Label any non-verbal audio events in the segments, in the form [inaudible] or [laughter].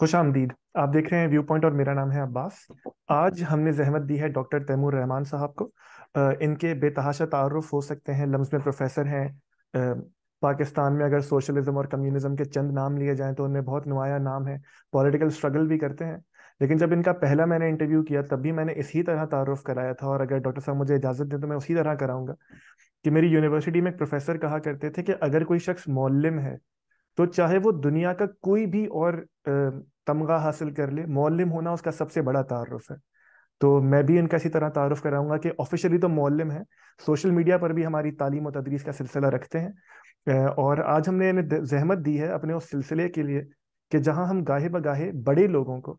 खुश आमदीद आप देख रहे हैं व्यू पॉइंट और मेरा नाम है अब्बास आज हमने जहमत दी है डॉक्टर तैमूर रहमान साहब को इनके बेतहाशा तारफ़ हो सकते हैं लम्स में प्रोफेसर हैं पाकिस्तान में अगर सोशलिज्म और कम्युनिज्म के चंद नाम लिए जाएं तो उनमें बहुत नुमाया नाम है पॉलिटिकल स्ट्रगल भी करते हैं लेकिन जब इनका पहला मैंने इंटरव्यू किया तब भी मैंने इसी तरह तारफ़ कराया था और अगर डॉक्टर साहब मुझे इजाज़त दें तो मैं उसी तरह कराऊंगा कि मेरी यूनिवर्सिटी में एक प्रोफेसर कहा करते थे कि अगर कोई शख्स मौलम है तो चाहे वो दुनिया का कोई भी और तमगा हासिल कर ले मौलम होना उसका सबसे बड़ा तारफ़ है तो मैं भी इनका इसी तरह तारफ़ कराऊंगा कि ऑफिशियली तो मौलम है सोशल मीडिया पर भी हमारी तालीम और तदरीस का सिलसिला रखते हैं और आज हमने इन्हें जहमत दी है अपने उस सिलसिले के लिए कि जहाँ हम गाहे ब गाहे बड़े लोगों को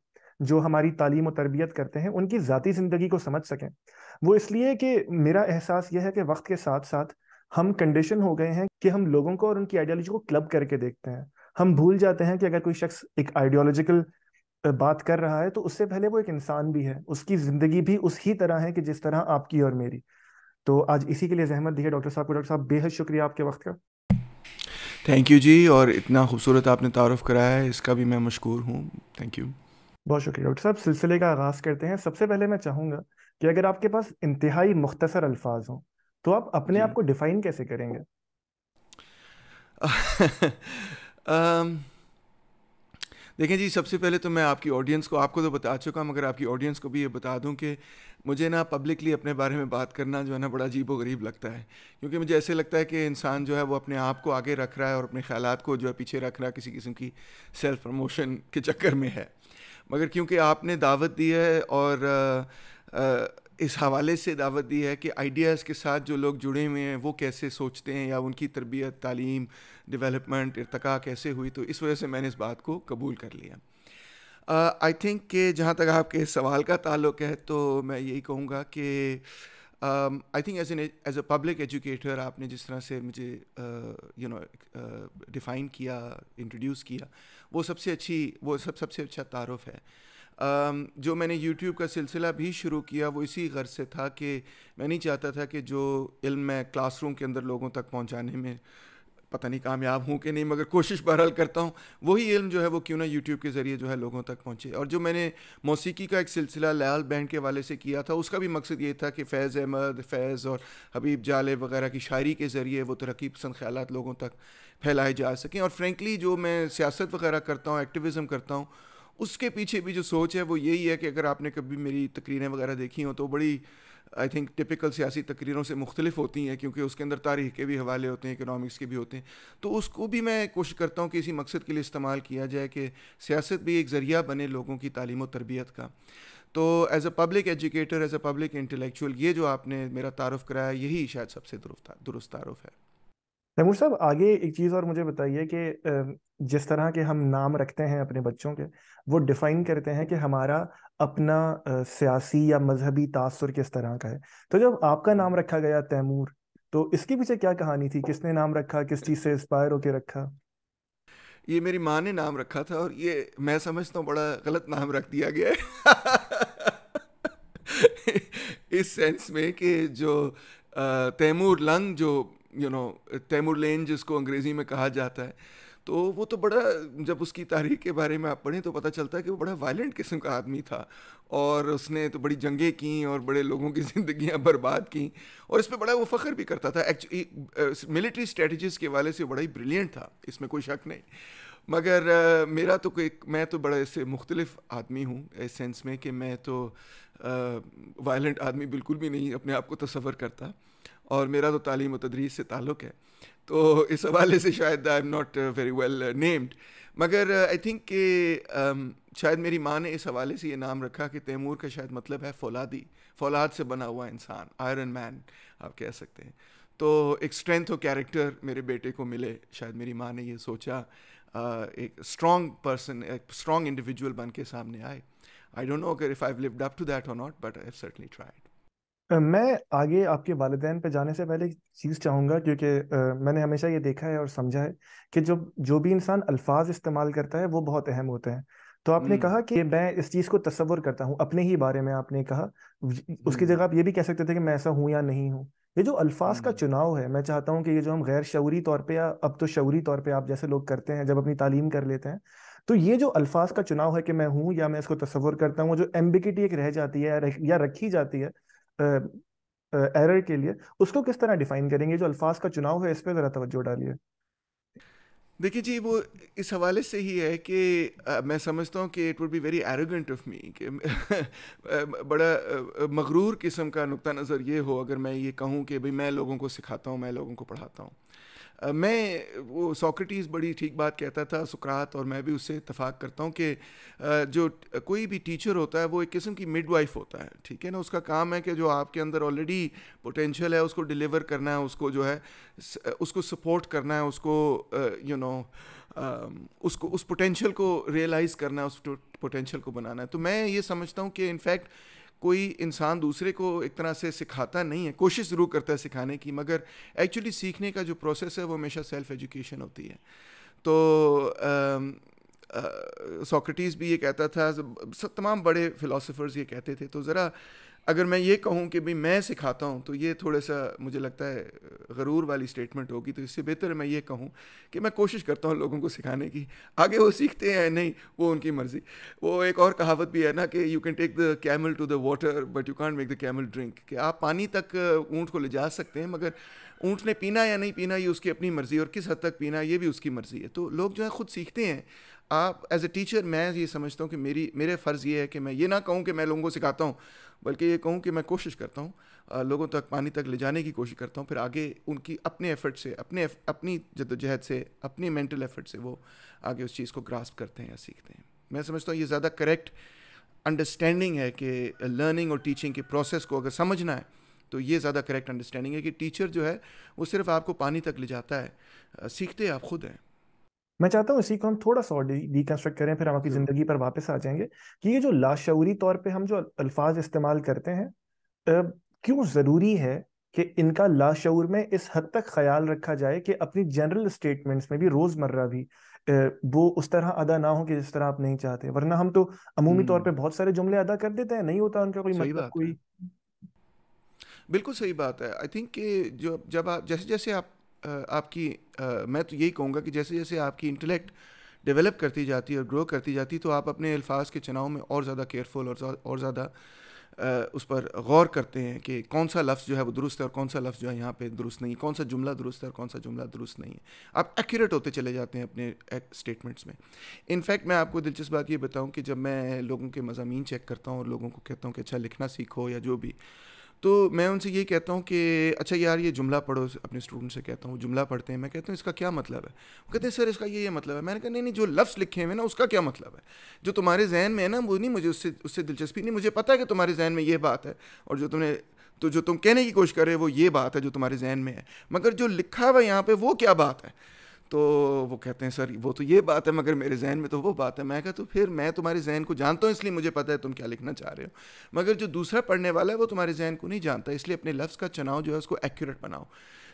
जो हमारी तालीम और तरबियत करते हैं उनकी ज़ाती ज़िंदगी को समझ सकें वो इसलिए कि मेरा एहसास यह है कि वक्त के साथ साथ हम कंडीशन हो गए हैं कि हम लोगों को और उनकी आइडियालॉजी को क्लब करके देखते हैं हम भूल जाते हैं कि अगर कोई शख्स एक आइडियोलॉजिकल बात कर रहा है तो उससे पहले वो एक इंसान भी है उसकी जिंदगी भी उस ही तरह है कि जिस तरह आपकी और मेरी तो आज इसी के लिए जहमत दी है डॉक्टर साहब को डॉक्टर साहब बेहद शुक्रिया आपके वक्त का थैंक यू जी और इतना खूबसूरत आपने तारफ़ कराया है इसका भी मैं मशहूर हूँ थैंक यू बहुत शुक्रिया डॉक्टर साहब सिलसिले का आगाज़ करते हैं सबसे पहले मैं चाहूँगा कि अगर आपके पास इंतहाई मुख्तसर अल्फाज हों तो आप अपने आप को डिफ़ाइन कैसे करेंगे [laughs] देखें जी सबसे पहले तो मैं आपकी ऑडियंस को आपको तो बता चुका मगर आपकी ऑडियंस को भी ये बता दूं कि मुझे ना पब्लिकली अपने बारे में बात करना जो है ना बड़ा अजीब गरीब लगता है क्योंकि मुझे ऐसे लगता है कि इंसान जो है वो अपने आप को आगे रख रहा है और अपने ख्याल को जो है पीछे रख रहा है किसी किस्म की सेल्फ प्रमोशन के चक्कर में है मगर क्योंकि आपने दावत दी है और आ, आ, इस हवाले से दावत दी है कि आइडियाज़ के साथ जो लोग जुड़े हुए हैं वो कैसे सोचते हैं या उनकी तरबियत तालीम डेवलपमेंट इरतका कैसे हुई तो इस वजह से मैंने इस बात को कबूल कर लिया आई uh, थिंक के जहाँ तक आपके सवाल का ताल्लुक है तो मैं यही कहूँगा कि I think as an as a public educator आपने जिस तरह से मुझे यू नो डिफ़ाइन किया इंट्रोड्यूस किया वो सबसे अच्छी वो सब सबसे अच्छा तारफ़ है um, जो मैंने यूट्यूब का सिलसिला भी शुरू किया वो इसी गर्ज से था कि मैं नहीं चाहता था कि जो इल्म मैं क्लासरूम के अंदर लोगों तक पहुँचाने में पता नहीं कामयाब हूँ कि नहीं मगर कोशिश बहरहाल करता हूँ वही इल्म जो है वो क्यों ना यूट्यूब के ज़रिए जो है लोगों तक पहुँचे और जो मैंने मौसीकी का एक सिलसिला लाल बैंड के वाले से किया था उसका भी मकसद ये था कि फैज़ अहमद फैज़ और हबीब जाले वगैरह की शायरी के ज़रिए वो तरक्की पसंद ख्याल लोगों तक फैलाए जा सकें और फ्रेंकली जो मैं सियासत वगैरह करता हूँ एक्टिविज़म करता हूँ उसके पीछे भी जो सोच है वो यही है कि अगर आपने कभी मेरी तकरीरें वगैरह देखी हों तो बड़ी आई थिंक टिपिकल सियासी तकरीरों से मुख्तलिफ होती हैं क्योंकि उसके अंदर तारीख के भी हवाले होते हैं इकनॉमिक्स के भी होते हैं तो उसको भी मैं कोशिश करता हूँ कि इसी मकसद के लिए इस्तेमाल किया जाए कि सियासत भी एक ज़रिया बने लोगों की तालीम और तरबियत का तो as a public educator as a public intellectual ये जो आपने मेरा तारफ़ कराया यही शायद सबसे दुरुस्त दुरुस्त तारफ़ है तैमूर साहब आगे एक चीज़ और मुझे बताइए कि जिस तरह के हम नाम रखते हैं अपने बच्चों के वो डिफाइन करते हैं कि हमारा अपना सियासी या मजहबी तासर किस तरह का है तो जब आपका नाम रखा गया तैमूर तो इसके पीछे क्या कहानी थी किसने नाम रखा किस चीज़ से इंस्पायर होकर रखा ये मेरी माँ ने नाम रखा था और ये मैं समझता हूँ बड़ा गलत नाम रख दिया गया [laughs] इस सेंस में कि जो तैमूर लंग जो यू नो तैमूर लेन जिसको अंग्रेज़ी में कहा जाता है तो वो तो बड़ा जब उसकी तारीख के बारे में आप पढ़ें तो पता चलता है कि वो बड़ा वायलेंट किस्म का आदमी था और उसने तो बड़ी जंगें की और बड़े लोगों की [laughs] जिंदगियां बर्बाद की और इस पर बड़ा वो फ़ख्र भी करता था एक्चुअली मिलिट्री स्ट्रेटजीज के वाले से बड़ा ही ब्रिलियंट था इसमें कोई शक नहीं मगर आ, मेरा तो कोई मैं तो बड़ा इससे मुख्तलिफ आदमी हूँ इस सेंस में कि मैं तो वायलेंट आदमी बिल्कुल भी नहीं अपने आप को तस्वर करता और मेरा तो तालीम तदरीस से ताल्लुक़ है तो इस हवाले से शायद I am not very well named मगर आई uh, थिंक कि um, शायद मेरी माँ ने इस हवाले से ये नाम रखा कि तैमूर का शायद मतलब है फौलादी फौलाद से बना हुआ इंसान आयरन मैन आप कह सकते हैं तो एक स्ट्रेंथ और कैरेक्टर मेरे बेटे को मिले शायद मेरी माँ ने ये सोचा आ, uh, एक स्ट्रॉन्ग पर्सन एक स्ट्रॉन्ग इंडिविजुअल बन के सामने आए आई डोंट नो अगर if I lived up to that और not but I certainly try मैं आगे आपके वालदेन पे जाने से पहले एक चीज़ चाहूँगा क्योंकि मैंने हमेशा ये देखा है और समझा है कि जो जो भी इंसान अल्फाज इस्तेमाल करता है वो बहुत अहम होते हैं तो आपने हम्म। कहा कि मैं इस चीज़ को तस्वर करता हूँ अपने ही बारे में आपने कहा उसकी हम्म। जगह आप ये भी कह सकते थे कि मैं ऐसा हूँ या नहीं हूँ ये जो अल्फाज का हम्म। चुनाव है मैं चाहता हूँ कि ये जो हम गैर शौरी तौर पर या अब तो शौरी तौर पर आप जैसे लोग करते हैं जब अपनी तालीम कर लेते हैं तो ये जो अल्फाज का चुनाव है कि मैं हूँ या मैं इसको तस्वर करता हूँ जो एम्बिकिटी एक रह जाती है या रखी जाती है एरर के लिए उसको किस तरह डिफाइन करेंगे जो अल्फाज का चुनाव है इस पर ज़रा तवज्जो डालिए देखिए जी वो इस हवाले से ही है कि आ, मैं समझता हूँ कि it would be very arrogant of me कि बड़ा मगरूर किस्म का नुक्ता नज़र ये हो अगर मैं ये कहूँ कि भाई मैं लोगों को सिखाता हूँ मैं लोगों को पढ़ाता हूँ मैं वो सॉक्रेटिस बड़ी ठीक बात कहता था सुकरात और मैं भी उससे इतफाक़ करता हूँ कि जो कोई भी टीचर होता है वो एक किस्म की मिडवाइफ होता है ठीक है ना उसका काम है कि जो आपके अंदर ऑलरेडी पोटेंशियल है उसको डिलीवर करना है उसको जो है उसको सपोर्ट करना है उसको यू नो उसको उस पोटेंशियल को रियलाइज़ करना है उस पोटेंशियल को बनाना है तो मैं ये समझता हूँ कि इनफैक्ट कोई इंसान दूसरे को एक तरह से सिखाता नहीं है कोशिश ज़रूर करता है सिखाने की मगर एक्चुअली सीखने का जो प्रोसेस है वो हमेशा सेल्फ एजुकेशन होती है तो सॉक्रेटिस भी ये कहता था तमाम बड़े फ़िलासफ़र्स ये कहते थे तो ज़रा अगर मैं ये कहूँ कि भाई मैं सिखाता हूँ तो ये थोड़ा सा मुझे लगता है गरूर वाली स्टेटमेंट होगी तो इससे बेहतर मैं ये कहूँ कि मैं कोशिश करता हूँ लोगों को सिखाने की आगे वो सीखते हैं नहीं वो उनकी मर्ज़ी वो एक और कहावत भी है ना कि you can take the camel to the water but you can't make the camel drink कि आप पानी तक ऊँट को ले जा सकते हैं मगर ऊँट ने पीना या नहीं पीना ये उसकी अपनी मर्ज़ी और किस हद तक पीना ये भी उसकी मर्ज़ी है तो लोग जो है ख़ुद सीखते हैं आप एज ए टीचर मैं ये समझता हूँ कि मेरी मेरे फ़र्ज़ ये है कि मैं ये ना कहूँ कि मैं लोगों को सिखाता हूँ बल्कि ये कहूँ कि मैं कोशिश करता हूँ लोगों तक पानी तक ले जाने की कोशिश करता हूँ फिर आगे उनकी अपने एफर्ट से अपने अपनी जदोजहद से अपनी मेंटल एफर्ट से वो आगे उस चीज़ को ग्रास्प करते हैं या सीखते हैं मैं समझता हूँ ये ज़्यादा करेक्ट अंडरस्टैंडिंग है कि लर्निंग और टीचिंग के प्रोसेस को अगर समझना है तो ये ज़्यादा करेक्ट अंडरस्टैंडिंग है कि टीचर जो है वो सिर्फ आपको पानी तक ले जाता है सीखते आप खुद हैं मैं चाहता हूँ इसी को हम थोड़ा सा डिकन्स्ट्रक्ट करें फिर हम आपकी जिंदगी पर वापस आ जाएंगे कि ये जो लाशरी तौर पर हम जो अल्फाज इस्तेमाल करते हैं क्यों ज़रूरी है कि इनका लाशऊर में इस हद तक ख्याल रखा जाए कि अपनी जनरल स्टेटमेंट्स में भी रोज़मर्रा भी वो उस तरह अदा ना हो कि जिस तरह आप नहीं चाहते वरना हम तो अमूमी तौर पे हम्म। बहुत सारे जुमले अदा कर देते हैं नहीं होता उनका कोई मतलब कोई बिल्कुल सही बात है आई थिंक कि जो जब आप जैसे जैसे आप आपकी मैं तो यही कहूँगा कि जैसे जैसे आपकी इंटेलेक्ट डेवलप करती जाती है और ग्रो करती जाती है तो आप अपने अल्फाज के चुनाव में और ज़्यादा केयरफुल और और ज़्यादा उस पर गौर करते हैं कि कौन सा लफ्ज़ जो है वो दुरुस्त है और कौन सा लफ्ज़ जो है यहाँ पे दुरुस्त नहीं है कौन सा जुमला दुरुस्त है और कौन सा जुमला दुरुस्त नहीं है आप एक्यूरेट होते चले जाते हैं अपने स्टेटमेंट्स में इनफैक्ट मैं आपको दिलचस्प बात ये बताऊँ कि जब मैं लोगों के मजामी चेक करता हूँ और लोगों को कहता हूँ कि अच्छा लिखना सीखो या जो भी तो मैं उनसे ये कहता हूँ कि अच्छा यार ये जुमला पढ़ो अपने स्टूडेंट से कहता हूँ जुमला पढ़ते हैं मैं कहता हूँ इसका क्या मतलब है वो कहते हैं सर इसका ये ये मतलब है मैंने कहा नहीं नहीं जो लफ्स लिखे हुए ना उसका क्या मतलब है जो तुम्हारे जहन में है ना वो नहीं मुझे उससे उससे दिलचस्पी नहीं मुझे पता है कि तुम्हारे जहन में ये बात है और जो तुमने तो जो तुम कहने की कोशिश कर रहे हो वो ये बात है जो तुम्हारे जहन में है मगर जो लिखा हुआ यहाँ पर वो क्या बात है तो वो कहते हैं सर वो तो ये बात है मगर मेरे जहन में तो वो बात है मैं कहा तो फिर मैं तुम्हारे जहन को जानता हूँ इसलिए मुझे पता है तुम क्या लिखना चाह रहे हो मगर जो दूसरा पढ़ने वाला है वो तुम्हारे जहन को नहीं जानता इसलिए अपने लफ्ज़ का चुनाव जो है उसको एक्यूरेट बनाओ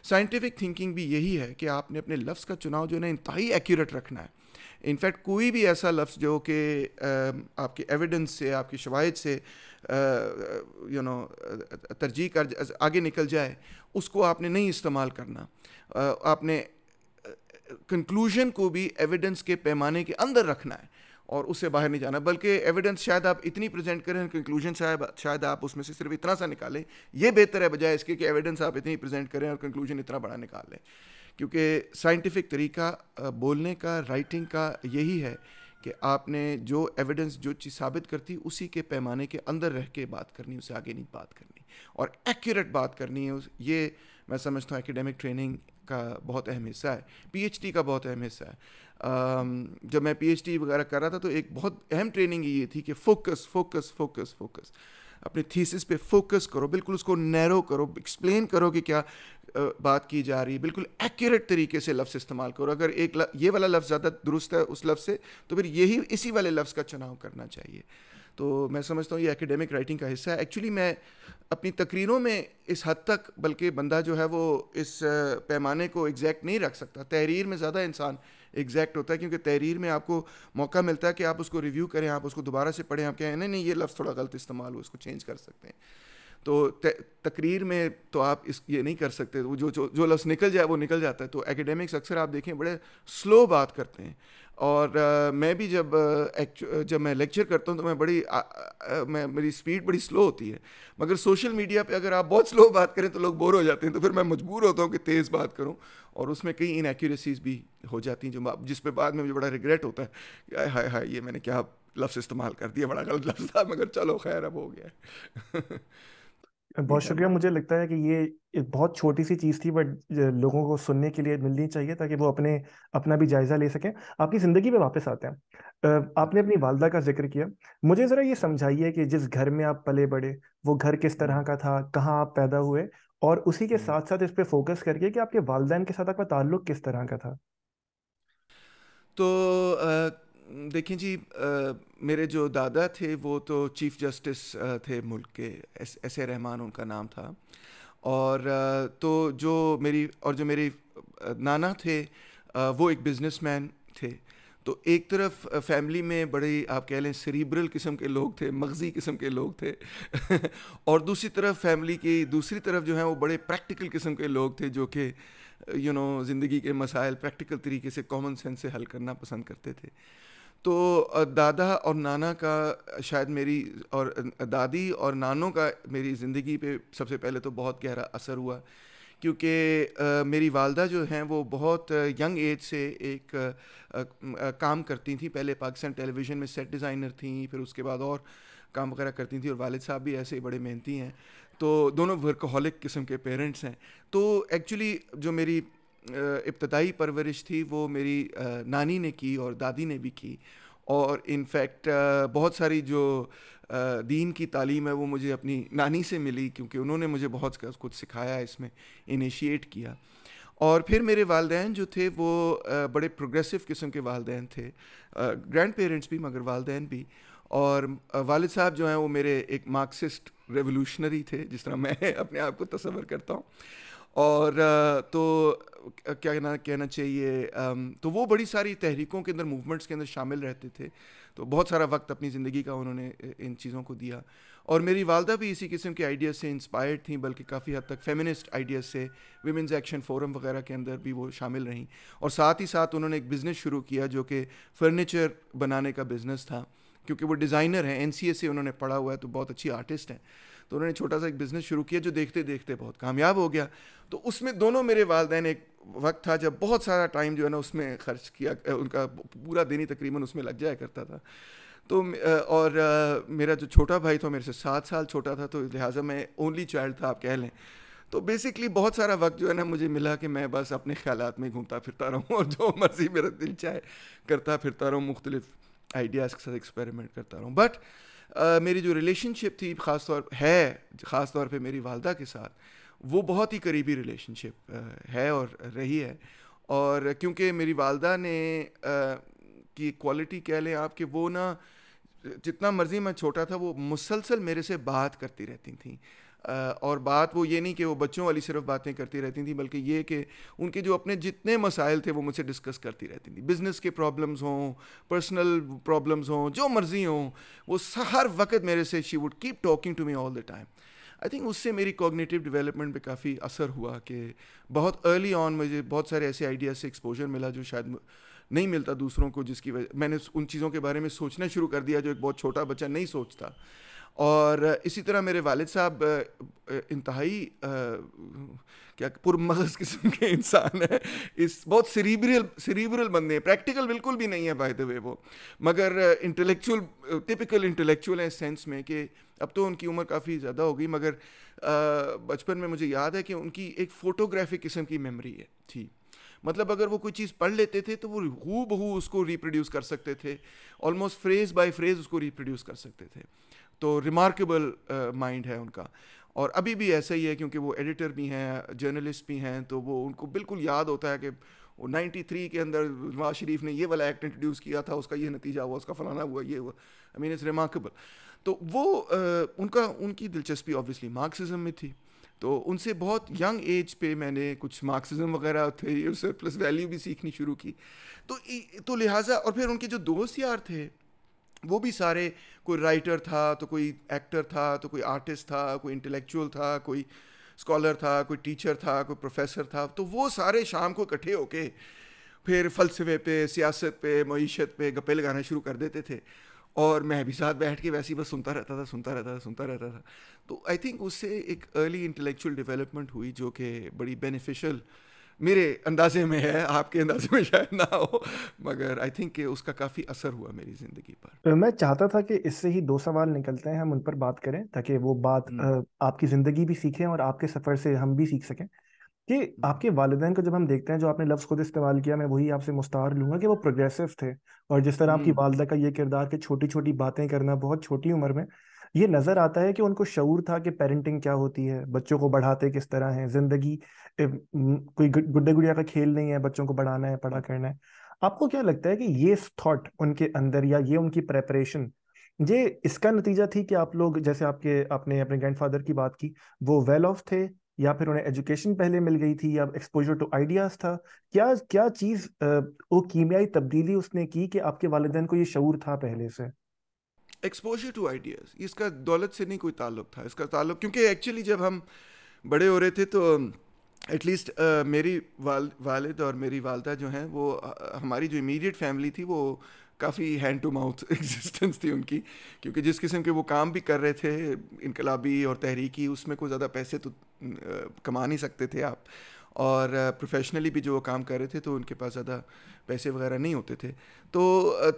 साइंटिफिक थिंकिंग भी यही है कि आपने अपने लफ्ज़ का चुनाव जो है ना इंतहाई एक्यूरेट रखना है इनफैक्ट कोई भी ऐसा लफ्ज़ जो कि आपके एविडेंस से आपकी शवाद से यू नो तरजीह कर आगे निकल जाए उसको आपने नहीं इस्तेमाल करना आपने कंक्लूजन को भी एविडेंस के पैमाने के अंदर रखना है और उससे बाहर नहीं जाना बल्कि एविडेंस शायद आप इतनी प्रेजेंट करें कंक्लूजन शायद शायद आप उसमें से सिर्फ इतना सा निकालें ये बेहतर है बजाय इसके कि एविडेंस आप इतनी प्रेजेंट करें और कंक्लूजन इतना बड़ा निकाल लें क्योंकि साइंटिफिक तरीका बोलने का राइटिंग का यही है कि आपने जो एविडेंस जो चीज़ साबित करती उसी के पैमाने के अंदर रह के बात करनी उसे आगे नहीं बात करनी और एक्यूरेट बात करनी है उस ये मैं समझता हूँ एकेडमिक ट्रेनिंग का बहुत अहम हिस्सा है पीएचडी का बहुत अहम हिस्सा है जब मैं पीएचडी वगैरह कर रहा था तो एक बहुत अहम ट्रेनिंग ये थी कि फोकस फोकस फोकस फोकस अपने थीसिस पे फोकस करो बिल्कुल उसको नैरो करो एक्सप्लेन करो कि क्या बात की जा रही है बिल्कुल एक्यूरेट तरीके से लफ्ज़ इस्तेमाल करो अगर एक ये वाला लफ्ज़ ज़्यादा दुरुस्त है उस लफ्ज़ से तो फिर यही इसी वाले लफ्ज़ का चुनाव करना चाहिए तो मैं समझता हूँ ये एकेडमिक राइटिंग का हिस्सा है एक्चुअली मैं अपनी तकरीरों में इस हद तक बल्कि बंदा जो है वो इस पैमाने को एग्जैक्ट नहीं रख सकता तहरीर में ज़्यादा इंसान एग्जैक्ट होता है क्योंकि तहरीर में आपको मौका मिलता है कि आप उसको रिव्यू करें आप उसको दोबारा से पढ़ें आप कहें नहीं नहीं ये लफ्ज़ थोड़ा गलत इस्तेमाल हो इसको चेंज कर सकते हैं तो तकरीर में तो आप इस ये नहीं कर सकते वो जो जो जो लफ्ज़ निकल जाए वो निकल जाता है तो एकेडमिक्स अक्सर आप देखें बड़े स्लो बात करते हैं और आ, मैं भी जब आ, जब मैं लेक्चर करता हूँ तो मैं बड़ी आ, आ, मैं मेरी स्पीड बड़ी स्लो होती है मगर सोशल मीडिया पे अगर आप बहुत स्लो बात करें तो लोग बोर हो जाते हैं तो फिर मैं मजबूर होता हूँ कि तेज़ बात करूँ और उसमें कई इनएक्यूरेसीज भी हो जाती हैं जो जिस पे बाद में मुझे बड़ा रिग्रेट होता है कि हाय हाय हाय ये मैंने क्या लफ्ज़ इस्तेमाल कर दिया बड़ा गलत लफ्ज़ था मगर चलो खैर अब हो गया [laughs] बहुत शुक्रिया मुझे लगता है कि ये एक बहुत छोटी सी चीज़ थी बट लोगों को सुनने के लिए मिलनी चाहिए ताकि वो अपने अपना भी जायज़ा ले सकें आपकी ज़िंदगी में वापस आते हैं आपने अपनी वालदा का जिक्र किया मुझे ज़रा ये समझाइए कि जिस घर में आप पले बड़े वो घर किस तरह का था कहाँ आप पैदा हुए और उसी के साथ साथ इस पर फोकस करके कि आपके वालदेन के साथ आपका ताल्लुक किस तरह का था तो आ... देखें जी आ, मेरे जो दादा थे वो तो चीफ जस्टिस थे मुल्क के एस एस ए रहमान उनका नाम था और आ, तो जो मेरी और जो मेरे नाना थे आ, वो एक बिजनेसमैन थे तो एक तरफ फैमिली में बड़े आप कह लें सरीब्रल किस्म के लोग थे मगजी किस्म के लोग थे [laughs] और दूसरी तरफ फैमिली की दूसरी तरफ जो है वो बड़े प्रैक्टिकल किस्म के लोग थे जो कि यू नो ज़िंदगी के मसाइल प्रैक्टिकल तरीके से कॉमन सेंस से हल करना पसंद करते थे तो दादा और नाना का शायद मेरी और दादी और नानों का मेरी ज़िंदगी पे सबसे पहले तो बहुत गहरा असर हुआ क्योंकि मेरी वालदा जो हैं वो बहुत यंग एज से एक आ, आ, काम करती थी पहले पाकिस्तान टेलीविज़न में सेट डिज़ाइनर थी फिर उसके बाद और काम वगैरह करती थी और वालिद साहब भी ऐसे बड़े मेहनती हैं तो दोनों वर्कहोलिक किस्म के पेरेंट्स हैं तो एक्चुअली जो मेरी इब्तदाई परवरिश थी वो मेरी नानी ने की और दादी ने भी की और इनफैक्ट बहुत सारी जो दीन की तालीम है वो मुझे अपनी नानी से मिली क्योंकि उन्होंने मुझे बहुत कुछ सिखाया इसमें इनिशिएट किया और फिर मेरे वालदेन जो थे वो बड़े प्रोग्रेसिव किस्म के वालदेन थे ग्रैंड पेरेंट्स भी मगर वालदेन भी और वालिद साहब जो हैं वो मेरे एक मार्क्सिस्ट रेवोल्यूशनरी थे जिस तरह मैं [laughs] अपने आप को तस्वर करता हूँ और तो क्या कहना कहना चाहिए तो वो बड़ी सारी तहरीकों के अंदर मूवमेंट्स के अंदर शामिल रहते थे तो बहुत सारा वक्त अपनी ज़िंदगी का उन्होंने इन चीज़ों को दिया और मेरी वालदा भी इसी किस्म के आइडियाज़ से इंस्पायर्ड थी बल्कि काफ़ी हद तक फेमिनिस्ट आइडियाज़ से वीमेंस एक्शन फोरम वगैरह के अंदर भी वो शामिल रहीं और साथ ही साथ उन्होंने एक बिज़नेस शुरू किया जो कि फ़र्नीचर बनाने का बिज़नेस था क्योंकि वो डिज़ाइनर हैं एन से उन्होंने पढ़ा हुआ है तो बहुत अच्छी आर्टिस्ट हैं तो उन्होंने छोटा सा एक बिज़नेस शुरू किया जो देखते देखते बहुत कामयाब हो गया तो उसमें दोनों मेरे वालदेन एक वक्त था जब बहुत सारा टाइम जो है ना उसमें खर्च किया उनका पूरा दिन ही तकरीबन उसमें लग जाया करता था तो और मेरा जो छोटा भाई था मेरे से सात साल छोटा था तो लिहाजा मैं ओनली चाइल्ड था आप कह लें तो बेसिकली बहुत सारा वक्त जो है ना मुझे मिला कि मैं बस अपने ख्याल में घूमता फिरता रहूँ और जो मर्ज़ी मेरा दिल चाहे करता फिरता रहूँ मुख्तलिफ़ आइडियाज़ के साथ एक्सपेरिमेंट करता रहूँ बट मेरी जो रिलेशनशिप थी ख़ास तौर है ख़ास तौर पे मेरी वालदा के साथ वो बहुत ही करीबी रिलेशनशिप है और रही है और क्योंकि मेरी वालदा ने की क्वालिटी कह लें आप कि वो ना जितना मर्ज़ी मैं छोटा था वो मुसलसल मेरे से बात करती रहती थी और बात वो ये नहीं कि वो बच्चों वाली सिर्फ बातें करती रहती थी बल्कि ये कि उनके जो अपने जितने मसाइल थे वो मुझसे डिस्कस करती रहती थी बिज़नेस के प्रॉब्लम्स हों पर्सनल प्रॉब्लम्स हों जो मर्ज़ी हों वो हर वक्त मेरे से she would keep talking to me all the time I think उससे मेरी कॉग्नेटिव डेवलपमेंट पे काफ़ी असर हुआ कि बहुत अर्ली ऑन मुझे बहुत सारे ऐसे आइडियाज़ से एक्सपोजर मिला जो शायद नहीं मिलता दूसरों को जिसकी वजह मैंने उन चीज़ों के बारे में सोचना शुरू कर दिया जो एक बहुत छोटा बच्चा नहीं सोचता और इसी तरह मेरे वालिद साहब इंतहाई क्या पुरमगज किस्म के इंसान है इस बहुत सरीबरल सरीबरल बंदे हैं प्रैक्टिकल बिल्कुल भी नहीं है बाय द वे वो मगर इंटेलेक्चुअल टिपिकल इंटेलेक्चुअल हैं सेंस में कि अब तो उनकी उम्र काफ़ी ज़्यादा हो गई मगर बचपन में मुझे याद है कि उनकी एक फ़ोटोग्राफिक किस्म की मेमोरी है थी मतलब अगर वो कोई चीज़ पढ़ लेते थे तो वो हु बहू उसको रिप्रोड्यूस कर सकते थे ऑलमोस्ट फ्रेज बाय फ्रेज उसको रिप्रोड्यूस कर सकते थे तो रिमार्केबल माइंड uh, है उनका और अभी भी ऐसा ही है क्योंकि वो एडिटर भी हैं जर्नलिस्ट भी हैं तो वो उनको बिल्कुल याद होता है कि वो 93 के अंदर नवाज शरीफ ने ये वाला एक्ट इंट्रोड्यूस किया था उसका ये नतीजा हुआ उसका फलाना हुआ ये हुआ आई मीन इट्स रिमार्केबल तो वो uh, उनका उनकी दिलचस्पी ऑब्वियसली मार्क्सिज्म में थी तो उनसे बहुत यंग एज पे मैंने कुछ मार्क्सिज्म वगैरह थे उससे प्लस वैल्यू भी सीखनी शुरू की तो तो लिहाजा और फिर उनके जो दोस्त यार थे वो भी सारे कोई राइटर था तो कोई एक्टर था तो कोई आर्टिस्ट था कोई इंटेलेक्चुअल था कोई स्कॉलर था कोई टीचर था कोई प्रोफेसर था तो वो सारे शाम को इकट्ठे होके फिर फलसफे पे सियासत पे मीशत पे गप्पे लगाना शुरू कर देते थे और मैं भी साथ बैठ के वैसे ही बस सुनता रहता था सुनता रहता था सुनता रहता था तो आई थिंक उससे एक अर्ली इंटेलेक्चुअल डेवलपमेंट हुई जो कि बड़ी बेनिफिशियल मेरे अंदाजे में है आपके अंदाजे में शायद ना हो मगर आई थिंक उसका काफ़ी असर हुआ मेरी ज़िंदगी पर तो मैं चाहता था कि इससे ही दो सवाल निकलते हैं हम उन पर बात करें ताकि वो बात हम्म। आपकी ज़िंदगी भी सीखें और आपके सफ़र से हम भी सीख सकें कि हम्म। आपके वालदेन को जब हम देखते हैं जो आपने लफ्ज़ खुद इस्तेमाल किया मैं वही आपसे मुस्तार लूंगा कि वो प्रोग्रेसिव थे और जिस तरह आपकी हम्म। वालदा का ये किरदार कि छोटी छोटी बातें करना बहुत छोटी उम्र में ये नज़र आता है कि उनको शूर था कि पेरेंटिंग क्या होती है बच्चों को बढ़ाते किस तरह हैं ज़िंदगी कोई गुड्डे गुड़िया का खेल नहीं है बच्चों को बढ़ाना है पढ़ा करना है आपको क्या लगता है कि ये थॉट उनके अंदर या ये उनकी प्रेपरेशन ये इसका नतीजा थी कि आप लोग जैसे आपके आपने अपने ग्रैंडफादर की बात की वो वेल ऑफ थे या फिर उन्हें एजुकेशन पहले मिल गई थी या एक्सपोजर टू आइडियाज था क्या क्या चीज़ वो कीमियाई तब्दीली उसने की कि आपके वालदेन को ये शऊर था पहले से एक्सपोजर टू आइडियाज़ इसका दौलत से नहीं कोई ताल्लुक था इसका ताल्लुक क्योंकि एक्चुअली जब हम बड़े हो रहे थे तो एटलीस्ट um, uh, मेरी वाल वालद और मेरी वालदा जो हैं वो हमारी जो इमीडिएट फैमिली थी वो काफ़ी हैंड टू माउथ एग्जिस्टेंस थी उनकी क्योंकि जिस किस्म के वो काम भी कर रहे थे इनकलाबी और तहरीकी उसमें कोई ज़्यादा पैसे तो uh, कमा नहीं सकते थे आप और प्रोफेशनली भी जो वो काम कर रहे थे तो उनके पास ज़्यादा पैसे वगैरह नहीं होते थे तो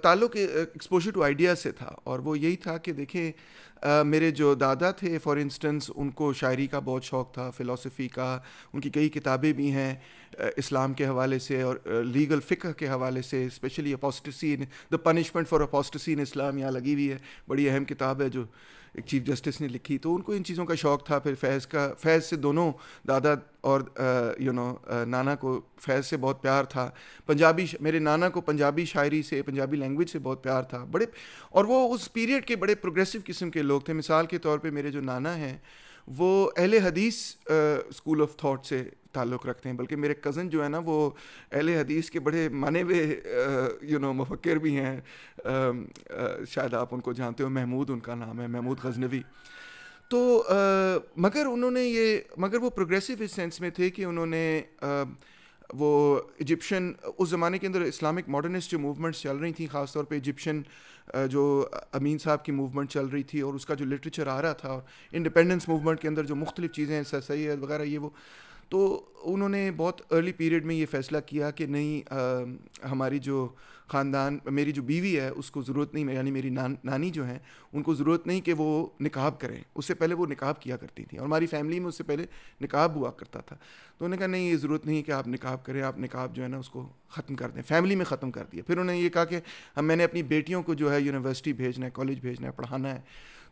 ताल्लुक एक्सपोजर टू आइडिया से था और वो यही था कि देखें मेरे जो दादा थे फॉर इंस्टेंस उनको शायरी का बहुत शौक़ था फ़िलासफ़ी का उनकी कई किताबें भी हैं इस्लाम के हवाले से और लीगल फ़िक्र के हवाले से specially apostasy in the punishment for apostasy in Islam यहाँ लगी हुई है बड़ी अहम किताब है जो एक चीफ जस्टिस ने लिखी तो उनको इन चीज़ों का शौक़ था फिर फैज़ का फैज़ से दोनों दादा और यू नो नाना को फैज़ से बहुत प्यार था पंजाबी मेरे नाना को पंजाबी शायरी से पंजाबी लैंग्वेज से बहुत प्यार था बड़े और वो उस पीरियड के बड़े प्रोग्रेसिव किस्म के लोग थे मिसाल के तौर पर मेरे जो नाना हैं वो अहल हदीस स्कूल ऑफ थाट से ताल्लुक़ रखते हैं बल्कि मेरे कज़न जो है ना वो अहल हदीस के बड़े माने हुए यू नो मफक्र भी हैं आ, आ, शायद आप उनको जानते हो महमूद उनका नाम है महमूद गजनवी तो आ, मगर उन्होंने ये मगर वो प्रोग्रेसिव इस सेंस में थे कि उन्होंने वो इजिप्शियन उस ज़माने के अंदर इस्लामिक मॉडर्निस्ट जो मूवमेंट्स चल रही थी ख़ासतौर पर इजिप्शन जो अमीन साहब की मूवमेंट चल रही थी और उसका जो लिटरेचर आ रहा था और इंडिपेंडेंस मूवमेंट के अंदर जो मुख्तलिफ चीज़ें सर सैद वगैरह ये वो तो उन्होंने बहुत अर्ली पीरियड में ये फ़ैसला किया कि नहीं आ, हमारी जो ख़ानदान मेरी जो बीवी है उसको ज़रूरत नहीं यानी मेरी नान नानी जो हैं उनको ज़रूरत नहीं कि वो निकाब करें उससे पहले वो निकाब किया करती थी और हमारी फैमिली में उससे पहले निकाब हुआ करता था तो उन्होंने कहा नहीं ये ज़रूरत नहीं कि आप निकाब करें आप निकाब जो है ना उसको ख़त्म कर दें फैमिली में ख़त्म कर दिया फिर उन्होंने ये कहा कि हम मैंने अपनी बेटियों को जो है यूनिवर्सिटी भेजना है कॉलेज भेजना है पढ़ाना है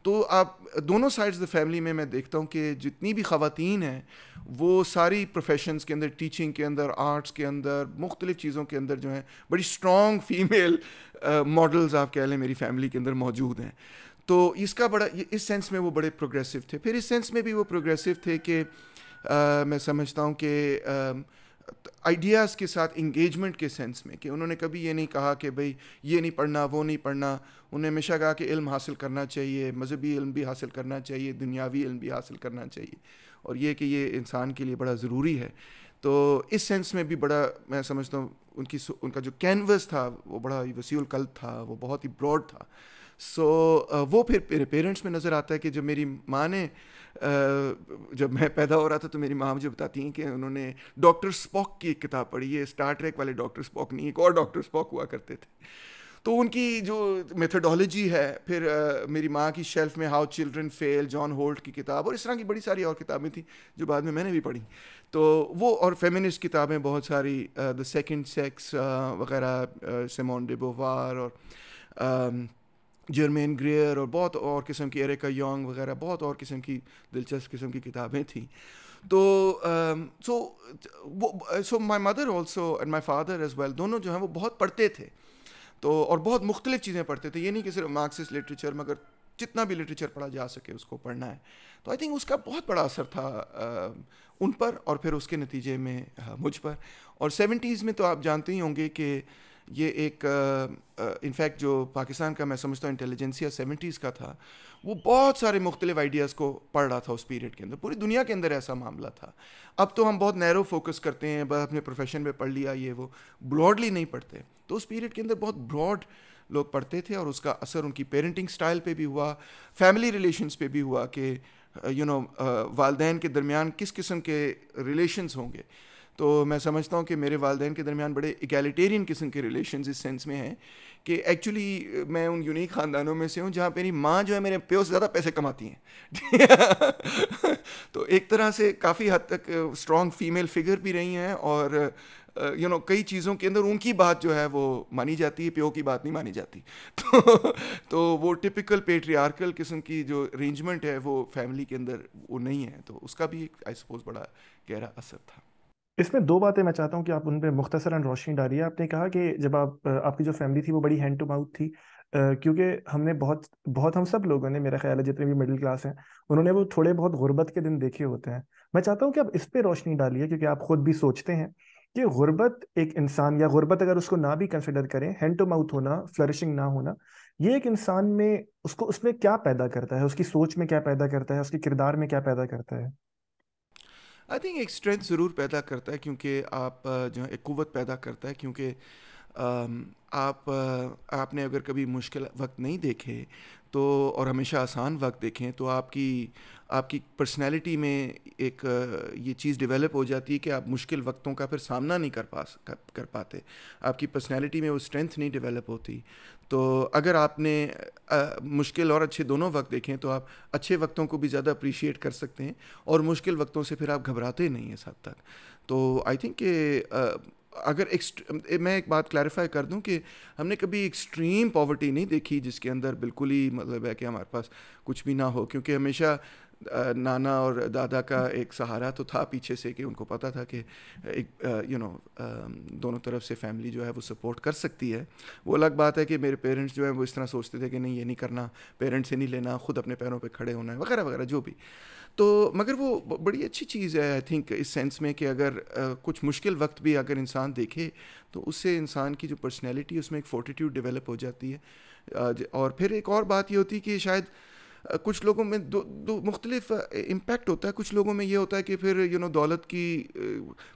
तो आप दोनों साइड्स द फैमिली में मैं देखता हूँ कि जितनी भी ख़वातीन हैं वो सारी प्रोफेशंस के अंदर टीचिंग के अंदर आर्ट्स के अंदर मुख्तलिफ़ चीज़ों के अंदर जो हैं बड़ी स्ट्रॉन्ग फीमेल मॉडल्स आप कह लें मेरी फैमिली के अंदर मौजूद हैं तो इसका बड़ा इस सेंस में वो बड़े प्रोग्रेसिव थे फिर इस सेंस में भी वो प्रोग्रेसिव थे कि uh, मैं समझता हूँ कि um, आइडियाज़ के साथ इंगेजमेंट के सेंस में कि उन्होंने कभी ये नहीं कहा कि भाई ये नहीं पढ़ना वो नहीं पढ़ना उन्हें हमेशा कहा कि इल्म हासिल करना चाहिए मजहबी इल्म भी हासिल करना चाहिए दुनियावी इल्म भी हासिल करना चाहिए और ये कि ये इंसान के लिए बड़ा ज़रूरी है तो इस सेंस में भी बड़ा मैं समझता हूँ उनकी उनका जो कैनवस था वो बड़ा वसी कल था वो बहुत ही ब्रॉड था सो वो फिर मेरे पेरेंट्स में नज़र आता है कि जब मेरी माँ ने जब मैं पैदा हो रहा था तो मेरी माँ मुझे बताती हैं कि उन्होंने डॉक्टर स्पॉक की एक किताब पढ़ी है स्टार ट्रैक वाले डॉक्टर स्पॉक नहीं एक और डॉक्टर स्पॉक हुआ करते थे तो उनकी जो मेथडोलॉजी है फिर आ, मेरी माँ की शेल्फ में how children fail John Holt की किताब और इस तरह की बड़ी सारी और किताबें थी जो बाद में मैंने भी पढ़ी तो वो और फेमिनिस्ट किताबें बहुत सारी द सेकंड सेक्स वगैरह सेमोन डिबोवार और आ, जर्मेन ग्रेयर और बहुत और किस्म की एरेका योंग वगैरह बहुत और किस्म की दिलचस्प किस्म की किताबें थी तो so so my mother also and my father as well दोनों जो हैं वो बहुत पढ़ते थे तो और बहुत मुख्तलिफ चीज़ें पढ़ते थे ये नहीं कि सिर्फ मार्क्सिस लिटरेचर मगर जितना भी लिटरेचर पढ़ा जा सके उसको पढ़ना है तो आई थिंक उसका बहुत बड़ा असर था उन पर और फिर उसके नतीजे में मुझ पर और सेवेंटीज़ में तो आप जानते ही होंगे कि ये एक इनफैक्ट जो पाकिस्तान का मैं समझता हूँ इंटेलिजेंसिया सेवेंटीज़ का था वो बहुत सारे मुख्तलिफ आइडियाज़ को पढ़ रहा था उस पीरियड के अंदर पूरी दुनिया के अंदर ऐसा मामला था अब तो हम बहुत नैरो फोकस करते हैं बस अपने प्रोफेशन में पढ़ लिया ये वो ब्रॉडली नहीं पढ़ते तो उस पीरियड के अंदर बहुत ब्रॉड लोग पढ़ते थे और उसका असर उनकी पेरेंटिंग स्टाइल पे भी हुआ फैमिली रिलेशंस पे भी हुआ कि यू नो वालदेन के दरमियान किस किस्म के रिलेशंस होंगे तो मैं समझता हूँ कि मेरे वालदेन के दरमियान बड़े इक्यालिटेरियन किस्म के रिलेशन इस सेंस में हैं कि एक्चुअली मैं उन यूनिक ख़ानदानों में से हूँ जहाँ मेरी माँ जो है मेरे प्यो से ज़्यादा पैसे कमाती हैं [laughs] तो एक तरह से काफ़ी हद तक स्ट्रॉन्ग फीमेल फिगर भी रही हैं और यू uh, नो कई चीज़ों के अंदर उनकी बात जो है वो मानी जाती है प्यो की बात नहीं मानी जाती [laughs] तो तो वो टिपिकल पेट्रियार्कल किस्म की जो अरेंजमेंट है वो फैमिली के अंदर वो नहीं है तो उसका भी एक आई सपोज बड़ा गहरा असर था इसमें दो बातें मैं चाहता हूँ कि आप उन पर मुख्तसरा रोशनी डालिए आपने कहा कि जब आप आपकी जो फैमिली थी वो बड़ी हैंड टू माउथ थी क्योंकि हमने बहुत बहुत हम सब लोगों ने मेरा ख्याल है जितने भी मिडिल क्लास हैं उन्होंने वो थोड़े बहुत गुर्बत के दिन देखे होते हैं मैं चाहता हूँ कि आप इस पर रोशनी डालिए क्योंकि आप खुद भी सोचते हैं कि गुर्बत एक इंसान या गुर्बत अगर उसको ना भी कंसिडर करें हैंड टू माउथ होना फ्लरिशिंग ना होना ये एक इंसान में उसको उसमें क्या पैदा करता है उसकी सोच में क्या पैदा करता है उसके किरदार में क्या पैदा करता है आई थिंक एक स्ट्रेंथ ज़रूर पैदा करता है क्योंकि आप जो है एक कुवत पैदा करता है क्योंकि आप आपने अगर कभी मुश्किल वक्त नहीं देखे तो और हमेशा आसान वक्त देखें तो आपकी आपकी पर्सनैलिटी में एक ये चीज़ डेवलप हो जाती है कि आप मुश्किल वक्तों का फिर सामना नहीं कर पा कर, कर पाते आपकी पर्सनैलिटी में वो स्ट्रेंथ नहीं डेवलप होती तो अगर आपने आ, मुश्किल और अच्छे दोनों वक्त देखें तो आप अच्छे वक्तों को भी ज़्यादा अप्रिशिएट कर सकते हैं और मुश्किल वक्तों से फिर आप घबराते नहीं हैं साथ तक तो आई थिंक कि अगर मैं एक बात क्लैरिफाई कर दूं कि हमने कभी एक्सट्रीम पॉवर्टी नहीं देखी जिसके अंदर बिल्कुल ही मतलब है कि हमारे पास कुछ भी ना हो क्योंकि हमेशा नाना और दादा का एक सहारा तो था पीछे से कि उनको पता था कि एक यू नो दोनों तरफ से फैमिली जो है वो सपोर्ट कर सकती है वो अलग बात है कि मेरे पेरेंट्स जो है वो इस तरह सोचते थे कि नहीं ये नहीं करना पेरेंट्स से नहीं लेना खुद अपने पैरों पे खड़े होना है वगैरह वगैरह जो भी तो मगर वो बड़ी अच्छी चीज़ है आई थिंक इस सेंस में कि अगर कुछ मुश्किल वक्त भी अगर इंसान देखे तो उससे इंसान की जो पर्सनैलिटी उसमें एक फोटीट्यूड डेवलप हो जाती है और फिर एक और बात ये होती कि शायद कुछ लोगों में दो दो मुख्तलिफ इम्पेक्ट होता है कुछ लोगों में ये होता है कि फिर यू नो दौलत की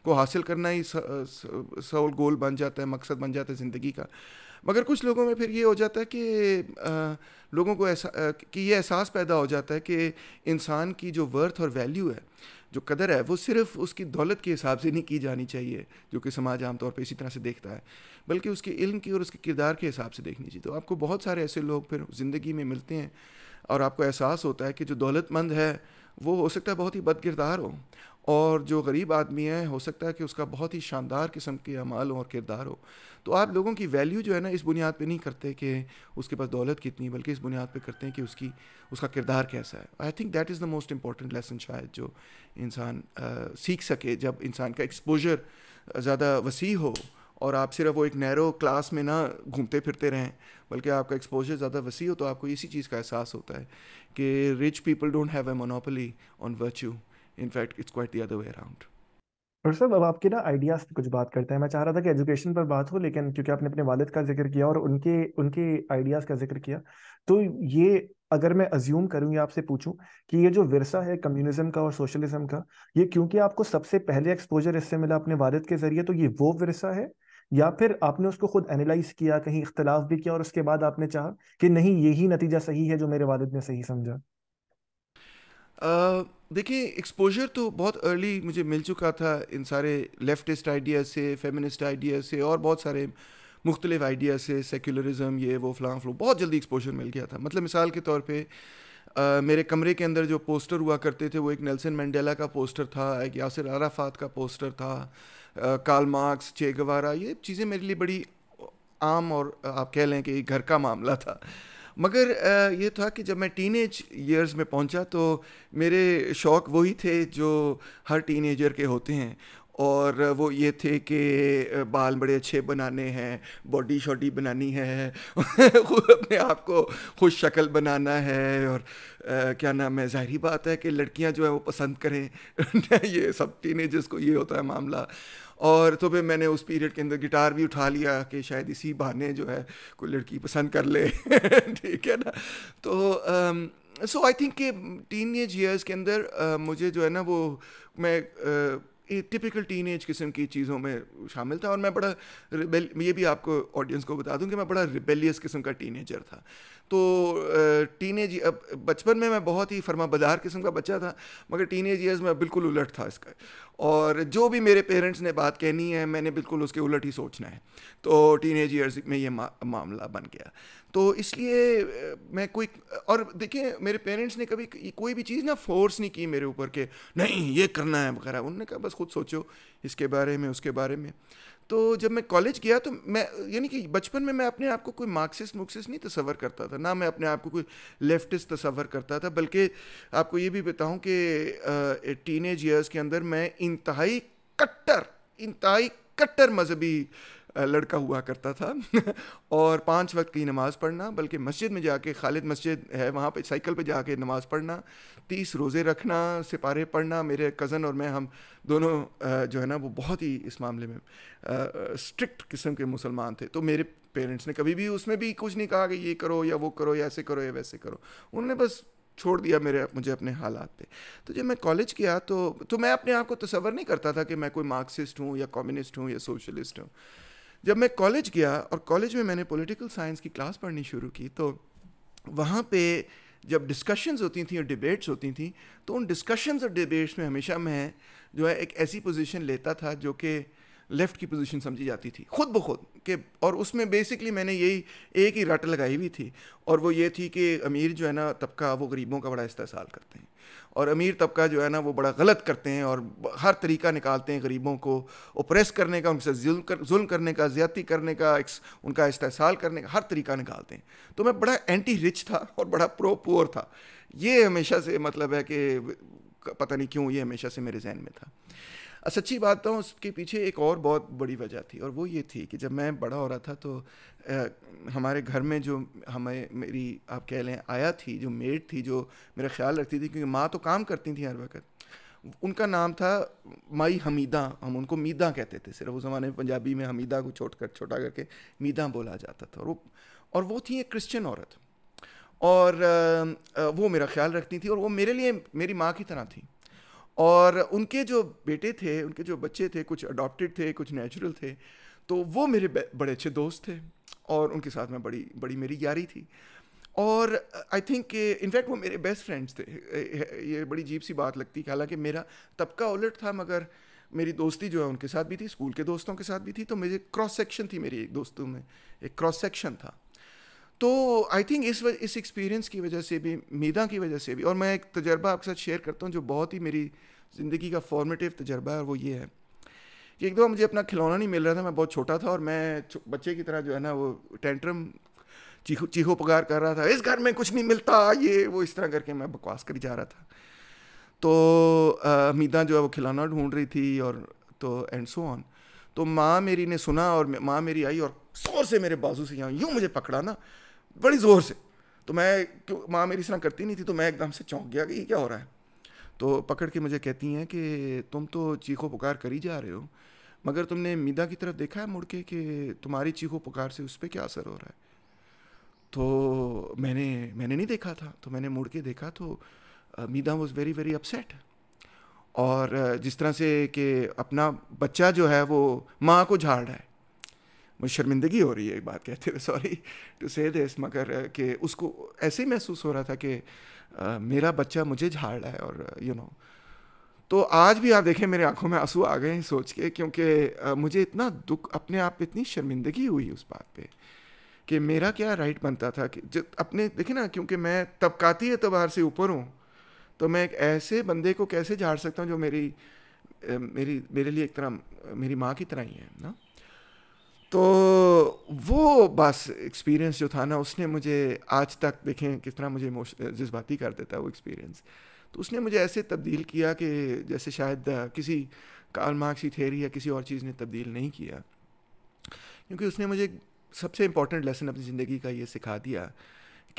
को हासिल करना ही सोल गोल बन जाता है मकसद बन जाता है ज़िंदगी का मगर कुछ लोगों में फिर ये हो जाता है कि आ, लोगों को ऐसा कि ये एहसास पैदा हो जाता है कि इंसान की जो वर्थ और वैल्यू है जो कदर है वो सिर्फ उसकी दौलत के हिसाब से नहीं की जानी चाहिए जो कि समाज आमतौर पर इसी तरह से देखता है बल्कि उसके इल्म की और उसके किरदार के हिसाब से देखनी चाहिए तो आपको बहुत सारे ऐसे लोग फिर ज़िंदगी में मिलते हैं और आपको एहसास होता है कि जो दौलतमंद है वो हो सकता है बहुत ही बदकिरदार हो और जो गरीब आदमी है हो सकता है कि उसका बहुत ही शानदार किस्म के अमाल हो और किरदार हो तो आप लोगों की वैल्यू जो है ना इस बुनियाद पे नहीं करते कि उसके पास दौलत कितनी बल्कि इस बुनियाद पे करते हैं कि उसकी उसका किरदार कैसा है I think that is the most important lesson शायद जो इंसान सीख सके जब इंसान का एक्सपोजर ज़्यादा वसी हो और आप सिर्फ वो एक नैरो क्लास में ना घूमते फिरते रहें बल्कि आपका एक्सपोजर ज़्यादा वसी हो तो आपको इसी चीज़ का एहसास होता है कि rich people don't have a monopoly on virtue in fact it's quite the other way around और साहब अब आपके ना आइडियाज़ पे कुछ बात करते हैं मैं चाह रहा था कि एजुकेशन पर बात हो लेकिन क्योंकि आपने अपने वालिद का जिक्र किया और उनके उनके आइडियाज़ का जिक्र किया तो ये अगर मैं अज्यूम करूँ या आपसे पूछूं कि ये जो विरसा है कम्युनिज्म का और सोशलिज्म का ये क्योंकि आपको सबसे पहले एक्सपोजर इससे मिला अपने वालिद के जरिए तो ये वो विरसा है या फिर आपने उसको खुद एनालाइज किया कहीं इख्तलाफ भी किया और उसके बाद आपने चाहा कि नहीं यही नतीजा सही है जो मेरे वालिद ने सही समझा देखिए एक्सपोजर तो बहुत अर्ली मुझे मिल चुका था इन सारे लेफ्टिस्ट आइडिया से फेमिनिस्ट आइडिया से और बहुत सारे मुख्तलिफ आइडिया से सेक्युलरिज्म ये वो फ्लां फ्लो बहुत जल्दी एक्सपोजर मिल गया था मतलब मिसाल के तौर पे Uh, मेरे कमरे के अंदर जो पोस्टर हुआ करते थे वो एक नेल्सन मंडेला का पोस्टर था एक यासिर अराफात का पोस्टर था कार्ल मार्क्स चे गवारा ये चीज़ें मेरे लिए बड़ी आम और आप कह लें कि घर का मामला था मगर ये था कि जब मैं टीन एज ईयर्स में पहुंचा तो मेरे शौक़ वही थे जो हर टीन एजर के होते हैं और वो ये थे कि बाल बड़े अच्छे बनाने हैं बॉडी शॉडी बनानी है [laughs] अपने आप को खुश शक्ल बनाना है और आ, क्या नाम है ज़ाहरी बात है कि लड़कियां जो है वो पसंद करें [laughs] ये सब टीनेजर्स को ये होता है मामला और तो फिर मैंने उस पीरियड के अंदर गिटार भी उठा लिया कि शायद इसी बहाने जो है कोई लड़की पसंद कर ले [laughs] ठीक है ना तो सो आई थिंक के टीन एज ईयर्स के अंदर uh, मुझे जो है ना वो मैं uh, टिपिकल टीन एज किस्म की चीज़ों में शामिल था और मैं बड़ा रिबेल ये भी आपको ऑडियंस को बता दूं कि मैं बड़ा रिबेलियस किस्म का टीनेजर था तो टीन एज बचपन में मैं बहुत ही फर्माबदार किस्म का बच्चा था मगर टीन एज ईयर्स में बिल्कुल उलट था इसका और जो भी मेरे पेरेंट्स ने बात कहनी है मैंने बिल्कुल उसके उलट ही सोचना है तो टीन एज ईयर्स में ये मा, मामला बन गया तो इसलिए मैं कोई और देखिए मेरे पेरेंट्स ने कभी कोई भी चीज़ ना फोर्स नहीं की मेरे ऊपर के नहीं ये करना है वगैरह उनने कहा बस खुद सोचो इसके बारे में उसके बारे में तो जब मैं कॉलेज गया तो मैं यानी कि बचपन में मैं अपने आप को कोई मार्क्सिस मुक्सिस नहीं तस्वर तो करता था ना मैं अपने आप को कोई लेफ्टिस्ट तस्वर करता था बल्कि आपको ये भी बताऊँ कि टीन एज ईयर्स के अंदर मैं इंतहाई कट्टर इंतहाई कट्टर मजहबी लड़का हुआ करता था [laughs] और पांच वक्त की नमाज़ पढ़ना बल्कि मस्जिद में जाके खालिद मस्जिद है वहाँ पे साइकिल पे जाके नमाज़ पढ़ना तीस रोज़े रखना सिपारे पढ़ना मेरे कज़न और मैं हम दोनों जो है ना वो बहुत ही इस मामले में स्ट्रिक्ट किस्म के मुसलमान थे तो मेरे पेरेंट्स ने कभी भी उसमें भी कुछ नहीं कहा कि ये करो या वो करो या ऐसे करो या वैसे करो उन्होंने बस छोड़ दिया मेरे मुझे अपने हालात पे तो जब मैं कॉलेज गया तो तो मैं अपने आप को तस्वर नहीं करता था कि मैं कोई मार्क्सिस्ट हूँ या कम्युनिस्ट हूँ या सोशलिस्ट हूँ जब मैं कॉलेज गया और कॉलेज में मैंने पॉलिटिकल साइंस की क्लास पढ़नी शुरू की तो वहाँ पे जब डिस्कशंस होती थी और डिबेट्स होती थी तो उन डिस्कशंस और डिबेट्स में हमेशा मैं जो है एक ऐसी पोजीशन लेता था जो कि लेफ़्ट की पोजीशन समझी जाती थी खुद ब खुद के और उसमें बेसिकली मैंने यही एक ही रट लगाई हुई थी और वो ये थी कि अमीर जो है ना तबका वो गरीबों का बड़ा इस्तेसाल करते हैं और अमीर तबका जो है ना वो बड़ा गलत करते हैं और हर तरीका निकालते हैं गरीबों को ओप्रेस करने का उनसे जुल्म करने का ज़्यादती करने का उनका इस्तेसाल करने का हर तरीका निकालते हैं तो मैं बड़ा एंटी रिच था और बड़ा प्रो पुअर था ये हमेशा से मतलब है कि पता नहीं क्यों ये हमेशा से मेरे जहन में था सच्ची अच्छा, बात तो उसके पीछे एक और बहुत बड़ी वजह थी और वो ये थी कि जब मैं बड़ा हो रहा था तो आ, हमारे घर में जो हमें मेरी आप कह लें आया थी जो मेड थी जो मेरा ख्याल रखती थी क्योंकि माँ तो काम करती थी हर वक्त उनका नाम था माई हमीदा हम उनको मीदा कहते थे सिर्फ उस ज़माने में पंजाबी में हमीदा को छोट कर छोटा करके मीदा बोला जाता था और वो और वो थी एक क्रिश्चियन औरत और वो मेरा ख्याल रखती थी और वो मेरे लिए मेरी माँ की तरह थी और उनके जो बेटे थे उनके जो बच्चे थे कुछ अडॉप्टेड थे कुछ नेचुरल थे तो वो मेरे बड़े अच्छे दोस्त थे और उनके साथ में बड़ी बड़ी मेरी यारी थी और आई थिंक इनफैक्ट वो मेरे बेस्ट फ्रेंड्स थे ये बड़ी जीप सी बात लगती हालांकि मेरा तबका उलट था मगर मेरी दोस्ती जो है उनके साथ भी थी स्कूल के दोस्तों के साथ भी थी तो मुझे क्रॉस सेक्शन थी मेरी एक दोस्तों में एक क्रॉस सेक्शन था तो आई थिंक इस वज, इस एक्सपीरियंस की वजह से भी मीदा की वजह से भी और मैं एक तजर्बा आपके साथ शेयर करता हूँ जो बहुत ही मेरी ज़िंदगी का फॉर्मेटिव तजर्बा है और वो ये है कि एक दो मुझे अपना खिलौना नहीं मिल रहा था मैं बहुत छोटा था और मैं बच्चे की तरह जो है ना वो टेंट्रम चीखो चीखो पगार कर रहा था इस घर में कुछ नहीं मिलता ये वो इस तरह करके मैं बकवास कर जा रहा था तो मीदा जो है वो खिलौना ढूंढ रही थी और तो एंड सो ऑन तो माँ मेरी ने सुना और माँ मेरी आई और शोर से मेरे बाजू से यहाँ यूँ मुझे पकड़ा ना बड़ी ज़ोर से तो मैं क्यों माँ मेरी इस करती नहीं थी तो मैं एकदम से चौंक गया कि ये क्या हो रहा है तो पकड़ के मुझे कहती हैं कि तुम तो चीखो पुकार कर ही जा रहे हो मगर तुमने मीदा की तरफ देखा है मुड़ के कि तुम्हारी चीखो पुकार से उस पर क्या असर हो रहा है तो मैंने मैंने नहीं देखा था तो मैंने मुड़ के देखा तो मीदा वॉज़ वेरी वेरी अपसेट और जिस तरह से कि अपना बच्चा जो है वो माँ को झाड़ रहा है मुझे शर्मिंदगी हो रही है एक बात कहते हुए सॉरी टू से दिस मगर कि उसको ऐसे ही महसूस हो रहा था कि मेरा बच्चा मुझे झाड़ रहा है और यू नो तो आज भी आप देखें मेरे आंखों में आंसू आ गए हैं सोच के क्योंकि मुझे इतना दुख अपने आप पे इतनी शर्मिंदगी हुई उस बात पे कि मेरा क्या राइट बनता था कि जब अपने देखे ना क्योंकि मैं तबकाती एतबार से ऊपर हूँ तो मैं एक ऐसे बंदे को कैसे झाड़ सकता हूँ जो मेरी मेरी मेरे लिए एक तरह मेरी माँ की तरह ही है ना तो वो बस एक्सपीरियंस जो था ना उसने मुझे आज तक देखें किस तरह मुझे जज्बाती कर देता है वो एक्सपीरियंस तो उसने मुझे ऐसे तब्दील किया कि जैसे शायद किसी कार्ल मार्क्स की थेरी या किसी और चीज़ ने तब्दील नहीं किया क्योंकि उसने मुझे सबसे इम्पोर्टेंट लेसन अपनी ज़िंदगी का ये सिखा दिया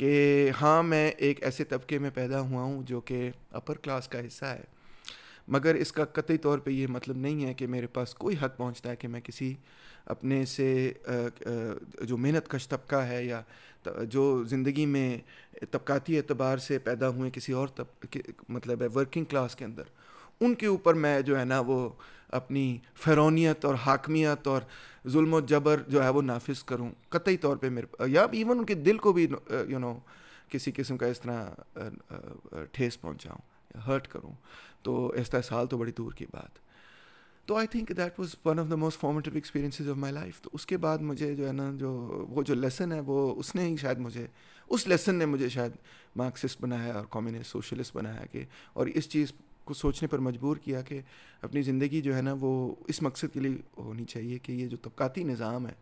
कि हाँ मैं एक ऐसे तबके में पैदा हुआ हूँ जो कि अपर क्लास का हिस्सा है मगर इसका कतई तौर पे ये मतलब नहीं है कि मेरे पास कोई हक पहुँचता है कि मैं किसी अपने से जो मेहनत कश तबका है या जो ज़िंदगी में तबकाती एतबार से पैदा हुए किसी और तब मतलब है वर्किंग क्लास के अंदर उनके ऊपर मैं जो है ना वो अपनी फ़रौनीत और हाकमियत और जुल्म जबर जो है वो नाफिज करूँ कतई तौर पे मेरे या इवन उनके दिल को भी यू नो किसी किस्म का इस तरह ठेस पहुँचाऊँ हर्ट करूँ तो इसता साल तो बड़ी दूर की बात तो I think that was one of the most formative experiences of my life तो उसके बाद मुझे जो है ना जो वो जो लेसन है वो उसने ही शायद मुझे उस लेसन ने मुझे शायद मार्क्सिस्ट बनाया और कम्युनिस्ट सोशलिस्ट बनाया कि और इस चीज़ को सोचने पर मजबूर किया कि अपनी ज़िंदगी जो है ना वो इस मकसद के लिए होनी चाहिए कि ये जो तबकाती निज़ाम है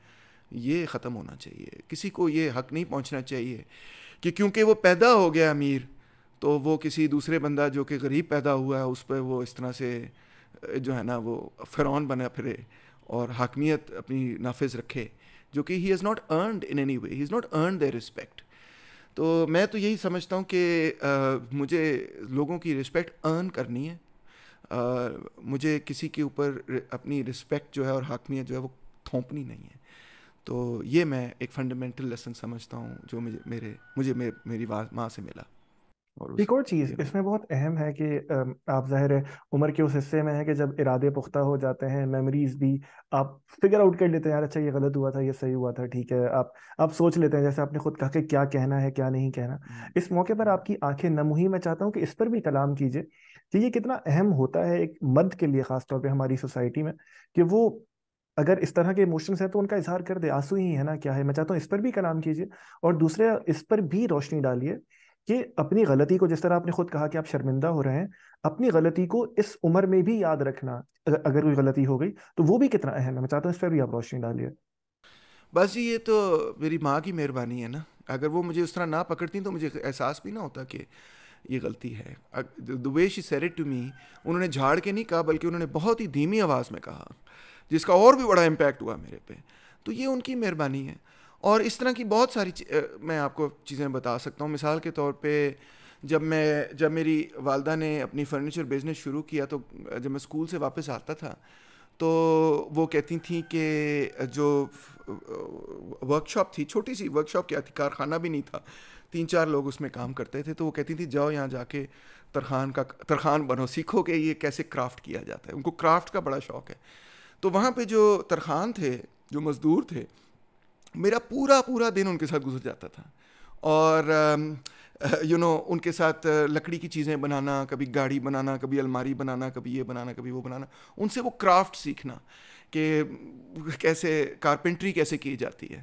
ये ख़त्म होना चाहिए किसी को ये हक नहीं पहुँचना चाहिए कि क्योंकि वो पैदा हो गया अमीर तो वो किसी दूसरे बंदा जो कि गरीब पैदा हुआ है उस पर वो इस तरह से जो है ना वो फ़िरौन बना फिरे और हाकमियत अपनी नाफिज रखे जो कि he is not earned in any way he is not earn their respect तो मैं तो यही समझता हूँ कि मुझे लोगों की रिस्पेक्ट अर्न करनी है आ, मुझे किसी के ऊपर अपनी रिस्पेक्ट जो है और हाकमियत जो है वो थोपनी नहीं है तो ये मैं एक फंडामेंटल लेसन समझता हूँ जो मुझे मेरे मुझे मेरी माँ से मिला और एक और चीज़ इसमें बहुत अहम है कि आप जाहिर है उम्र के उस हिस्से में है कि जब इरादे पुख्ता हो जाते हैं मेमोरीज भी आप फिगर आउट कर लेते हैं यार अच्छा ये गलत हुआ था ये सही हुआ था ठीक है आप आप सोच लेते हैं जैसे आपने खुद कहा कि क्या कहना है क्या नहीं कहना हम्म। इस मौके पर आपकी आंखें नम हुई मैं चाहता हूँ कि इस पर भी कलाम कीजिए कि ये कितना अहम होता है एक मर्द के लिए खासतौर पर हमारी सोसाइटी में कि वो अगर इस तरह के इमोशंस हैं तो उनका इजहार कर दे आंसू ही है ना क्या है मैं चाहता हूँ इस पर भी कलाम कीजिए और दूसरे इस पर भी रोशनी डालिए कि अपनी गलती को जिस तरह आपने खुद कहा कि आप शर्मिंदा हो रहे हैं अपनी गलती को इस उम्र में भी याद रखना अगर कोई गलती हो गई तो वो भी कितना अहम है मैं चाहता हूँ इस पर भी आप रोशनी डालिए बस ये तो मेरी माँ की मेहरबानी है ना अगर वो मुझे उस तरह ना पकड़ती तो मुझे एहसास भी ना होता कि ये गलती है दुबे शी टू मी उन्होंने झाड़ के नहीं कहा बल्कि उन्होंने बहुत ही धीमी आवाज़ में कहा जिसका और भी बड़ा इम्पैक्ट हुआ मेरे पे तो ये उनकी मेहरबानी है और इस तरह की बहुत सारी मैं आपको चीज़ें बता सकता हूँ मिसाल के तौर पे जब मैं जब मेरी वालदा ने अपनी फर्नीचर बिज़नेस शुरू किया तो जब मैं स्कूल से वापस आता था तो वो कहती थी कि जो वर्कशॉप थी छोटी सी वर्कशॉप क्या थी कारखाना भी नहीं था तीन चार लोग उसमें काम करते थे तो वो कहती थी जाओ यहाँ जाके तरखान का तरखान बनो सीखो कि ये कैसे क्राफ्ट किया जाता है उनको क्राफ्ट का बड़ा शौक़ है तो वहाँ पे जो तरखान थे जो मज़दूर थे मेरा पूरा पूरा दिन उनके साथ गुजर जाता था और यू नो उनके साथ लकड़ी की चीज़ें बनाना कभी गाड़ी बनाना कभी अलमारी बनाना कभी ये बनाना कभी वो बनाना उनसे वो क्राफ्ट सीखना कि कैसे कारपेंट्री कैसे की जाती है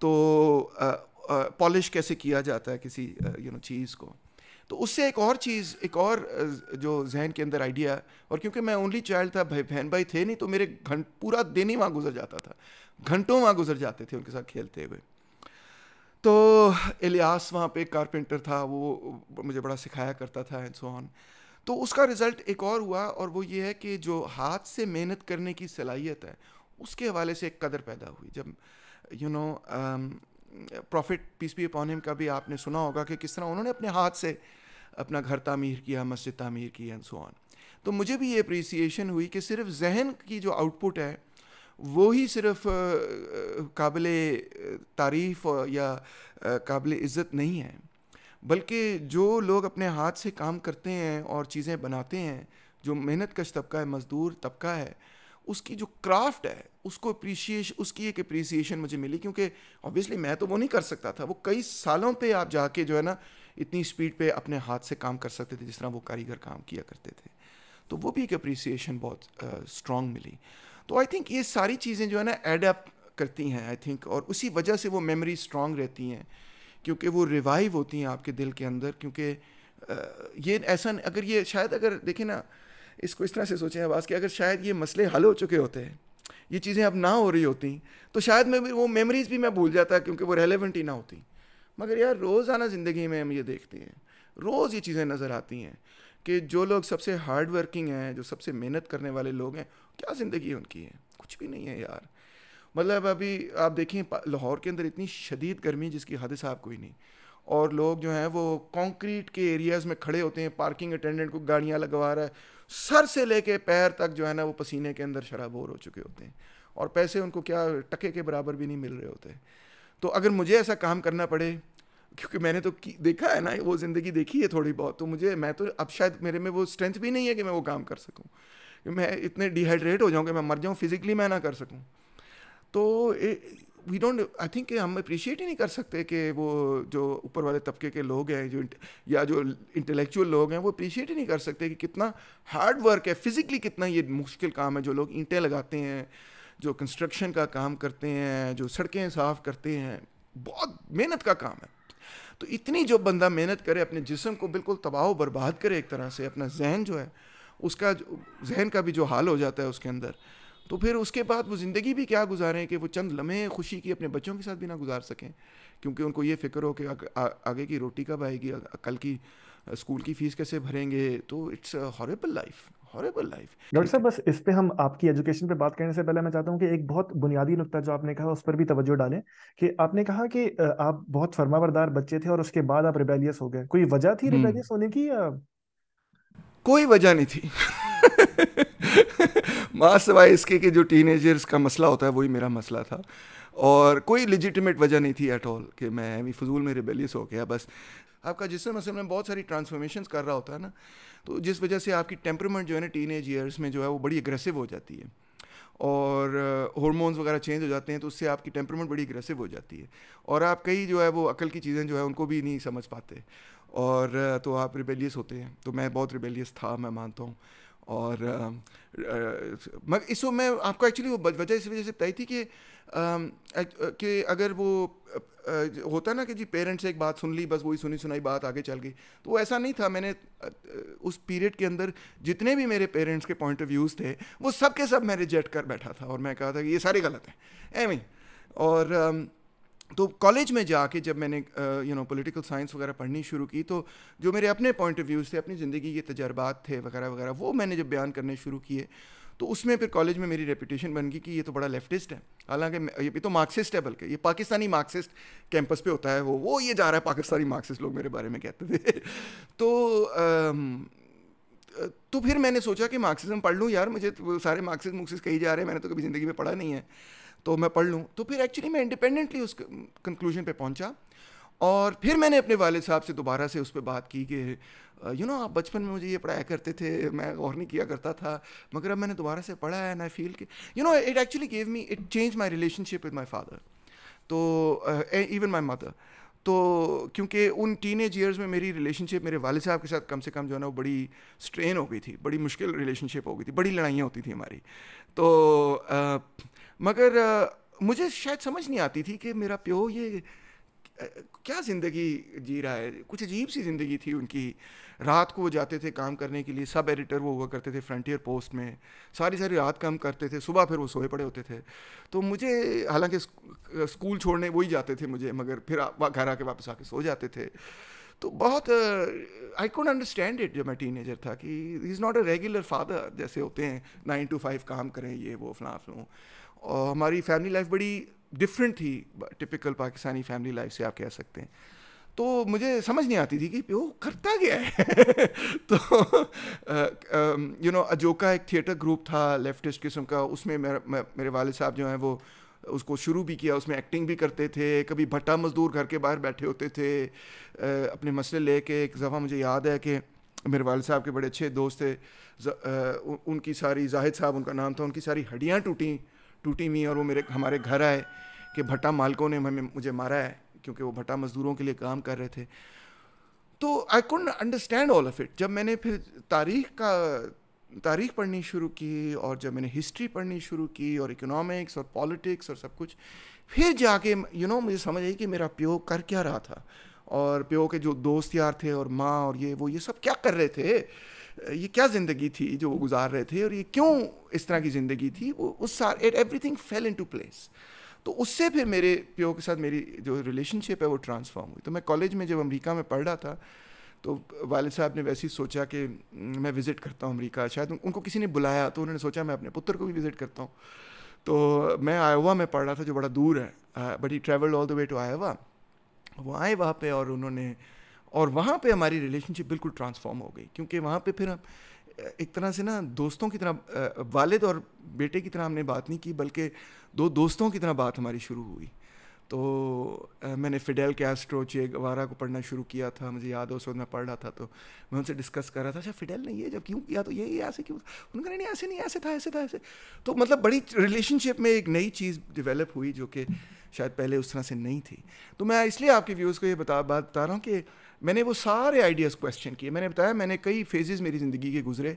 तो पॉलिश कैसे किया जाता है किसी यू नो चीज़ को तो उससे एक और चीज़ एक और जो जहन के अंदर आइडिया और क्योंकि मैं ओनली चाइल्ड था भाई बहन भाई थे नहीं तो मेरे घंट पूरा दिन ही वहाँ गुजर जाता था घंटों वहाँ गुजर जाते थे उनके साथ खेलते हुए तो इलियास वहाँ पे कारपेंटर था वो मुझे बड़ा सिखाया करता था एंड सो ऑन तो उसका रिज़ल्ट एक और हुआ और वो ये है कि जो हाथ से मेहनत करने की सलाहियत है उसके हवाले से एक कदर पैदा हुई जब you you know know, um, prophet peace be upon him का भी आपने सुना होगा कि किस तरह उन्होंने अपने हाथ से अपना घर तामीर किया मस्जिद तामीर की एंड सो ऑन तो मुझे भी ये अप्रिसिएशन हुई कि सिर्फ जहन की जो आउटपुट है वो ही सिर्फ काबिल तारीफ़ या काबिल इज़्ज़त नहीं है बल्कि जो लोग अपने हाथ से काम करते हैं और चीज़ें बनाते हैं जो मेहनत कश तबका है मज़दूर तबका है उसकी जो क्राफ्ट है उसको अप्रीशिएश उसकी एक अप्रिसिएशन मुझे मिली क्योंकि ऑब्वियसली मैं तो वो नहीं कर सकता था वो कई सालों पे आप जाके जो है ना इतनी स्पीड पे अपने हाथ से काम कर सकते थे जिस तरह वो कारीगर काम किया करते थे तो वो भी एक अप्रीसीशन बहुत स्ट्रॉन्ग uh, मिली तो आई थिंक ये सारी चीज़ें जो है ना एडअप करती हैं आई थिंक और उसी वजह से वो मेमोरी स्ट्रॉन्ग रहती हैं क्योंकि वो रिवाइव होती हैं आपके दिल के अंदर क्योंकि ये ऐसा अगर ये शायद अगर देखें ना इसको इस तरह से सोचें आवाज़ कि अगर शायद ये मसले हल हो चुके होते हैं ये चीज़ें अब ना हो रही होती तो शायद मैं वो मेमोरीज भी मैं भूल जाता क्योंकि वो रेलिवेंट ही ना होती मगर यार रोज़ाना ज़िंदगी में हम ये देखते हैं रोज़ ये चीज़ें नज़र आती हैं कि जो लोग सबसे हार्ड वर्किंग हैं जो सबसे मेहनत करने वाले लोग हैं क्या ज़िंदगी उनकी है कुछ भी नहीं है यार मतलब अभी आप देखें लाहौर के अंदर इतनी शदीद गर्मी जिसकी हद साहब कोई नहीं और लोग जो हैं वो कंक्रीट के एरियाज़ में खड़े होते हैं पार्किंग अटेंडेंट को गाड़ियाँ लगवा रहा है सर से लेके पैर तक जो है ना वो पसीने के अंदर शराबोर हो चुके होते हैं और पैसे उनको क्या टके के बराबर भी नहीं मिल रहे होते तो अगर मुझे ऐसा काम करना पड़े क्योंकि मैंने तो देखा है ना वो ज़िंदगी देखी है थोड़ी बहुत तो मुझे मैं तो अब शायद मेरे में वो स्ट्रेंथ भी नहीं है कि मैं वो काम कर सकूँ मैं इतने डिहाइड्रेट हो जाऊँ कि मैं मर जाऊँ फिज़िकली मैं ना कर सकूँ तो वी डोंट आई थिंक हम अप्रिशिएट ही नहीं कर सकते कि वो जो ऊपर वाले तबके के लोग हैं जो या जो इंटेलेक्चुअल लोग हैं वो अप्रिशिएट ही नहीं कर सकते कि कितना हार्ड वर्क है फिज़िकली कितना ये मुश्किल काम है जो लोग ईंटें लगाते हैं जो कंस्ट्रक्शन का काम करते हैं जो सड़कें साफ़ करते हैं बहुत मेहनत का काम है तो इतनी जो बंदा मेहनत करे अपने जिसम को बिल्कुल तबाह बर्बाद करे एक तरह से अपना जहन जो है उसका जहन का भी जो हाल हो जाता है उसके अंदर तो फिर उसके बाद वो ज़िंदगी भी क्या गुजारें कि वो चंद लम्हे खुशी की अपने बच्चों के साथ भी ना गुजार सकें क्योंकि उनको ये फ़िक्र हो कि आ, आगे की रोटी कब आएगी कल की स्कूल की फ़ीस कैसे भरेंगे तो it's horrible life horrible life doctor साहब बस इस पे हम आपकी एजुकेशन पे बात करने से पहले मैं चाहता हूँ कि एक बहुत बुनियादी नुकता जो आपने कहा उस पर भी तवज्जो डालें कि आपने कहा कि आप बहुत फरमाबरदार बच्चे थे और उसके बाद आप रिबेलियस हो गए कोई वजह थी रिबेलियस हम्म। होने की या कोई वजह नहीं थी [laughs] [laughs] माँ सवाए इसके कि जो टीन का मसला होता है वही मेरा मसला था और कोई लिजिटमेट वजह नहीं थी एट ऑल कि मैं फजूल में रिबेलियस हो गया बस आपका जिस मसल में बहुत सारी ट्रांसफॉर्मेशन कर रहा होता है ना तो जिस वजह से आपकी टेम्परमेंट जो है ना टीन एज ईयर्स में जो है वो बड़ी अग्रेसिव हो जाती है और हॉर्मोन्स वगैरह चेंज हो जाते हैं तो उससे आपकी टेम्परमेंट बड़ी अग्रेसिव हो जाती है और आप कई जो है वो अकल की चीज़ें जो है उनको भी नहीं समझ पाते और तो आप रिबेलियस होते हैं तो मैं बहुत रिबेलियस था मैं मानता हूँ और मगर इस मैं आपको एक्चुअली वो वजह इस वजह से बताई थी कि कि अगर वो होता है ना कि जी पेरेंट्स से एक बात सुन ली बस वही सुनी सुनाई बात आगे चल गई तो वो ऐसा नहीं था मैंने उस पीरियड के अंदर जितने भी मेरे पेरेंट्स के पॉइंट ऑफ व्यूज़ थे वो सब के सब मैं रिजेक्ट कर बैठा था और मैं कहा था कि ये सारे गलत हैं एम और तो कॉलेज में जाके जब मैंने यू नो पॉलिटिकल साइंस वगैरह पढ़नी शुरू की तो जो मेरे अपने पॉइंट ऑफ व्यूज़ थे अपनी ज़िंदगी के तजर्बात थे वगैरह वगैरह वो मैंने जब बयान करने शुरू किए तो उसमें फिर कॉलेज में मेरी रेपुटेशन बन गई कि ये तो बड़ा लेफ्टिस्ट है हालांकि ये तो मार्क्सिस्ट है बल्कि ये पाकिस्तानी मार्क्सिस्ट कैंपस पे होता है वो वो ये जा रहा है पाकिस्तानी मार्क्सिस्ट लोग मेरे बारे में कहते थे [laughs] तो तो फिर मैंने सोचा कि मार्क्सिज्म पढ़ लूँ यार मुझे तो सारे मार्क्सिस्ट मुक्सिस कही जा रहे हैं मैंने तो कभी ज़िंदगी में पढ़ा नहीं है तो मैं पढ़ लूँ तो फिर एक्चुअली मैं इंडिपेंडेंटली उस कंक्लूजन पे पहुँचा और फिर मैंने अपने वाले साहब से दोबारा से उस पर बात की कि यू नो आप बचपन में मुझे ये पढ़ाया करते थे मैं और नहीं किया करता था मगर अब मैंने दोबारा से पढ़ा है एंड आई फील कि you know it actually gave me it change my relationship with my father तो इवन माई मदर तो क्योंकि उन टीन एज ईयर्स में मेरी रिलेशनशिप मेरे वाले साहब के साथ कम से कम जो है ना वो बड़ी स्ट्रेन हो गई थी बड़ी मुश्किल रिलेशनशिप हो गई थी बड़ी लड़ाइयाँ होती थी हमारी तो uh, मगर मुझे शायद समझ नहीं आती थी कि मेरा प्यो ये क्या ज़िंदगी जी रहा है कुछ अजीब सी ज़िंदगी थी उनकी रात को वो जाते थे काम करने के लिए सब एडिटर वो हुआ करते थे फ्रंटियर पोस्ट में सारी सारी रात काम करते थे सुबह फिर वो सोए पड़े होते थे तो मुझे हालांकि स्कूल छोड़ने वही जाते थे मुझे मगर फिर घर आके वापस आके सो जाते थे तो बहुत आई कॉन्ट अंडरस्टैंड इट जब मैं टीनेजर था कि is not a regular father जैसे होते हैं नाइन टू फाइव काम करें ये वो फ्लाफ लूँ और हमारी फैमिली लाइफ बड़ी डिफरेंट थी टिपिकल पाकिस्तानी फैमिली लाइफ से आप कह सकते हैं तो मुझे समझ नहीं आती थी कि वो करता क्या है [laughs] तो यू नो अजोका एक थिएटर ग्रुप था लेफ्टिस्ट किस्म का उसमें मेरे मेरे वाले साहब जो हैं वो उसको शुरू भी किया उसमें एक्टिंग भी करते थे कभी भट्टा मजदूर घर के बाहर बैठे होते थे अपने मसले ले कर एक दफ़ा मुझे याद है कि मेरे वाल साहब के बड़े अच्छे दोस्त थे उनकी सारी जाहिद साहब उनका नाम था उनकी सारी हड्डियाँ टूटी टूटी हुई और वो मेरे हमारे घर आए कि भट्टा मालकों ने हमें मुझे मारा है क्योंकि वो भट्टा मज़दूरों के लिए काम कर रहे थे तो I could understand all of it जब मैंने फिर तारीख का तारीख पढ़नी शुरू की और जब मैंने हिस्ट्री पढ़नी शुरू की और इकोनॉमिक्स और पॉलिटिक्स और सब कुछ फिर जाके यू you नो know, मुझे समझ आई कि मेरा प्यो कर क्या रहा था और प्यो के जो दोस्त यार थे और माँ और ये वो ये सब क्या कर रहे थे ये क्या ज़िंदगी थी जो वो गुजार रहे थे और ये क्यों इस तरह की ज़िंदगी थी वो उस सार at everything fell into place तो उससे फिर मेरे प्यो के साथ मेरी जो रिलेशनशिप है वो ट्रांसफॉर्म हुई तो मैं कॉलेज में जब अमेरिका में पढ़ रहा था तो वाले साहब ने वैसे ही सोचा कि मैं विज़िट करता हूँ अमेरिका शायद उनको किसी ने बुलाया तो उन्होंने सोचा मैं अपने पुत्र को भी विज़िट करता हूँ तो मैं आयोवा में पढ़ रहा था जो बड़ा दूर है but he travelled all the way to Iowa वो आए वहाँ पे और उन्होंने और वहाँ पे हमारी रिलेशनशिप बिल्कुल ट्रांसफॉर्म हो गई क्योंकि वहाँ पे फिर हम एक तरह से ना दोस्तों की तरह वालद और बेटे की तरह हमने बात नहीं की बल्कि दो दोस्तों की तरह बात हमारी शुरू हुई तो मैंने फिडेल कैस्ट्रो चे गवारा को पढ़ना शुरू किया था मुझे याद है उस वक्त मैं पढ़ रहा था तो मैं उनसे डिस्कस कर रहा था अच्छा फिडेल ने ये जब क्यों किया तो ये ऐसे क्यों उन्होंने कहा नहीं ऐसे नहीं ऐसे था ऐसे था ऐसे तो मतलब बड़ी रिलेशनशिप में एक नई चीज़ डिवेलप हुई जो कि शायद पहले उस तरह से नहीं थी तो मैं इसलिए आपके व्यूज़ को ये बता बात बता रहा हूँ कि मैंने वो सारे आइडियाज़ क्वेश्चन किए मैंने बताया मैंने कई फेजेस मेरी ज़िंदगी के गुजरे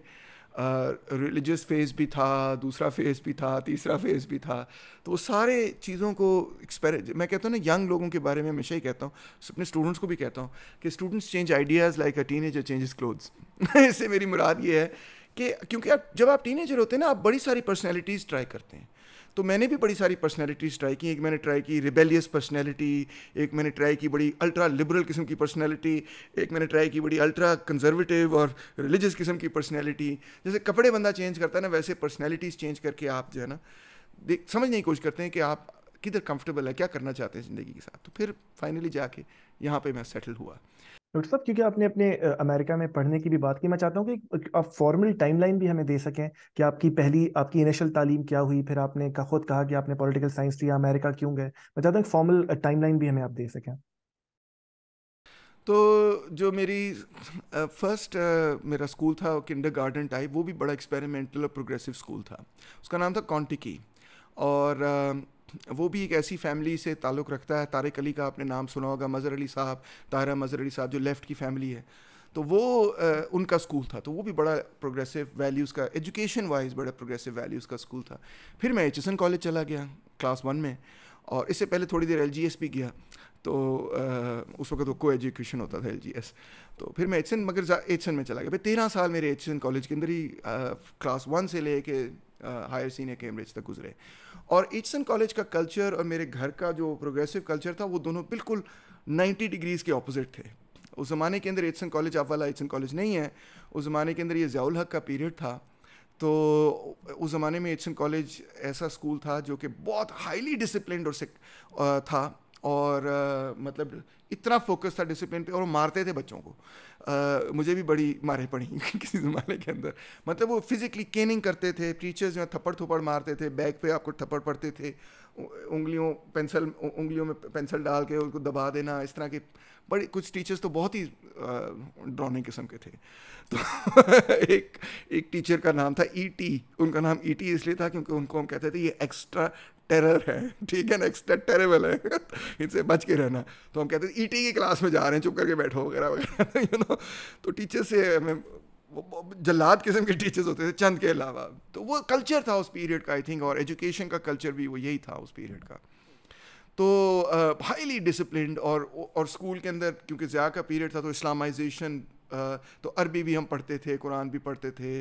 रिलीजियस फेज़ भी था दूसरा फेज़ भी था तीसरा फेज़ भी था तो वो सारे चीज़ों को एक्सपेर मैं कहता हूँ ना यंग लोगों के बारे में हमेशा ही कहता हूँ अपने स्टूडेंट्स को भी कहता हूँ कि students change ideas like a teenager changes clothes इससे मेरी मुराद ये है कि क्योंकि आप जब आप टीनेजर होते हैं ना आप बड़ी सारी पर्सनैलिटीज़ ट्राई करते हैं तो मैंने भी बड़ी सारी पर्सनैलिटीज़ ट्राई की एक मैंने ट्राई की रिबेलियस पर्सनैलिटी एक मैंने ट्राई की बड़ी अल्ट्रा लिबरल किस्म की पर्सनैलिटी एक मैंने ट्राई की बड़ी अल्ट्रा कंजर्वेटिव और रिलीजियस किस्म की पर्सनैलिटी जैसे कपड़े बंदा चेंज करता है ना वैसे पर्सनैलिटीज़ चेंज करके आप जो है ना देख समझने की कोशिश करते हैं कि आप किधर कंफर्टेबल है क्या करना चाहते हैं ज़िंदगी के साथ तो फिर फाइनली जाके यहाँ पे मैं सेटल हुआ डॉक्टर साहब क्योंकि आपने अपने अमेरिका में पढ़ने की भी बात की मैं चाहता हूँ कि आप फॉर्मल टाइमलाइन भी हमें दे सकें कि आपकी पहली आपकी इनिशियल तालीम क्या हुई फिर आपने खुद कहा कि आपने पॉलिटिकल साइंस लिया अमेरिका क्यों गए मैं चाहता हूँ फॉर्मल टाइमलाइन भी हमें आप दे सकें तो जो मेरी फर्स्ट uh, मेरा स्कूल था किंडर गार्डन टाइप वो भी बड़ा एक्सपेरिमेंटल और प्रोग्रेसिव स्कूल था उसका नाम था कॉन्टिकी और uh, वो भी एक ऐसी फैमिली से ताल्लुक़ रखता है तारिक अली का आपने नाम सुना होगा मज़र अली साहब ताहरा मज़र अली साहब जो लेफ़्ट की फैमिली है तो वो आ, उनका स्कूल था तो वो भी बड़ा प्रोग्रेसिव वैल्यूज़ का एजुकेशन वाइज बड़ा प्रोग्रेसिव वैल्यूज़ का स्कूल था फिर मैं एच कॉलेज चला गया क्लास वन में और इससे पहले थोड़ी देर एल भी गया तो आ, उस वक्त वो को एजुकेशन होता था एल तो फिर मैं एच मगर एच में चला गया भाई तेरह साल मेरे एच कॉलेज के अंदर ही क्लास वन से ले हायर सीनियर कैम्ब्रिज तक गुजरे और इट्सन कॉलेज का कल्चर और मेरे घर का जो प्रोग्रेसिव कल्चर था वो दोनों बिल्कुल 90 डिग्रीज़ के ऑपोजिट थे उस ज़माने के अंदर एटसन कॉलेज अब वाला एटसन कॉलेज नहीं है उस ज़माने के अंदर ये जयाल हक का पीरियड था तो उस ज़माने में एडसन कॉलेज ऐसा स्कूल था जो कि बहुत हाईली डिसिप्लिन और था और uh, मतलब इतना फोकस था डिसिप्लिन पे और मारते थे बच्चों को आ, मुझे भी बड़ी मारे पड़ी [laughs] किसी ज़माने के अंदर मतलब वो फिज़िकली केनिंग करते थे टीचर्स जो है थप्पड़ थप्पड़ मारते थे बैग पे आपको थप्पड़ पड़ते थे उंगलियों पेंसिल उंगलियों में पेंसिल डाल के उनको दबा देना इस तरह के बड़े कुछ टीचर्स तो बहुत ही ड्रॉने किस्म के थे [laughs] तो एक एक टीचर का नाम था ई e टी उनका नाम ई e टी इसलिए था क्योंकि उनको हम कहते थे ये एक्स्ट्रा टेरर है ठीक है नेक्स्ट स्टेप टेरेबल है [laughs] इनसे बच के रहना तो हम कहते थे ईटी e की क्लास में जा रहे हैं चुप करके बैठो वगैरह वगैरह यू [laughs] नो तो टीचर से हमें जल्लाद किस्म के टीचर्स होते थे चंद के अलावा तो वो कल्चर था उस पीरियड का आई थिंक और एजुकेशन का कल्चर भी वो यही था उस पीरियड का तो हाईली डिसिप्लिन और और स्कूल के अंदर क्योंकि ज्यादा का पीरियड था तो इस्लामाइजेशन तो अरबी भी हम पढ़ते थे कुरान भी पढ़ते थे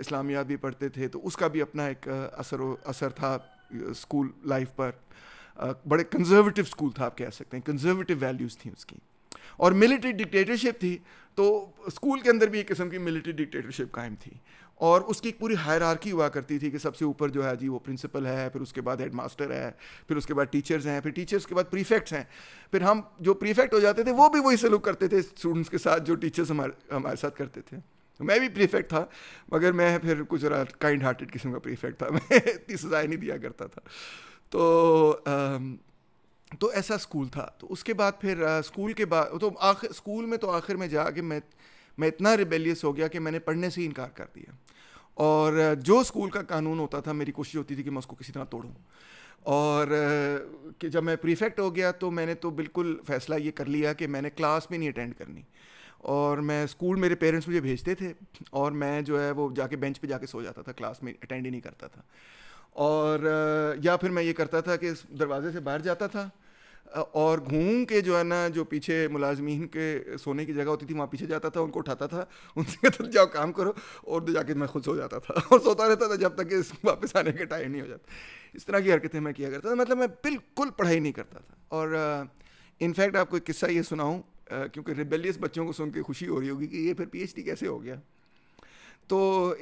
इस्लामियात भी पढ़ते थे तो उसका भी अपना एक असर असर था स्कूल uh, लाइफ पर uh, बड़े कंजर्वेटिव स्कूल था आप कह सकते हैं कंजर्वेटिव वैल्यूज़ थी उसकी और मिलिट्री डिक्टेटरशिप थी तो स्कूल के अंदर भी एक किस्म की मिलिट्री डिक्टेटरशिप कायम थी और उसकी एक पूरी हायरार्की हुआ करती थी कि सबसे ऊपर जो है जी वो प्रिंसिपल है फिर उसके बाद हेडमास्टर है फिर उसके बाद टीचर्स हैं फिर टीचर्स के बाद प्रीफेक्ट्स हैं फिर हम जो प्रीफेक्ट हो जाते थे वो भी वही सलूक करते थे स्टूडेंट्स के साथ जो टीचर्स हमारे हमारे साथ करते थे मैं भी प्रीफेक्ट था मगर मैं फिर कुछ ज़रा काइंड हार्टेड किस्म का प्रीफेक्ट था [laughs] मैं इतनी सज़ाए नहीं दिया करता था तो तो ऐसा स्कूल था तो उसके बाद फिर स्कूल के बाद तो आखिर स्कूल में तो आखिर में जाके मैं मैं इतना रिबेलियस हो गया कि मैंने पढ़ने से ही इनकार कर दिया और जो स्कूल का कानून होता था मेरी कोशिश होती थी कि मैं उसको किसी तरह तोड़ूँ और कि जब मैं प्रीफेक्ट हो गया तो मैंने तो बिल्कुल फ़ैसला ये कर लिया कि मैंने क्लास में नहीं अटेंड करनी और मैं स्कूल मेरे पेरेंट्स मुझे भेजते थे और मैं जो है वो जाके बेंच पे जाके सो जाता था क्लास में अटेंड ही नहीं करता था और या फिर मैं ये करता था कि दरवाजे से बाहर जाता था और घूम के जो है ना जो पीछे मुलाजमीन के सोने की जगह होती थी वहाँ पीछे जाता था उनको उठाता था उनसे कहता था जाओ काम करो और तो जाके मैं खुद सो जाता था और सोता रहता था जब तक कि वापस आने का टाइम नहीं हो जाता इस तरह की हरकतें मैं किया करता था मतलब मैं बिल्कुल पढ़ाई नहीं करता था और इनफैक्ट आपको एक किस्सा ये सुनाऊँ क्योंकि रिबेलियस बच्चों को सुन के खुशी हो रही होगी कि ये फिर पीएचडी कैसे हो गया तो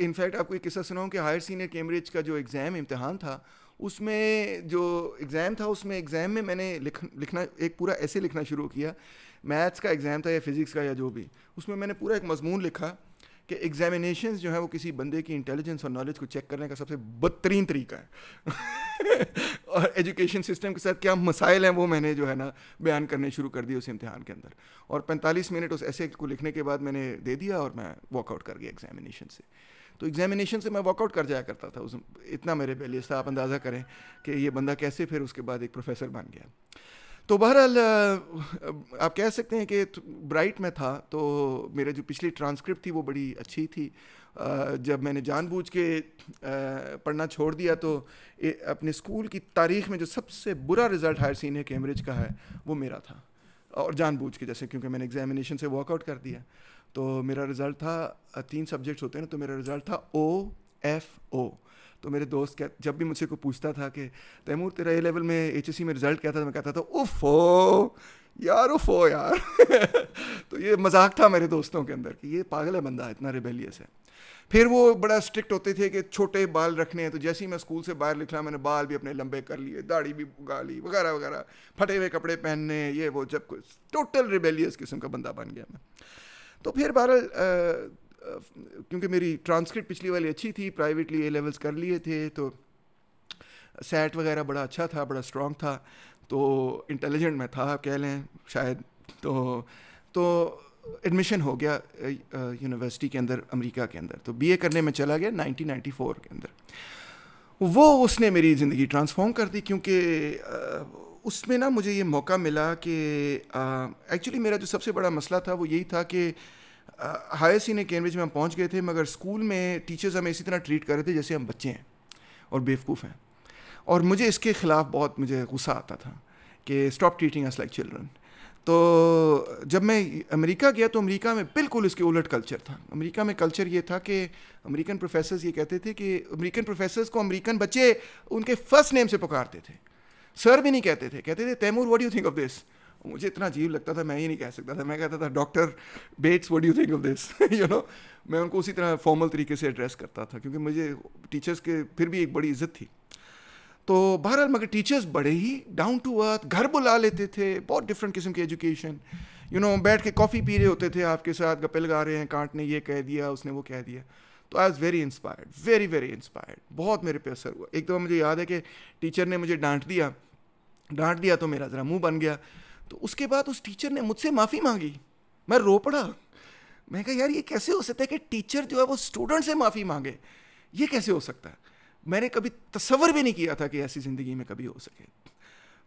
इनफैक्ट आपको एक किस्सा सुनाऊँ कि हायर सीनियर कैम्ब्रिज का जो एग्ज़ाम इम्तहान था उसमें जो एग्ज़ाम था उसमें एग्ज़ाम में मैंने लिख लिखना एक पूरा ऐसे लिखना शुरू किया मैथ्स का एग्ज़ाम था या फिज़िक्स का या जो भी उसमें मैंने पूरा एक मजमून लिखा कि एग्जामिनेशन जो है वो किसी बंदे की इंटेलिजेंस और नॉलेज को चेक करने का सबसे बदतरीन तरीका है [laughs] और एजुकेशन सिस्टम के साथ क्या मसाइल हैं वो मैंने जो है ना बयान करने शुरू कर दिए उस इम्तहान के अंदर और 45 मिनट उस ऐसे को लिखने के बाद मैंने दे दिया और मैं वॉकआउट कर गया एग्जामिनेशन से तो एग्जामिनेशन से मैं वॉकआउट कर जाया करता था उस इतना मेरे पहले था आप अंदाज़ा करें कि ये बंदा कैसे फिर उसके बाद एक प्रोफेसर बन गया तो बहरहाल आप कह सकते हैं कि ब्राइट में था तो मेरा जो पिछली ट्रांसक्रिप्ट थी वो बड़ी अच्छी थी जब मैंने जानबूझ के पढ़ना छोड़ दिया तो अपने स्कूल की तारीख में जो सबसे बुरा रिज़ल्ट हायर सीनियर कैम्ब्रिज का है वो मेरा था और जानबूझ के जैसे क्योंकि मैंने एग्जामिनेशन से वॉकआउट कर दिया तो मेरा रिज़ल्ट था तीन सब्जेक्ट्स होते हैं ना तो मेरा रिज़ल्ट था ओ एफ़ ओ तो मेरे दोस्त क्या जब भी मुझसे को पूछता था कि तैमूर तेरा ए लेवल में एच में रिजल्ट क्या था तो मैं कहता था उफ हो यार उफ हो यार [laughs] तो ये मजाक था मेरे दोस्तों के अंदर कि ये पागल है बंदा इतना रिबेलियस है फिर वो बड़ा स्ट्रिक्ट होते थे कि छोटे बाल रखने हैं तो जैसे ही मैं स्कूल से बाहर निकला मैंने बाल भी अपने लंबे कर लिए दाढ़ी भी उगा ली वगैरह वगैरह फटे हुए कपड़े पहनने ये वो जब कुछ टोटल रिबेलियस किस्म का बंदा बन गया मैं तो फिर बहरहाल क्योंकि मेरी ट्रांसक्रिप्ट पिछली वाली अच्छी थी प्राइवेटली ए लेवल्स कर लिए थे तो सेट वगैरह बड़ा अच्छा था बड़ा स्ट्रॉन्ग था तो इंटेलिजेंट मैं था कह लें शायद तो तो एडमिशन हो गया यूनिवर्सिटी के अंदर अमेरिका के अंदर तो बीए करने में चला गया 1994 के अंदर वो उसने मेरी ज़िंदगी ट्रांसफॉर्म कर दी क्योंकि उसमें ना मुझे ये मौका मिला कि एक्चुअली मेरा जो सबसे बड़ा मसला था वो यही था कि हायर सीनियर कैम्ब्रिज में हम पहुंच गए थे मगर स्कूल में टीचर्स हमें इसी तरह ट्रीट कर रहे थे जैसे हम बच्चे हैं और बेवकूफ़ हैं और मुझे इसके ख़िलाफ़ बहुत मुझे गुस्सा आता था कि stop treating us like children तो जब मैं अमेरिका गया तो अमेरिका में बिल्कुल इसके उलट कल्चर था अमेरिका में कल्चर ये था कि अमेरिकन प्रोफेसर्स ये कहते थे कि अमेरिकन प्रोफेसर्स को अमेरिकन बच्चे उनके फर्स्ट नेम से पुकारते थे सर भी नहीं कहते थे कहते थे Taimur what you think of this मुझे इतना अजीब लगता था मैं ये नहीं कह सकता था मैं कहता था doctor Betts what you think of this you know मैं उनको उसी तरह फॉर्मल तरीके से एड्रेस करता था क्योंकि मुझे टीचर्स के फिर भी एक बड़ी इज्जत थी तो बहरहाल मगर टीचर्स बड़े ही डाउन टू अर्थ घर बुला लेते थे बहुत डिफरेंट किस्म की एजुकेशन यू नो बैठ के कॉफ़ी पी रहे होते थे आपके साथ गप्पे लगा रहे हैं कांट ने ये कह दिया उसने वो कह दिया तो I was very inspired very very inspired बहुत मेरे पे असर हुआ एक दफ़ा मुझे याद है कि टीचर ने मुझे डांट दिया डांट दिया तो मेरा ज़रा मुंह बन गया तो उसके बाद उस टीचर ने मुझसे माफ़ी मांगी मैं रो पड़ा मैं कहा यार ये कैसे हो सकता है कि टीचर जो है वो स्टूडेंट से माफ़ी मांगे ये कैसे हो सकता है मैंने कभी तस्वर भी नहीं किया था कि ऐसी ज़िंदगी में कभी हो सके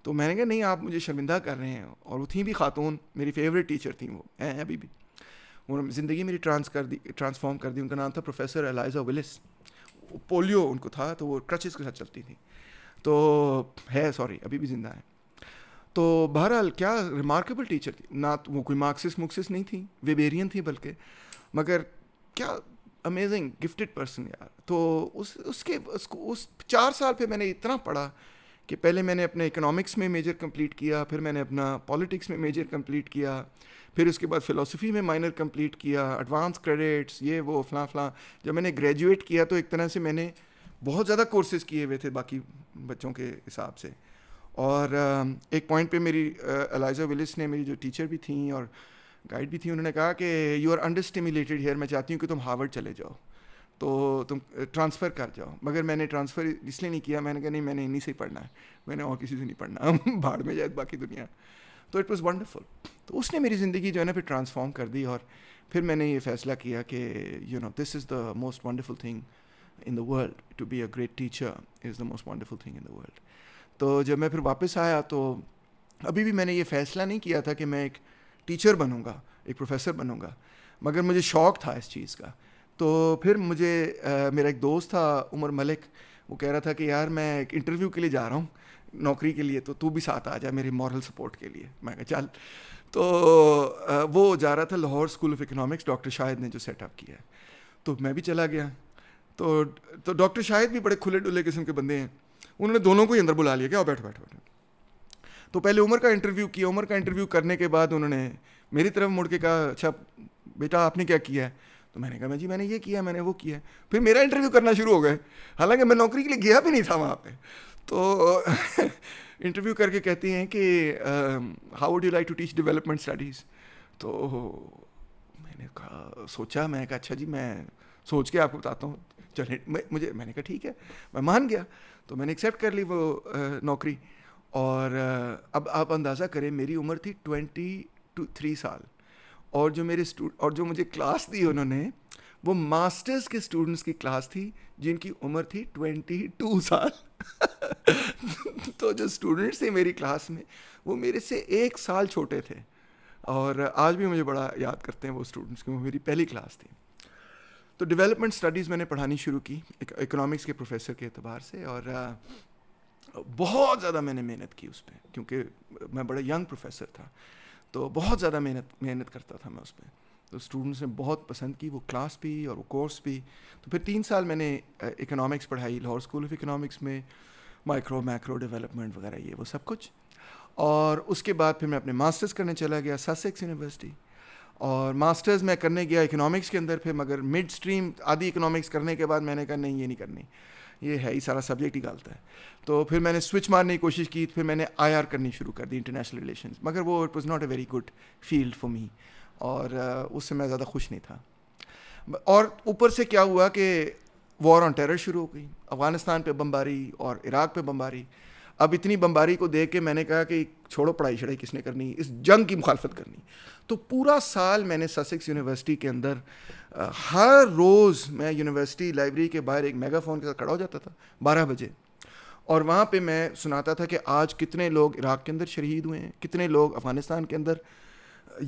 तो मैंने कहा नहीं आप मुझे शर्मिंदा कर रहे हैं और वो थी भी खातून मेरी फेवरेट टीचर थी वो हैं अभी भी उन्होंने ज़िंदगी मेरी ट्रांस कर दी ट्रांसफॉर्म कर दी उनका नाम था प्रोफेसर एलाइजा विलिस पोलियो उनको था तो वो क्रचेस के साथ चलती थी तो है सॉरी अभी भी ज़िंदा है तो बहरहाल क्या रिमार्केबल टीचर थी ना तो वो कोई मार्क्सिस मुक्सिस नहीं थी वेबेरियन थी बल्कि मगर क्या अमेजिंग गिफ्टेड पर्सन यार तो उस उसके उसको उस चार साल पे मैंने इतना पढ़ा कि पहले मैंने अपने इकोनॉमिक्स में मेजर कंप्लीट किया फिर मैंने अपना पॉलिटिक्स में मेजर कंप्लीट किया फिर उसके बाद फिलोसफी में माइनर कंप्लीट किया एडवांस क्रेडिट्स ये वो फलां फलां जब मैंने ग्रेजुएट किया तो एक तरह से मैंने बहुत ज़्यादा कोर्सेज़ किए हुए थे बाकी बच्चों के हिसाब से और एक पॉइंट पे मेरी अलाइजा विलिस ने मेरी जो टीचर भी थी और गाइड भी थी उन्होंने कहा कि यू आर अंडरस्टिमुलेटेड हेयर मैं चाहती हूँ कि तुम हार्वर्ड चले जाओ तो तुम ट्रांसफ़र कर जाओ मगर मैंने ट्रांसफ़र इसलिए नहीं किया मैंने कहा नहीं मैंने इन्हीं से ही पढ़ना है मैंने और किसी से नहीं पढ़ना बाढ़ [laughs] में जाए बाकी दुनिया तो इट वॉज़ वंडरफुल तो उसने मेरी ज़िंदगी जो है ना फिर ट्रांसफॉर्म कर दी और फिर मैंने ये फैसला किया कि you know this is the most wonderful thing in the world to be a great teacher is the most wonderful thing in the world तो जब मैं फिर वापस आया तो अभी भी मैंने ये फैसला नहीं किया था कि मैं एक टीचर बनूँगा एक प्रोफेसर बनूँगा मगर मुझे शौक़ था इस चीज़ का तो फिर मुझे आ, मेरा एक दोस्त था उमर मलिक वो कह रहा था कि यार मैं एक इंटरव्यू के लिए जा रहा हूँ नौकरी के लिए तो तू भी साथ आ जा मेरी मॉरल सपोर्ट के लिए मैं कहा चल तो आ, वो जा रहा था Lahore School of Economics doctor Shahid ने जो सेटअप किया है तो मैं भी चला गया तो तो डॉक्टर शाहिद भी बड़े खुले डुले किस्म के बंदे हैं उन्होंने दोनों को ही अंदर बुला लिया क्या बैठो बैठो बैठो तो पहले उमर का इंटरव्यू किया उमर का इंटरव्यू करने के बाद उन्होंने मेरी तरफ मुड़ के कहा अच्छा बेटा आपने क्या किया है तो मैंने कहा मैं जी मैंने ये किया मैंने वो किया फिर मेरा इंटरव्यू करना शुरू हो गए हालांकि मैं नौकरी के लिए गया भी नहीं था वहाँ पे तो इंटरव्यू [laughs] करके कहती हैं कि how would you like to teach development studies तो मैंने कहा सोचा मैंने कहा अच्छा जी मैं सोच के आपको बताता हूँ चले मुझे मैंने कहा ठीक है मैं मान गया तो मैंने एक्सेप्ट कर ली वो नौकरी और अब आप अंदाज़ा करें मेरी उम्र थी ट्वेंटी टू थ्री साल और जो मेरे स्टूड और जो मुझे क्लास दी उन्होंने वो मास्टर्स के स्टूडेंट्स की क्लास थी जिनकी उम्र थी ट्वेंटी टू साल [laughs] तो जो स्टूडेंट्स थे मेरी क्लास में वो मेरे से एक साल छोटे थे और आज भी मुझे बड़ा याद करते हैं वो स्टूडेंट्स की वो मेरी पहली क्लास थी तो डेवलपमेंट स्टडीज़ मैंने पढ़ानी शुरू की इकोनॉमिक्स के प्रोफेसर के अतबार से और बहुत ज़्यादा मैंने मेहनत की उस पर क्योंकि मैं बड़ा यंग प्रोफेसर था तो बहुत ज़्यादा मेहनत मेहनत करता था मैं उस पर तो स्टूडेंट्स ने बहुत पसंद की वो क्लास भी और वो कोर्स भी तो फिर तीन साल मैंने इकोनॉमिक्स पढ़ाई लाहौर स्कूल ऑफ इकोनॉमिक्स में माइक्रो मैक्रो डेवलपमेंट वगैरह ये वो सब कुछ और उसके बाद फिर मैं अपने मास्टर्स करने चला गया ससेक्स यूनिवर्सिटी और मास्टर्स मैं करने गया इकोनॉमिक्स के अंदर फिर मगर मिड स्ट्रीम आधी इकोनॉमिक्स करने के बाद मैंने कहा नहीं ये नहीं करनी ये है ही सारा सब्जेक्ट ही गलत है तो फिर मैंने स्विच मारने की कोशिश की फिर मैंने आई करनी शुरू कर दी इंटरनेशनल रिलेशन मगर वो it was not a very good field for me और उससे मैं ज़्यादा खुश नहीं था और ऊपर से क्या हुआ कि वॉर ऑन टेरर शुरू हो गई अफ़गानिस्तान पे बमबारी और इराक़ पे बमबारी अब इतनी बमबारी को देख के मैंने कहा कि छोड़ो पढ़ाई शढ़ाई किसने करनी इस जंग की मुखालफत करनी तो पूरा साल मैंने ससेक्स यूनिवर्सिटी के अंदर हर रोज़ मैं यूनिवर्सिटी लाइब्रेरी के बाहर एक मेगाफोन के साथ खड़ा हो जाता था बारह बजे और वहाँ पे मैं सुनाता था कि आज कितने लोग इराक़ के अंदर शहीद हुए हैं कितने लोग अफ़गानिस्तान के अंदर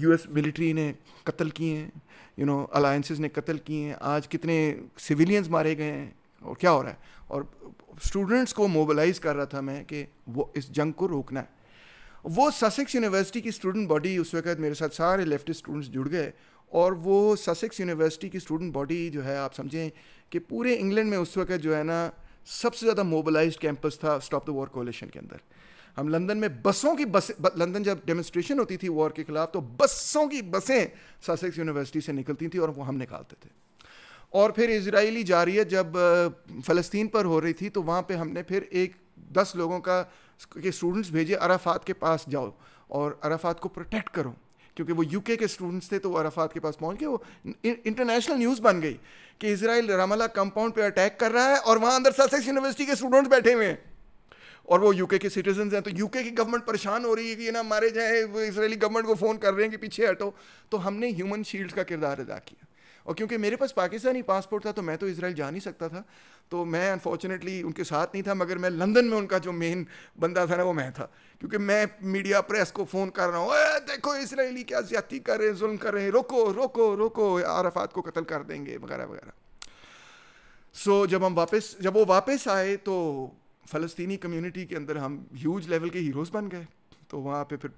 यूएस मिलिट्री ने कत्ल किए हैं यू नो अलायंसेस ने कत्ल किए हैं आज कितने सिविलियंस मारे गए हैं और क्या हो रहा है और स्टूडेंट्स को मोबिलाइज कर रहा था मैं कि वो इस जंग को रोकना है वो ससेक्स यूनिवर्सिटी की स्टूडेंट बॉडी उस वक्त मेरे साथ सारे लेफ्ट स्टूडेंट्स जुड़ गए और वो ससेक्स यूनिवर्सिटी की स्टूडेंट बॉडी जो है आप समझें कि पूरे इंग्लैंड में उस वक्त जो है ना सबसे ज़्यादा मोबिलाइज कैंपस था स्टॉप द वॉर कोलेशन के अंदर हम लंदन में बसों की बसें लंदन जब डेमोस्ट्रेशन होती थी वॉर के खिलाफ तो बसों की बसें ससेक्स यूनिवर्सिटी से निकलती थी और वो हम निकालते थे और फिर इसराइली जारियत जब फ़लस्तीन पर हो रही थी तो वहाँ पे हमने फिर एक दस लोगों का के स्टूडेंट्स भेजे अराफात के पास जाओ और अराफात को प्रोटेक्ट करो क्योंकि वो यूके के स्टूडेंट्स थे तो वो अराफात के पास पहुंच गए वो इंटरनेशनल न्यूज़ बन गई कि इसराइल रामला कंपाउंड पे अटैक कर रहा है और वहाँ अंदर ससेक्स यूनिवर्सिटी के स्टूडेंट्स बैठे हुए हैं और वो यूके के सिटीजन हैं तो यूके की गवर्नमेंट परेशान हो रही है कि ये ना मारे जाए इसराइली गवर्नमेंट को फ़ोन कर रहे हैं कि पीछे हटो तो हमने ह्यूमन शील्ड का किरदार अदा किया और क्योंकि मेरे पास पाकिस्तानी पासपोर्ट था तो मैं तो इसराइल जा नहीं सकता था तो मैं अनफॉर्चुनेटली उनके साथ नहीं था मगर मैं लंदन में उनका जो मेन बंदा था ना वो मैं था क्योंकि मैं मीडिया प्रेस को फ़ोन कर रहा हूँ देखो इसराइली क्या ज्यादा कर रहे हैं जुल्म कर रहे हैं रोको रोको रोको आरफात को कत्ल कर देंगे वगैरह वगैरह सो जब हम वापस जब वो वापस आए तो फ़लस्तीनी कम्युनिटी के अंदर हम ह्यूज लेवल के हीरोज़ बन गए तो वहाँ पे फिर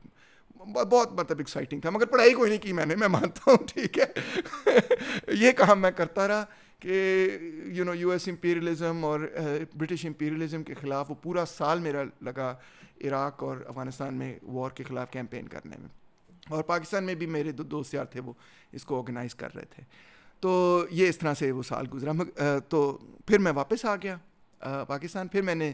बहुत मतलब एक्साइटिंग था मगर पढ़ाई कोई नहीं की मैंने मैं मानता हूँ ठीक है [laughs] ये काम मैं करता रहा कि यू नो यूएस इम्पीरियलिज्म और ब्रिटिश इम्पीरियलिज्म के ख़िलाफ़ वो पूरा साल मेरा लगा इराक़ और अफ़गानिस्तान में वॉर के ख़िलाफ़ कैंपेन करने में और पाकिस्तान में भी मेरे दो दोस्त यार थे वो इसको ऑर्गेनाइज़ कर रहे थे तो ये इस तरह से वो साल गुजरा तो फिर मैं वापस आ गया पाकिस्तान फिर मैंने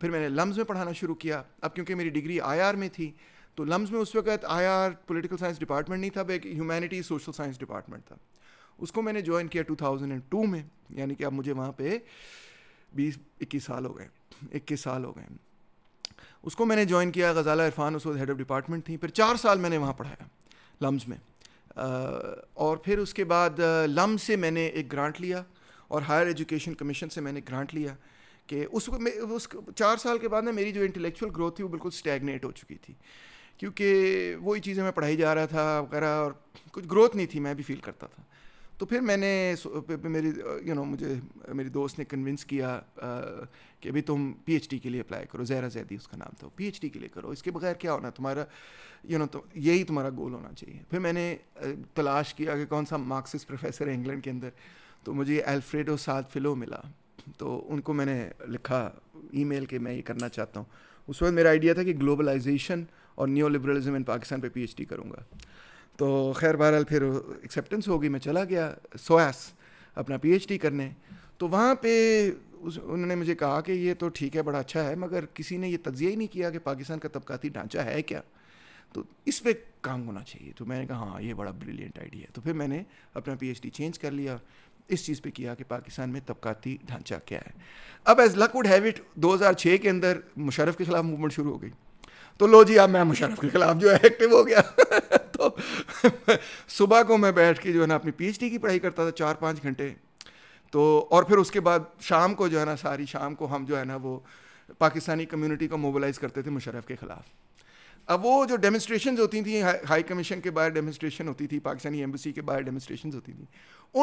फिर मैंने लम्स में पढ़ाना शुरू किया अब क्योंकि मेरी डिग्री आई में थी तो लम्स में उस वक्त I R political science department नहीं था एक ह्यूमैनिटीज सोशल साइंस डिपार्टमेंट था उसको मैंने ज्वाइन किया 2002 में यानी कि अब मुझे वहाँ पे 20 इक्कीस साल हो गए इक्कीस साल हो गए उसको मैंने ज्वाइन किया गज़ाला इरफान उस वक्त हेड ऑफ डिपार्टमेंट थी फिर चार साल मैंने वहाँ पढ़ाया लम्स में आ, और फिर उसके बाद लम्स से मैंने एक ग्रांट लिया और हायर एजुकेशन कमीशन से मैंने ग्रांट लिया कि उस, उस चार साल के बाद ना मेरी जो इंटेलेक्चुअल ग्रोथ थी वो बिल्कुल स्टैगनेट हो चुकी थी क्योंकि वही चीज़ें मैं पढ़ाई जा रहा था वगैरह और कुछ ग्रोथ नहीं थी मैं भी फील करता था तो फिर मैंने मेरी यू नो मुझे मेरी दोस्त ने कन्विंस किया कि अभी तुम पीएचडी के लिए अप्लाई करो जहरा जैदी उसका नाम था पीएचडी के लिए करो इसके बगैर क्या होना तुम्हारा यू नो तो यही तुम्हारा गोल होना चाहिए फिर मैंने तलाश किया कि कौन सा मार्क्सिस प्रोफेसर है इंग्लैंड के अंदर तो मुझे एल्फ्रेडो साद फिलो मिला तो उनको मैंने लिखा ई के मैं ये करना चाहता हूँ उस वक्त मेरा आइडिया था कि ग्लोबलाइजेशन और न्यू लिबरलिज्म इन पाकिस्तान पे पीएचडी करूँगा तो खैर बहरहाल फिर एक्सेप्टेंस होगी मैं चला गया सोयास अपना पीएचडी करने तो वहाँ पे उस उन्होंने मुझे कहा कि ये तो ठीक है बड़ा अच्छा है मगर किसी ने ये तजिया ही नहीं किया कि पाकिस्तान का तबकाती ढांचा है क्या तो इस पर काम होना चाहिए तो मैंने कहा हाँ ये बड़ा ब्रिलियंट आइडिया है तो फिर मैंने अपना पीएचडी चेंज कर लिया इस चीज़ पे किया कि पाकिस्तान में तबकाती ढांचा क्या है अब as luck would have it 2006 के अंदर मुशरफ के खिलाफ मूवमेंट शुरू हो गई तो लो जी अब मैं मुशरफ के खिलाफ जो है एक्टिव हो गया [laughs] तो सुबह को मैं बैठ के जो है ना अपनी पीएचडी की पढ़ाई करता था चार पाँच घंटे तो और फिर उसके बाद शाम को जो है ना सारी शाम को हम जो है ना वो पाकिस्तानी कम्युनिटी को मोबिलाइज़ करते थे मुशरफ के ख़िलाफ़ अब वो जो डेमोस्ट्रेशन होती थी हाई कमीशन के बाहर डेमोस्ट्रेशन होती थी पाकिस्तानी एम्बेसी के बाहर डेमोस्ट्रेशन होती थी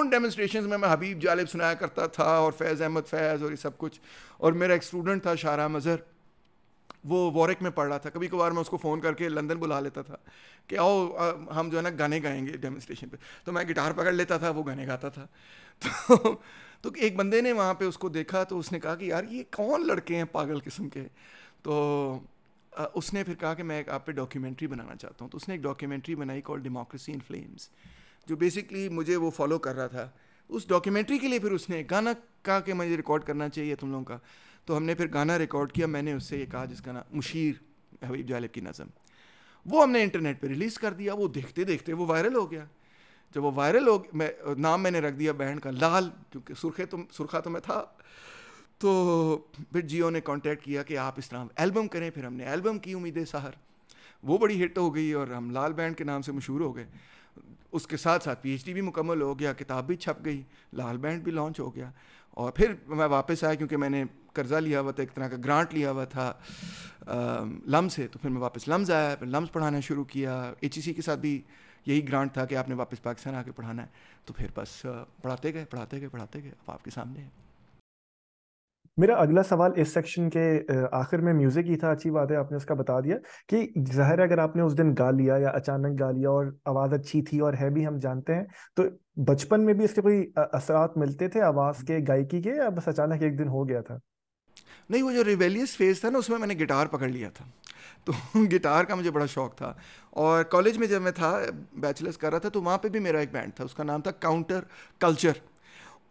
उन डेमोस्ट्रेशन में मैं हबीब जालिब सुनाया करता था और फैज़ अहमद फैज़ और ये सब कुछ और मेरा एक स्टूडेंट था शाहरा मज़हर वो वॉरिक में पढ़ रहा था कभी कभार मैं उसको फ़ोन करके लंदन बुला लेता था कि आओ हम जो है ना गाने गाएंगे डेमोस्ट्रेशन पे तो मैं गिटार पकड़ लेता था वो गाने गाता था [laughs] तो तो एक बंदे ने वहाँ पे उसको देखा तो उसने कहा कि यार ये कौन लड़के हैं पागल किस्म के तो आ, उसने फिर कहा कि मैं एक आप पे डॉक्यूमेंट्री बनाना चाहता हूँ तो उसने एक डॉक्यूमेंट्री बनाई कॉल डेमोक्रेसी इन फ्लेम्स जो बेसिकली मुझे वो फॉलो कर रहा था उस डॉक्यूमेंट्री के लिए फिर उसने गाना कहा कि मुझे रिकॉर्ड करना चाहिए तुम लोगों का तो हमने फिर गाना रिकॉर्ड किया मैंने उससे ये कहा जिसका नाम मुशीर हबीब जालिब की नज़म वो हमने इंटरनेट पे रिलीज़ कर दिया वो देखते देखते वो वायरल हो गया जब वो वायरल हो मैं नाम मैंने रख दिया बैंड का लाल क्योंकि सुरखे तो सुरखा तो मैं था तो फिर जियो ने कांटेक्ट किया कि आप इस तरह एल्बम करें फिर हमने एल्बम की उम्मीद सहार वो बड़ी हिट हो गई और हम लाल बैंड के नाम से मशहूर हो गए उसके साथ साथ पीएचडी भी मुकम्मल हो गया किताब भी छप गई लाल बैंड भी लॉन्च हो गया और फिर मैं वापस आया क्योंकि मैंने कर्ज़ा लिया हुआ था एक तरह का ग्रांट लिया हुआ था लम से तो फिर मैं वापस लम्स आया फिर लम्स पढ़ाना शुरू किया एच e के साथ भी यही ग्रांट था कि आपने वापस पाकिस्तान आके पढ़ाना है तो फिर बस पढ़ाते गए पढ़ाते गए पढ़ाते गए अब आपके सामने है मेरा अगला सवाल इस सेक्शन के आखिर में म्यूजिक ही था अच्छी बात है आपने उसका बता दिया कि जाहिर अगर आपने उस दिन गा लिया या अचानक गा लिया और आवाज अच्छी थी और है भी हम जानते हैं तो बचपन में भी इसके कोई असरात मिलते थे आवाज हम्म। के गायकी के या बस अचानक एक दिन हो गया था नहीं वो जो रिवेलियस फेज़ था ना उसमें मैंने गिटार पकड़ लिया था तो गिटार [laughs] का मुझे बड़ा शौक था और कॉलेज में जब मैं था बैचलर्स कर रहा था तो वहाँ पे भी मेरा एक बैंड था उसका नाम था काउंटर कल्चर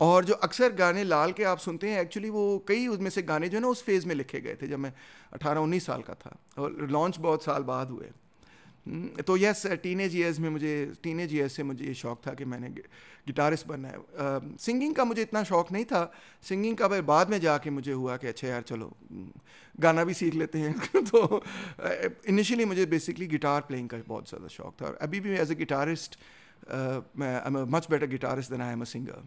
और जो अक्सर गाने लाल के आप सुनते हैं एक्चुअली वो कई उसमें से गाने जो है ना उस फेज़ में लिखे गए थे जब मैं अठारह उन्नीस साल का था और लॉन्च बहुत साल बाद हुए हम्म, तो यस टीनेज ईयर्स में मुझे टीनेज ईयर्स से मुझे ये शौक़ था कि मैंने गिटारिस्ट बनना है सिंगिंग uh, का मुझे इतना शौक़ नहीं था सिंगिंग का भाई बाद में जाके मुझे हुआ कि अच्छा यार चलो हम्म, गाना भी सीख लेते हैं [laughs] तो इनिशियली uh, मुझे बेसिकली गिटार प्लेइंग का बहुत ज़्यादा शौक़ था और अभी भी as a guitarist much better guitarist than I am a singer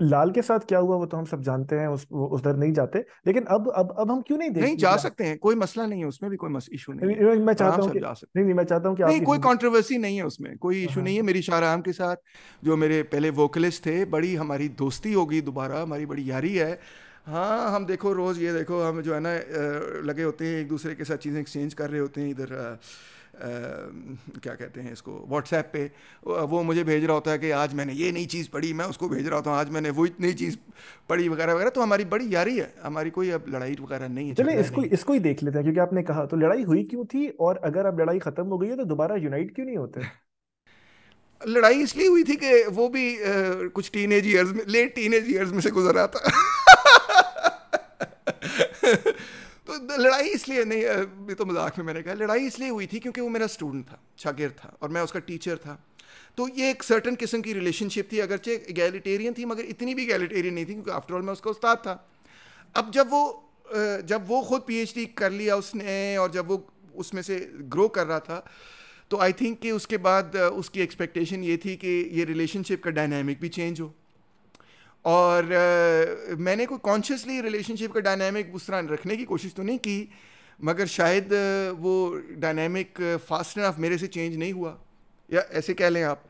Laal के साथ क्या हुआ वो तो हम सब जानते हैं उस उधर नहीं जाते लेकिन अब अब अब हम क्यों नहीं नहीं जा सकते हैं कोई मसला नहीं है उसमें भी कोई इशू नहीं है मैं चाहता हूँ नहीं नहीं मैं चाहता हूँ नहीं कोई कंट्रोवर्सी नहीं है उसमें कोई इशू हाँ, हाँ। नहीं है मेरी शाहराम के साथ जो मेरे पहले वोकलिस्ट थे बड़ी हमारी दोस्ती होगी दोबारा हमारी बड़ी यारी है हाँ हम देखो रोज़ ये देखो हम जो है ना लगे होते हैं एक दूसरे के साथ चीज़ें एक्सचेंज कर रहे होते हैं इधर क्या कहते हैं इसको व्हाट्सएप पे वो मुझे भेज रहा होता है कि आज मैंने ये नई चीज़ पढ़ी मैं उसको भेज रहा होता हूँ आज मैंने वो नई चीज़ पढ़ी वगैरह वगैरह तो हमारी बड़ी यारी है हमारी कोई अब लड़ाई वगैरह नहीं है चलिए इसको इसको ही देख लेते हैं क्योंकि आपने कहा तो लड़ाई हुई क्यों थी और अगर अब लड़ाई खत्म हो गई है तो दोबारा यूनाइट क्यों नहीं होते लड़ाई इसलिए हुई थी कि वो भी आ, कुछ टीन एज ईयर्स में लेट टीन एज ईयर्स में से गुजरा था तो लड़ाई इसलिए नहीं ये तो मजाक में मैंने कहा लड़ाई इसलिए हुई थी क्योंकि वो मेरा स्टूडेंट था शागिर था और मैं उसका टीचर था तो ये एक सर्टन किस्म की रिलेशनशिप थी अगरचे गैलिटेरियन थी मगर इतनी भी गैलिटेरियन नहीं थी क्योंकि आफ्टरऑल मैं उसका उस्ताद था अब जब वो जब वो खुद पीएचडी कर लिया उसने और जब वो उसमें से ग्रो कर रहा था तो आई थिंक कि उसके बाद उसकी एक्सपेक्टेशन ये थी कि ये रिलेशनशिप का डायनामिक भी चेंज हो और uh, मैंने कोई कॉन्शियसली रिलेशनशिप का डायनामिक उस तरह रखने की कोशिश तो नहीं की मगर शायद वो डायनामिक फास्ट एंड मेरे से चेंज नहीं हुआ या ऐसे कह लें आप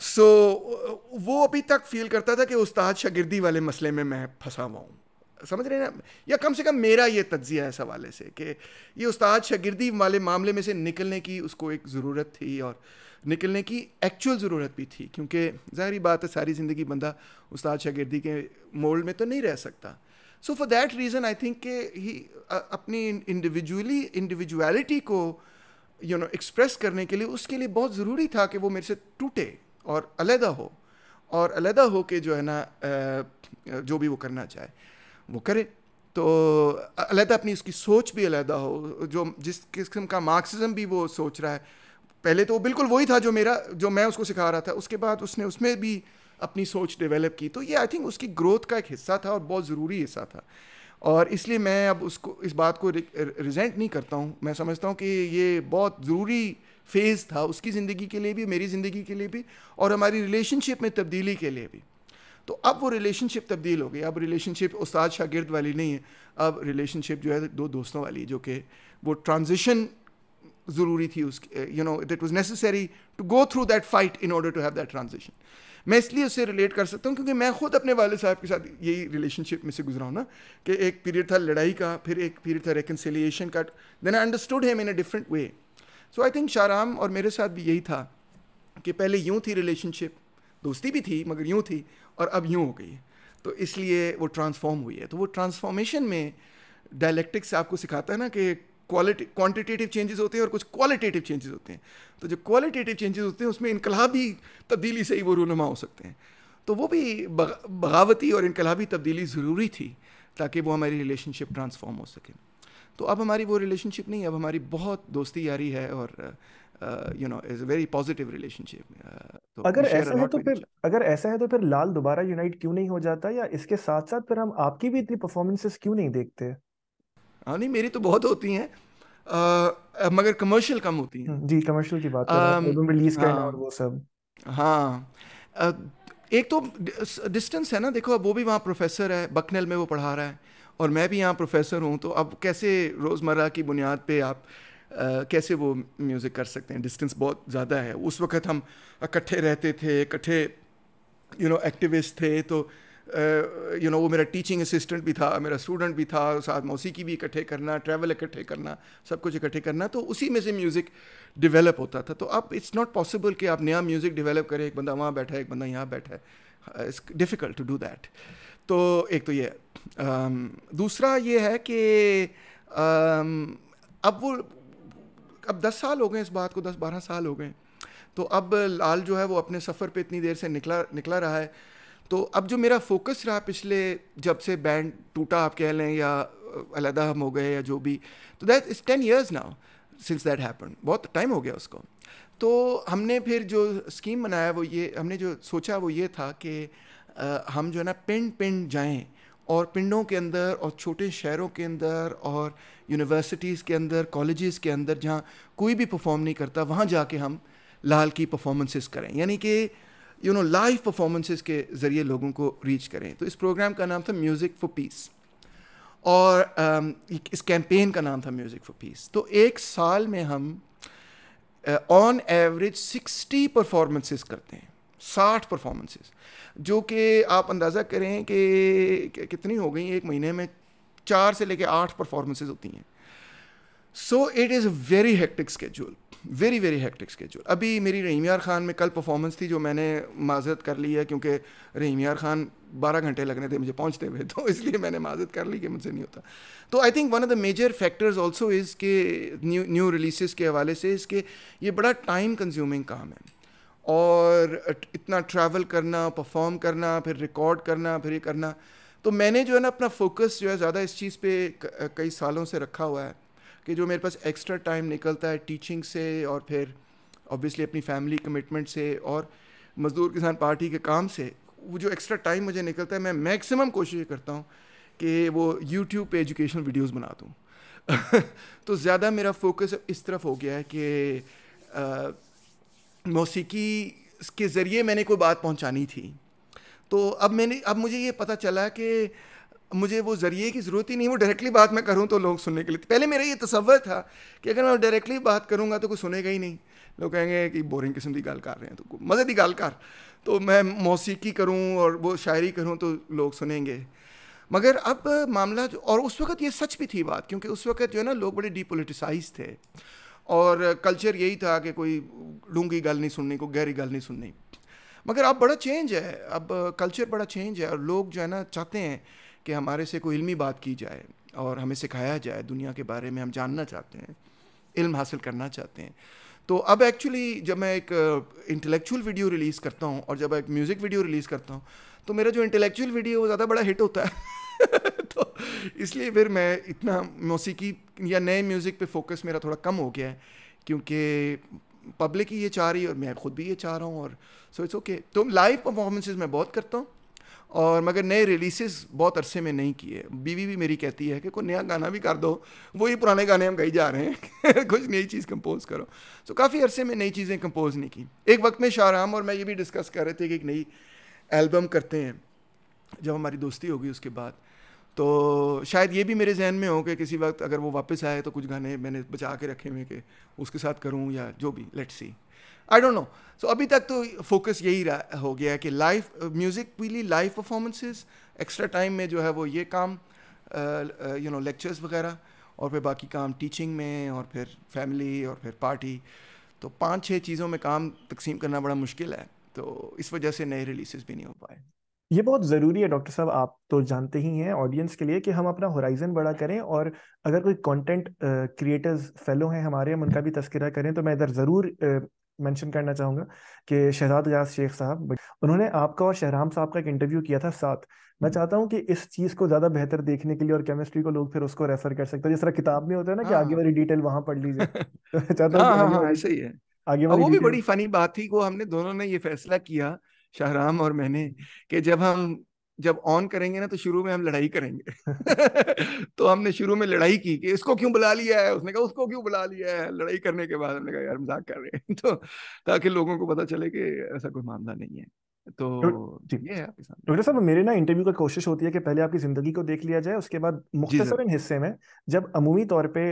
सो so, वो अभी तक फील करता था कि उस्ताद शागिर्दी वाले मसले में मैं फंसा हुआ हूँ समझ रहे हैं ना या कम से कम मेरा ये तज्जिया है इस हवाले से कि ये उस्ताद शागिर्दी वाले मामले में से निकलने की उसको एक ज़रूरत थी और निकलने की एक्चुअल ज़रूरत भी थी क्योंकि ज़ाहरी बात है सारी ज़िंदगी बंदा उस्ताद शागिर्दी के मोल्ड में तो नहीं रह सकता so for that reason I think के ही अपनी इंडिविजुअली इंडिविजुअलिटी को यू नो एक्सप्रेस करने के लिए उसके लिए बहुत ज़रूरी था कि वो मेरे से टूटे और अलहदा हो और अलहदा हो के जो है ना जो भी वो करना चाहे वो करे तो अलहदा अपनी उसकी सोच भी अलहदा हो जो जिस किस्म का मार्क्सिज्म भी वो सोच रहा है पहले तो बिल्कुल वही था जो मेरा जो मैं उसको सिखा रहा था उसके बाद उसने उसमें भी अपनी सोच डेवलप की तो ये आई थिंक उसकी ग्रोथ का एक हिस्सा था और बहुत ज़रूरी हिस्सा था और इसलिए मैं अब उसको इस बात को रिजेंट नहीं करता हूँ मैं समझता हूँ कि ये बहुत ज़रूरी फेज़ था उसकी ज़िंदगी के लिए भी मेरी ज़िंदगी के लिए भी और हमारी रिलेशनशिप में तब्दीली के लिए भी तो अब वो रिलेशनशिप तब्दील हो गई अब रिलेशनशिप उस्ताद शागिर्द वाली नहीं है अब रिलेशनशिप जो है दो दोस्तों वाली जो कि वो ट्रांजिशन ज़रूरी थी उस you know it was necessary to go through that fight in order to have that transaction मैं इसलिए उससे रिलेट कर सकता हूँ क्योंकि मैं खुद अपने वाले साहब के साथ यही रिलेशनशिप में से गुजरा हूँ ना कि एक पीरियड था लड़ाई का फिर एक पीरियड था रिकनसिलियेशन का then I understood him in a different way so I think Shahram और मेरे साथ भी यही था कि पहले यूँ थी रिलेशनशिप दोस्ती भी थी मगर यूँ थी और अब यूँ हो गई है तो इसलिए वो ट्रांसफॉर्म हुई है तो वो ट्रांसफॉर्मेशन में डायलैक्टिक्स आपको सिखाता है ना कि क्वालिटी क्वांटिटेटिव चेंजेस होते हैं और कुछ क्वालिटेटिव चेंजेस होते हैं तो जो क्वालिटेटिव चेंजेस होते हैं उसमें इनकलाबी तब्दीली से ही वो रूनमा हो सकते हैं तो वो भी बगावती और इनकलाबी तब्दीली ज़रूरी थी ताकि वो हमारी रिलेशनशिप ट्रांसफॉर्म हो सके तो अब हमारी वो रिलेशनशिप नहीं अब हमारी बहुत दोस्ती यारी है और you know is very positive relationship अगर ऐसा है तो फिर अगर ऐसा है तो फिर लाल दोबारा यूनाइट क्यों नहीं हो जाता या इसके साथ साथ फिर हम आपकी भी इतनी परफॉर्मेंसेस क्यों नहीं देखते हाँ नहीं मेरी तो बहुत होती हैं मगर कमर्शियल कम होती हैं जी कमर्शियल की बात एल्बम रिलीज करना और वो सब हाँ एक तो डिस्टेंस है ना देखो अब वो भी वहाँ प्रोफेसर है बकनेल में वो पढ़ा रहा है और मैं भी यहाँ प्रोफेसर हूँ तो अब कैसे रोज़मर्रा की बुनियाद पे आप आ, कैसे वो म्यूज़िक कर सकते हैं डिस्टेंस बहुत ज़्यादा है उस वक्त हम इकट्ठे रहते थे इकट्ठे यू नो एक्टिविस्ट थे तो यू नो वो मेरा टीचिंग असिस्टेंट भी था मेरा स्टूडेंट भी था साथ मौसीकी भी इकट्ठे करना ट्रैवल इकट्ठे करना सब कुछ इकट्ठे करना तो उसी में से म्यूज़िक डिवेलप होता था तो अब इट्स नॉट पॉसिबल कि आप नया म्यूज़िक डिवेलप करें एक बंदा वहाँ बैठा है एक बंदा यहाँ बैठा है it's difficult to do that तो एक तो ये दूसरा ये है कि अब वो अब दस साल हो गए इस बात को दस बारह साल हो गए तो अब लाल जो है वो अपने सफ़र पे इतनी देर से निकला निकला रहा है तो अब जो मेरा फोकस रहा पिछले जब से बैंड टूटा आप कह लें या अलहदा हम हो गए या जो भी तो that is ten years now since that happen बहुत टाइम हो गया उसको तो हमने फिर जो स्कीम बनाया वो ये हमने जो सोचा वो ये था कि हम जो है ना पिंड पिंड जाएं और पिंडों के अंदर और छोटे शहरों के अंदर और यूनिवर्सिटीज़ के अंदर कॉलेजेस के अंदर जहाँ कोई भी परफॉर्म नहीं करता वहाँ जाके हम लाल की परफॉर्मेंसेस करें यानी कि यू नो लाइव परफॉर्मेंसेस के ज़रिए लोगों को रीच करें तो इस प्रोग्राम का नाम था म्यूज़िक फॉर पीस और uh, इस कैंपेन का नाम था म्यूज़िक फॉर पीस तो एक साल में हम ऑन एवरेज सिक्सटी परफॉर्मेंसेस करते हैं साठ परफॉर्मेंसेस जो कि आप अंदाज़ा करें कि कितनी हो गई एक महीने में चार से लेकर आठ परफॉर्मेंसेस होती हैं so it is very hectic schedule very very hectic schedule अभी मेरी रहीम यार ख़ान में कल परफॉर्मेंस थी जो मैंने माजरत कर ली है क्योंकि रहीम यार ख़ान बारह घंटे लगने थे मुझे पहुँचते हुए तो इसलिए मैंने माजत कर ली कि मुझसे नहीं होता तो I think one of the major factors also is के न्यू न्यू रिलीज के हवाले से इसके ये बड़ा टाइम कंज्यूमिंग काम है और इतना ट्रैवल करना परफॉर्म करना फिर रिकॉर्ड करना फिर ये करना तो मैंने जो है ना अपना फोकस जो है ज़्यादा इस चीज़ पे कई सालों से रखा हुआ है कि जो मेरे पास एक्स्ट्रा टाइम निकलता है टीचिंग से और फिर ऑब्वियसली अपनी फैमिली कमिटमेंट से और मज़दूर किसान पार्टी के काम से वो जो एक्स्ट्रा टाइम मुझे निकलता है मैं मैक्सिमम कोशिश करता हूँ कि वो यूट्यूब पे एजुकेशनल वीडियोस बना दूँ [laughs] तो ज़्यादा मेरा फोकस इस तरफ हो गया है कि मौसीकी के ज़रिए मैंने कोई बात पहुँचानी थी तो अब मैंने अब मुझे ये पता चला कि मुझे वो ज़रिए की ज़रूरत ही नहीं वो डायरेक्टली बात मैं करूँ तो लोग सुनने के लिए पहले मेरा ये तस्वर था कि अगर मैं डायरेक्टली बात करूँगा तो कोई सुनेगा ही नहीं लोग कहेंगे कि बोरिंग किस्म की गाल कर रहे हैं तो मज़े की गाल कर तो मैं मौसीकी करूँ और वो शायरी करूँ तो लोग सुनेंगे मगर अब मामला जो और उस वक्त ये सच भी थी बात क्योंकि उस वक्त जो है ना लोग बड़े डीपोलिटिसाइज थे और कल्चर यही था कि कोई डूंगी गल नहीं सुननी कोई गहरी गल नहीं सुननी मगर अब बड़ा चेंज है अब कल्चर बड़ा चेंज है और लोग जो है ना चाहते हैं कि हमारे से कोई इल्मी बात की जाए और हमें सिखाया जाए दुनिया के बारे में हम जानना चाहते हैं इल्म हासिल करना चाहते हैं तो अब एक्चुअली जब मैं एक इंटेलेक्चुअल वीडियो रिलीज़ करता हूँ और जब एक म्यूज़िक वीडियो रिलीज़ करता हूँ तो मेरा जो इंटेलेक्चुअल वीडियो वो ज़्यादा बड़ा हिट होता है [laughs] तो इसलिए फिर मैं इतना मौसीकी या नए म्यूज़िक पे फोकस मेरा थोड़ा कम हो गया है क्योंकि पब्लिक ही ये चाह रही है और मैं खुद भी ये चाह रहा हूँ और सो इट्स ओके तो लाइव परफॉर्मेंसेज मैं बहुत करता हूँ और मगर नए रिलीसेस बहुत अरसे में नहीं किए बीवी भी मेरी कहती है कि कोई नया गाना भी कर दो वही पुराने गाने हम गई जा रहे हैं [laughs] कुछ नई चीज़ कंपोज करो सो so, काफ़ी अरसे में नई चीज़ें कंपोज नहीं की एक वक्त में शाहराम और मैं ये भी डिस्कस कर रहे थे कि एक नई एल्बम करते हैं जब हमारी दोस्ती होगी उसके बाद तो शायद ये भी मेरे जहन में हो कि किसी वक्त अगर वो वापस आए तो कुछ गाने मैंने बचा के रखे हुए कि उसके साथ करूँ या जो भी let's see I don't know so अभी तक तो फोकस यही रहा हो गया है कि लाइव म्यूज़िक पीली लाइव परफॉर्मेंसेस एक्स्ट्रा टाइम में जो है वो ये काम यू नो लेक्चर्स वगैरह और फिर बाकी काम टीचिंग में और फिर फैमिली और फिर पार्टी तो पांच छह चीज़ों में काम तकसीम करना बड़ा मुश्किल है तो इस वजह से नए रिलीज भी नहीं हो पाए ये बहुत ज़रूरी है डॉक्टर साहब आप तो जानते ही हैं ऑडियंस के लिए कि हम अपना होराइजन बड़ा करें और अगर कोई कंटेंट क्रिएटर्स फेलो हैं हमारे हम उनका भी तस्करा करें तो मैं इधर ज़रूर uh, मेंशन करना चाहूंगा कि शहजाद गयास शेख साहब उन्होंने आपका और शहराम साहब का एक इंटरव्यू किया था साथ मैं हम्म। चाहता हूं कि इस चीज़ को ज़्यादा बेहतर देखने के लिए और केमिस्ट्री को लोग फिर उसको रेफर कर सकते हैं जिस तरह किताब में होता है ना कि आगे हाँ। वाली डिटेल वहां पढ़ लीजिए [laughs] तो चाहता हूँ हाँ, हाँ, हाँ, ऐसे ही है आगे वाली वो भी बड़ी फनी बात थी वो हमने दोनों ने ये फैसला किया शाहराम और मैंने कि जब हम जब ऑन करेंगे ना तो शुरू में हम लड़ाई करेंगे [laughs] तो हमने शुरू में लड़ाई की कि इसको क्यों बुला लिया है उसने कहा उसको क्यों बुला लिया है लड़ाई करने के बाद हमने कहा यार मजाक कर रहे हैं [laughs] तो ताकि लोगों को पता चले कि ऐसा कोई मामला नहीं है तो, तो आपके डॉक्टर साहब मेरे ना इंटरव्यू का कोशिश होती है कि पहले आपकी जिंदगी को देख लिया जाए उसके बाद इन हिस्से में जब अमूमी तौर पे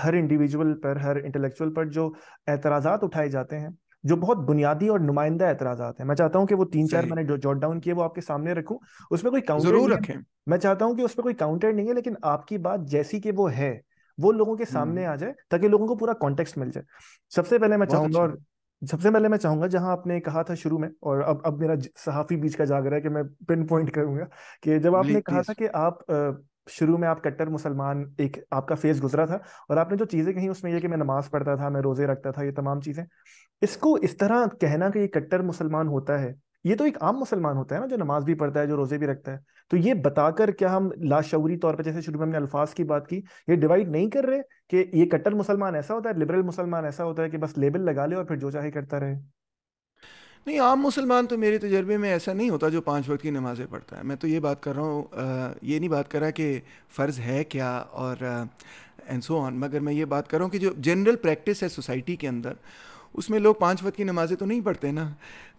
हर इंडिविजुअल पर हर इंटेलेक्चुअल पर जो एतराजात उठाए जाते हैं जो बहुत बुनियादी और नुमाइंदा एतराज हैं मैं चाहता हूँ कि वो तीन चार मैंने जो जॉट डाउन किए वो आपके सामने रखूं उसमें कोई काउंटर जरूर रखें मैं चाहता हूँ कि उसमें कोई काउंटर नहीं है लेकिन आपकी बात जैसी कि वो है वो लोगों के सामने हम्म। आ जाए ताकि लोगों को पूरा कॉन्टेक्स्ट मिल जाए सबसे पहले मैं चाहूंगा अच्छा। और सबसे पहले मैं चाहूंगा जहां आपने कहा था शुरू में और अब अब मेरा सहाफी बीच का जाग रहा है कि मैं पिन पॉइंट करूंगा कि जब आपने कहा था कि आप शुरू में आप कट्टर मुसलमान एक आपका फेज गुजरा था और आपने जो चीज़ें कही उसमें यह कि मैं नमाज पढ़ता था मैं रोज़े रखता था ये तमाम चीज़ें इसको इस तरह कहना कि ये कट्टर मुसलमान होता है ये तो एक आम मुसलमान होता है ना जो नमाज भी पढ़ता है जो रोज़े भी रखता है तो ये बताकर क्या हम लाशौरी तौर पर जैसे शुरू में हमने अल्फाज की बात की ये डिवाइड नहीं कर रहे कि ये कट्टर मुसलमान ऐसा होता है लिबरल मुसलमान ऐसा होता है कि बस लेबल लगा ले और फिर जो चाहे करता रहे नहीं आम मुसलमान तो मेरे तजर्बे में ऐसा नहीं होता जो पाँच वक्त की नमाज़ें पढ़ता है मैं तो ये बात कर रहा हूँ ये नहीं बात कर रहा कि फ़र्ज़ है क्या और एंड सो ऑन मगर मैं ये बात कर रहा हूँ कि जो जनरल प्रैक्टिस है सोसाइटी के अंदर उसमें लोग पाँच वक्त की नमाज़ें तो नहीं पढ़ते ना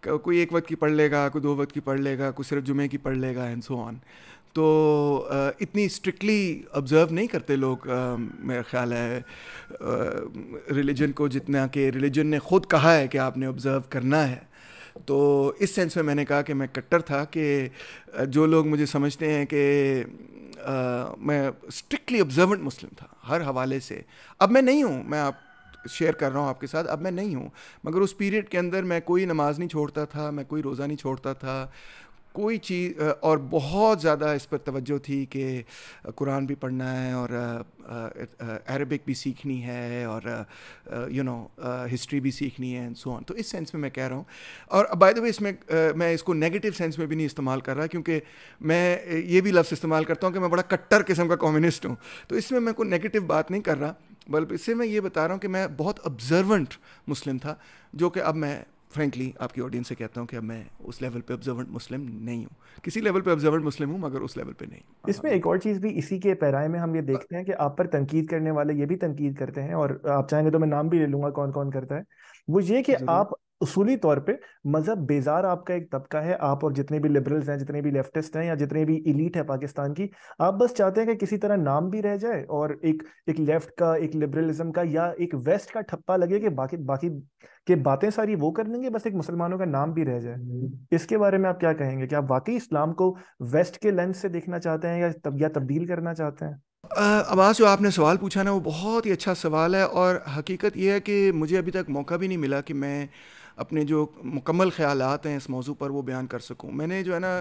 कोई एक वक्त की पढ़ लेगा कोई दो वक्त की पढ़ लेगा कोई सिर्फ जुमे की पढ़ लेगा एंड सो ऑन तो इतनी स्ट्रिक्टली ऑब्ज़र्व नहीं करते लोग मेरा ख्याल है रिलीजन को जितना कि रिलीजन ने ख़ुद कहा है कि आपने ऑब्ज़र्व करना है तो इस सेंस में मैंने कहा कि मैं कट्टर था कि जो लोग मुझे समझते हैं कि मैं स्ट्रिक्टली ऑब्जर्वेंट मुस्लिम था हर हवाले से अब मैं नहीं हूँ मैं आप शेयर कर रहा हूँ आपके साथ अब मैं नहीं हूँ मगर उस पीरियड के अंदर मैं कोई नमाज़ नहीं छोड़ता था मैं कोई रोज़ा नहीं छोड़ता था कोई चीज़ और बहुत ज़्यादा इस पर तवज्जो थी कि कुरान भी पढ़ना है और अरबिक भी सीखनी है और यू नो हिस्ट्री भी सीखनी है एंड सो ऑन तो इस सेंस में मैं कह रहा हूँ और बाय द वे इसमें मैं इसको नेगेटिव सेंस में भी नहीं इस्तेमाल कर रहा क्योंकि मैं ये भी लफ्ज़ इस्तेमाल करता हूँ कि मैं बड़ा कट्टर किस्म का कम्युनिस्ट हूँ तो इसमें मैं कोई नेगेटिव बात नहीं कर रहा बल्कि इससे मैं ये बता रहा हूँ कि मैं बहुत ऑब्जर्वेंट मुस्लिम था जो कि अब मैं फ्रेंकली आपकी ऑडियंस से कहता हूँ कि अब मैं उस लेवल पे ऑब्जर्वेंट मुस्लिम नहीं हूँ किसी लेवल पे ऑब्जर्वेंट मुस्लिम हूँ मगर उस लेवल पे नहीं इसमें एक और चीज़ भी इसी के पैराए में हम ये देखते हैं कि आप पर तनकीद करने वाले ये भी तनकीद करते हैं और आप चाहेंगे तो मैं नाम भी ले लूँगा कौन कौन करता है वो ये कि आप उसूली तौर पे मजहब बेजार आपका एक तबका है आप और जितने भी लिबरल्स हैं जितने भी लेफ्टिस्ट हैं या जितने भी इलीट है पाकिस्तान की आप बस चाहते हैं कि किसी तरह नाम भी रह जाए और एक एक लेफ्ट का एक लिबरलिज्म का या एक वेस्ट का ठप्पा लगे कि बाकी बाकी के बातें सारी वो कर लेंगे बस एक मुसलमानों का नाम भी रह जाए हम्म। इसके बारे में आप क्या कहेंगे कि आप वाकई इस्लाम को वेस्ट के लेंस से देखना चाहते हैं या तब या तब्दील करना चाहते हैं अबास जो आपने सवाल पूछा ना वो बहुत ही अच्छा सवाल है और हकीकत यह है कि मुझे अभी तक मौका भी नहीं मिला कि मैं अपने जो मुकम्मल ख्याल हैं इस मौजू पर वो बयान कर सकूँ मैंने जो है ना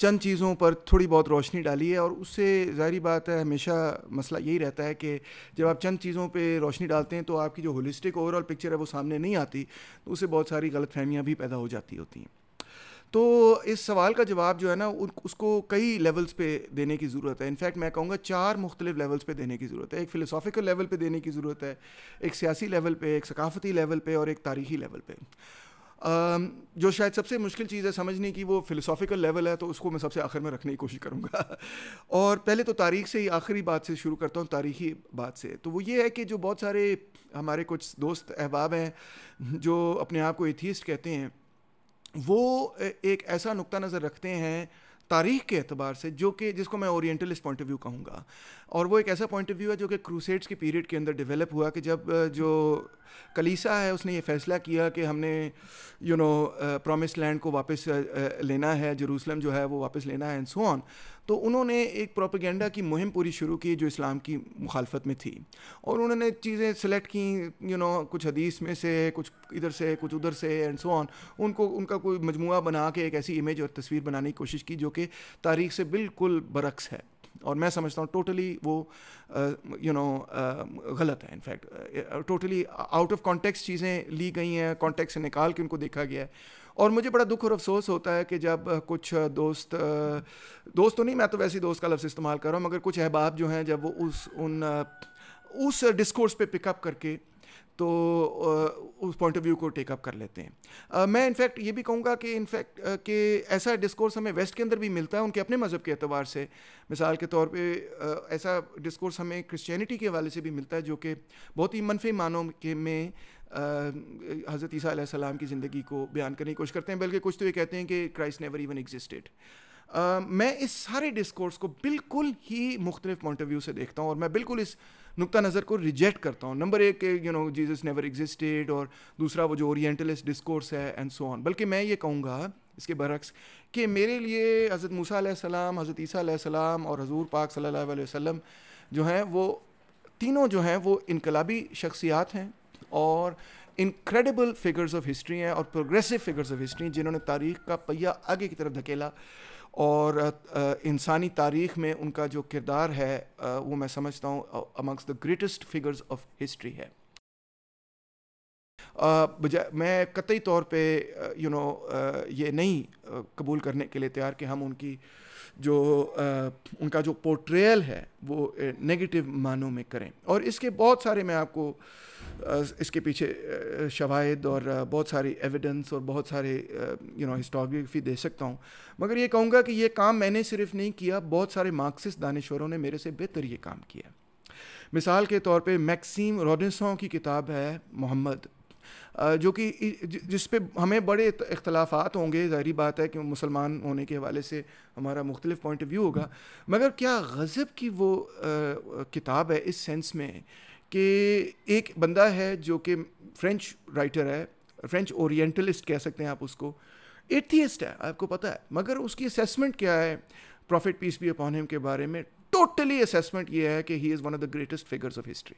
चंद चीज़ों पर थोड़ी बहुत रोशनी डाली है और उससे ज़ाहरी बात है हमेशा मसला यही रहता है कि जब आप चंद चीज़ों पर रोशनी डालते हैं तो आपकी जो होलिस्टिक ओवरऑल पिक्चर है वो सामने नहीं आती तो उससे बहुत सारी गलत फहमियाँ भी पैदा हो जाती होती हैं तो इस सवाल का जवाब जो है ना उसको कई लेवल्स पे देने की ज़रूरत है इनफैक्ट मैं कहूँगा चार मुख्तलिफ लेवल्स पे देने की ज़रूरत है एक फ़िलोसॉफिकल लेवल पे देने की ज़रूरत है एक सियासी लेवल पे एक सकाफती लेवल पे और एक तारीखी लेवल पे जो शायद सबसे मुश्किल चीज़ है समझने की वो फ़िलोसॉफिकल लेवल है तो उसको मैं सबसे आखिर में रखने की कोशिश करूँगा और पहले तो तारीख से ही आखिरी बात से शुरू करता हूँ तारीखी बात से तो वो ये है कि जो बहुत सारे हमारे कुछ दोस्त अहबाब हैं जो अपने आप को एथीस्ट कहते हैं वो एक ऐसा नुक्ता नज़र रखते हैं तारीख के अतबार से जो कि जिसको मैं ओरिएंटलिस्ट पॉइंट ऑफ व्यू कहूँगा और वो एक ऐसा पॉइंट ऑफ व्यू है जो कि क्रूसेड्स के पीरियड के अंदर डेवलप हुआ कि जब जो कलीसा है उसने ये फैसला किया कि हमने यू नो प्रॉमिस लैंड को वापस लेना है जरूसलम जो है वो वापस लेना है एंड सो ऑन तो उन्होंने एक प्रोपेगेंडा की मुहिम पूरी शुरू की जो इस्लाम की मुखालफत में थी और उन्होंने चीज़ें सेलेक्ट की यू नो कुछ हदीस में से कुछ इधर से कुछ उधर से एंड सो ऑन उनको उनका कोई मजमू बना के एक ऐसी इमेज और तस्वीर बनाने की कोशिश की जो कि तारीख से बिल्कुल बरक्स है और मैं समझता हूँ टोटली वो यू uh, नो uh, गलत है in fact totally out of context चीज़ें ली गई हैं कॉन्टेक्स्ट से निकाल के उनको देखा गया है और मुझे बड़ा दुख और अफसोस होता है कि जब कुछ दोस्त दोस्त तो नहीं मैं तो वैसे ही दोस्त का लफ्ज़ इस्तेमाल कर रहा हूँ मगर कुछ अहबाब जो हैं जब वो उस उन उस डिस्कोर्स पे पिकअप करके तो उस पॉइंट ऑफ व्यू को टेकअप कर लेते हैं मैं इनफैक्ट ये भी कहूँगा कि इनफैक्ट कि ऐसा डिस्कोर्स हमें वेस्ट के अंदर भी मिलता है उनके अपने मज़हब के अतबार से मिसाल के तौर पे ऐसा डिस्कोर्स हमें क्रिश्चियनिटी के हवाले से भी मिलता है जो कि बहुत ही मनफी मानों के में हज़रत ईसा की ज़िंदगी को बयान करने की कोशिश करते हैं बल्कि कुछ तो ये कहते हैं कि क्राइस्ट नेवर इवन एग्जिस्टेड मैं इस सारे डिस्कोर्स को बिल्कुल ही मुख्तलिफ पॉइंट ऑफ व्यू से देखता हूँ और मैं बिल्कुल इस नुकता नज़र को रिजेक्ट करता हूँ नंबर एक you know Jesus never existed और दूसरा वो जो ओरिएंटलिस्ट डिस्कोर्स है एंड सो ऑन बल्कि मैं ये कहूँगा इसके बरक्स कि मेरे लिए हज़रत मूसा हज़रत ईसीम और हजूर पाक सल्लल्लाहु अलैहि जो हैं वो तीनों जो हैं वो इनकलाबी शख्सियात हैं और इनक्रेडिबल फिगर्स ऑफ हिस्ट्री हैं और प्रोग्रेसिव फिगर्स ऑफ हिस्ट्री जिन्होंने तारीख का पहिया आगे की तरफ धकेला और इंसानी तारीख में उनका जो किरदार है वो मैं समझता हूँ amongst the greatest figures of history है मैं कतई तौर पे यू नो ये नहीं कबूल करने के लिए तैयार कि हम उनकी जो आ, उनका जो पोर्ट्रेयल है वो नेगेटिव मानों में करें और इसके बहुत सारे मैं आपको आ, इसके पीछे शवाहद और बहुत सारी एविडेंस और बहुत सारे यू नो हिस्टोग्राफी दे सकता हूँ मगर ये कहूँगा कि ये काम मैंने सिर्फ नहीं किया बहुत सारे मार्क्सिस्ट दानश्वरों ने मेरे से बेहतर ये काम किया मिसाल के तौर पे मैक्सिम रॉडिनसों की किताब है मोहम्मद जो कि जिस पे हमें बड़े इख्तलाफात होंगे ज़ाहरी बात है कि मुसलमान होने के हवाले से हमारा मुख्तलिफ पॉइंट ऑफ व्यू होगा मगर क्या गज़ब की वो किताब है इस सेंस में कि एक बंदा है जो कि फ्रेंच राइटर है फ्रेंच ओरिएंटलिस्ट कह सकते हैं आप उसको एथियस्ट है आपको पता है मगर उसकी असेसमेंट क्या है prophet peace be upon him के बारे में टोटली असेसमेंट ये है कि he is one of the greatest figures of history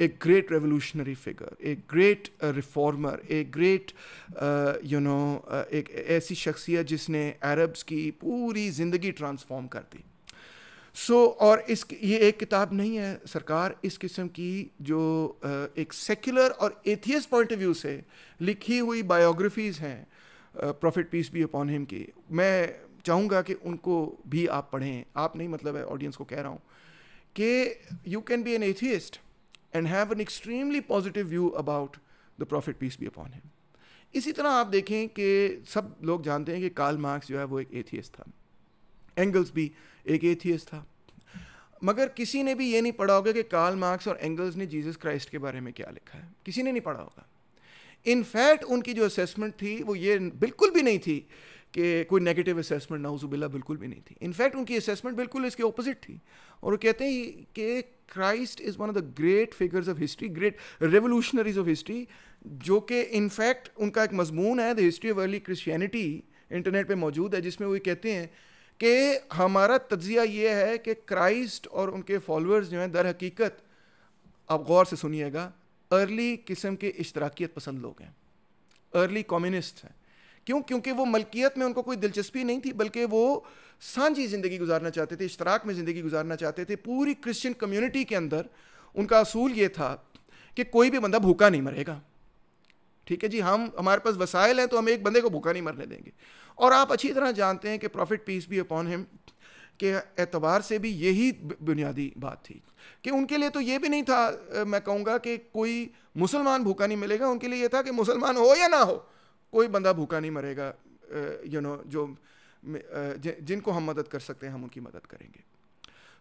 a great revolutionary figure, a great uh, reformer, a great, uh, uh एक ऐसी शख्सियत जिसने अरब्स की पूरी ज़िंदगी ट्रांसफॉर्म कर दी सो so, और इस ये एक किताब नहीं है सरकार इस किस्म की जो uh, एक सेक्युलर और एथियस पॉइंट ऑफ व्यू से लिखी हुई बायोग्राफीज़ हैं prophet peace be upon him की मैं चाहूँगा कि उनको भी आप पढ़ें आप नहीं मतलब है ऑडियंस को कह रहा हूँ कि you can be an atheist and have an extremely positive view about the prophet peace be upon him इसी तरह आप देखें कि सब लोग जानते हैं कि कार्ल मार्क्स जो है वो एक एथियस था एंगल्स भी एक एथियस था मगर किसी ने भी ये नहीं पढ़ा होगा कि कार्ल मार्क्स और एंगल्स ने जीसस क्राइस्ट के बारे में क्या लिखा है किसी ने नहीं पढ़ा होगा इनफैक्ट उनकी जो असेसमेंट थी वो ये बिल्कुल भी नहीं थी कि कोई नेगेटिव असेसमेंट नाउजुबिल्ला बिल्कुल भी नहीं थी इनफैक्ट उनकी असेसमेंट बिल्कुल इसके ऑपोजिट थी और वो कहते हैं कि Christ is one of the great figures of history great revolutionaries of history जो कि इनफैक्ट उनका एक मजमून है the history of early Christianity internet पे मौजूद है जिसमें वो कहते हैं कि हमारा तजिया ये है कि क्राइस्ट और उनके फॉलोअर्स जो हैं दर हकीकत आप गौर से सुनिएगा अर्ली किस्म के इश्तराकियत पसंद लोग हैं अर्ली कम्युनिस्ट हैं क्यों क्योंकि वो मलकियत में उनको कोई दिलचस्पी नहीं थी बल्कि वो सांझी ज़िंदगी गुजारना चाहते थे इश्तराक में ज़िंदगी गुजारना चाहते थे पूरी क्रिश्चियन कम्युनिटी के अंदर उनका असूल ये था कि कोई भी बंदा भूखा नहीं मरेगा ठीक है जी हम हमारे पास वसायल हैं तो हम एक बंदे को भूखा नहीं मरने देंगे और आप अच्छी तरह जानते हैं कि prophet peace be upon him के एतबार से भी यही बुनियादी बात थी कि उनके लिए तो ये भी नहीं था मैं कहूँगा कि कोई मुसलमान भूखा नहीं मिलेगा उनके लिए ये था कि मुसलमान हो या ना हो कोई बंदा भूखा नहीं मरेगा यू नो जो जिनको हम मदद कर सकते हैं हम उनकी मदद करेंगे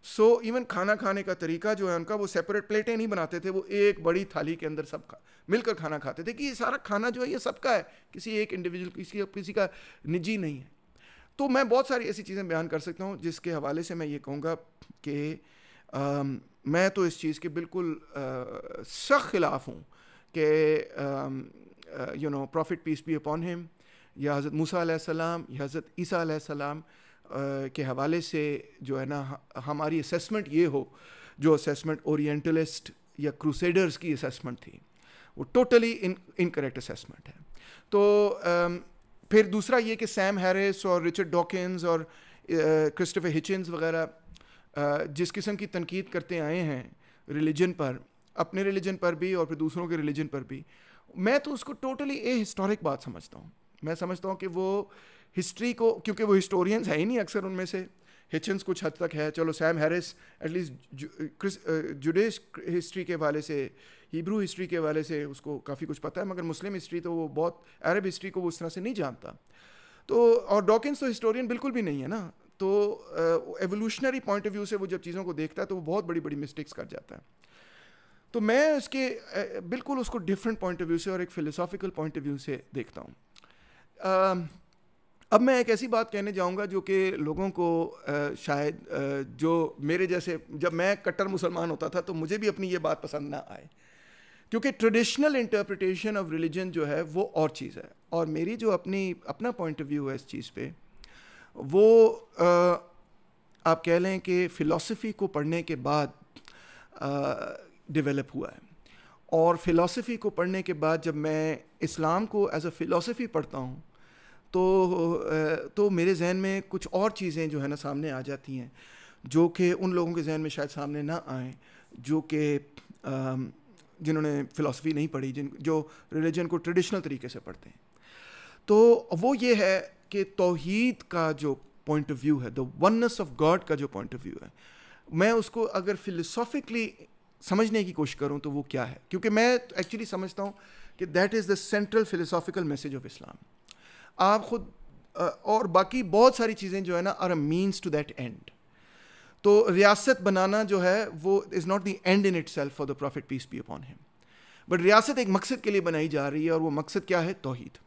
सो so, इवन खाना खाने का तरीका जो है उनका वो सेपरेट प्लेटें नहीं बनाते थे वो एक बड़ी थाली के अंदर सब खा मिलकर खाना खाते थे कि ये सारा खाना जो है ये सबका है किसी एक इंडिविजुअल किसी किसी का निजी नहीं है तो मैं बहुत सारी ऐसी चीज़ें बयान कर सकता हूँ जिसके हवाले से मैं ये कहूँगा कि मैं तो इस चीज़ के बिल्कुल सख्त खिलाफ हूँ कि you know prophet peace be upon him या हज़रत मूसा सलाम या हज़रत ईसा के हवाले से जो है ना हमारी असेसमेंट ये हो जो असेसमेंट ओरिएंटलिस्ट या क्रूसेडर्स की असेसमेंट थी वो टोटली इन इनकरेक्ट असेसमेंट है तो फिर दूसरा ये कि सैम हैरिस और रिचर्ड डॉकिन्स और क्रिस्टोफर हिचिन्स वगैरह जिस किस्म की तनकीद करते आए हैं रिलीजन पर अपने रिलीजन पर भी और फिर दूसरों के रिलीजन पर भी मैं तो उसको टोटली ए हिस्टोरिक बात समझता हूँ मैं समझता हूँ कि वो हिस्ट्री को क्योंकि वो हिस्टोरियंस है ही नहीं अक्सर उनमें से हिचन्स कुछ हद तक है चलो सैम हैरिस एटलीस्ट क्रिस जुडिश हिस्ट्री के हवाले से हिब्रू हिस्ट्री के वाले से उसको काफ़ी कुछ पता है मगर मुस्लिम हिस्ट्री तो वो बहुत अरब हिस्ट्री को वो उस तरह से नहीं जानता तो और डॉकिंस तो हिस्टोरियन बिल्कुल भी नहीं है ना तो एवोल्यूशनरी पॉइंट ऑफ व्यू से वो जब चीज़ों को देखता है तो वो बहुत बड़ी बड़ी मिस्टेक्स कर जाता है तो मैं उसके uh, बिल्कुल उसको डिफरेंट पॉइंट ऑफ व्यू से और एक फिलोसॉफिकल पॉइंट ऑफ व्यू से देखता हूँ Um, अब मैं एक ऐसी बात कहने जाऊंगा जो कि लोगों को शायद जो मेरे जैसे जब मैं कट्टर मुसलमान होता था तो मुझे भी अपनी ये बात पसंद ना आए क्योंकि ट्रेडिशनल इंटरप्रिटेशन ऑफ रिलीजन जो है वो और चीज़ है और मेरी जो अपनी अपना पॉइंट ऑफ व्यू है इस चीज़ पे वो आ, आप कह लें कि फ़िलासफ़ी को पढ़ने के बाद डेवलप हुआ है और फ़िलासफ़ी को पढ़ने के बाद जब मैं इस्लाम को एज अ फ़िलासफ़ी पढ़ता हूँ तो तो मेरे जहन में कुछ और चीज़ें जो है ना सामने आ जाती हैं जो कि उन लोगों के जहन में शायद सामने ना आएँ जो कि जिन्होंने फ़िलासफ़ी नहीं पढ़ी जिन जो रिलीजन को ट्रेडिशनल तरीके से पढ़ते हैं तो वो ये है कि तोहद का जो पॉइंट ऑफ व्यू है द वननेस ऑफ गॉड का जो पॉइंट ऑफ व्यू है मैं उसको अगर फिलोसॉफिकली समझने की कोशिश करूँ तो वो क्या है क्योंकि मैं एक्चुअली समझता हूँ कि that is the central philosophical message of Islam आप खुद और बाकी बहुत सारी चीज़ें जो है ना are a means to that end तो रियासत बनाना जो है वो is not the end in itself for the prophet peace be upon him but रियासत एक मकसद के लिए बनाई जा रही है और वो मकसद क्या है तोहहीद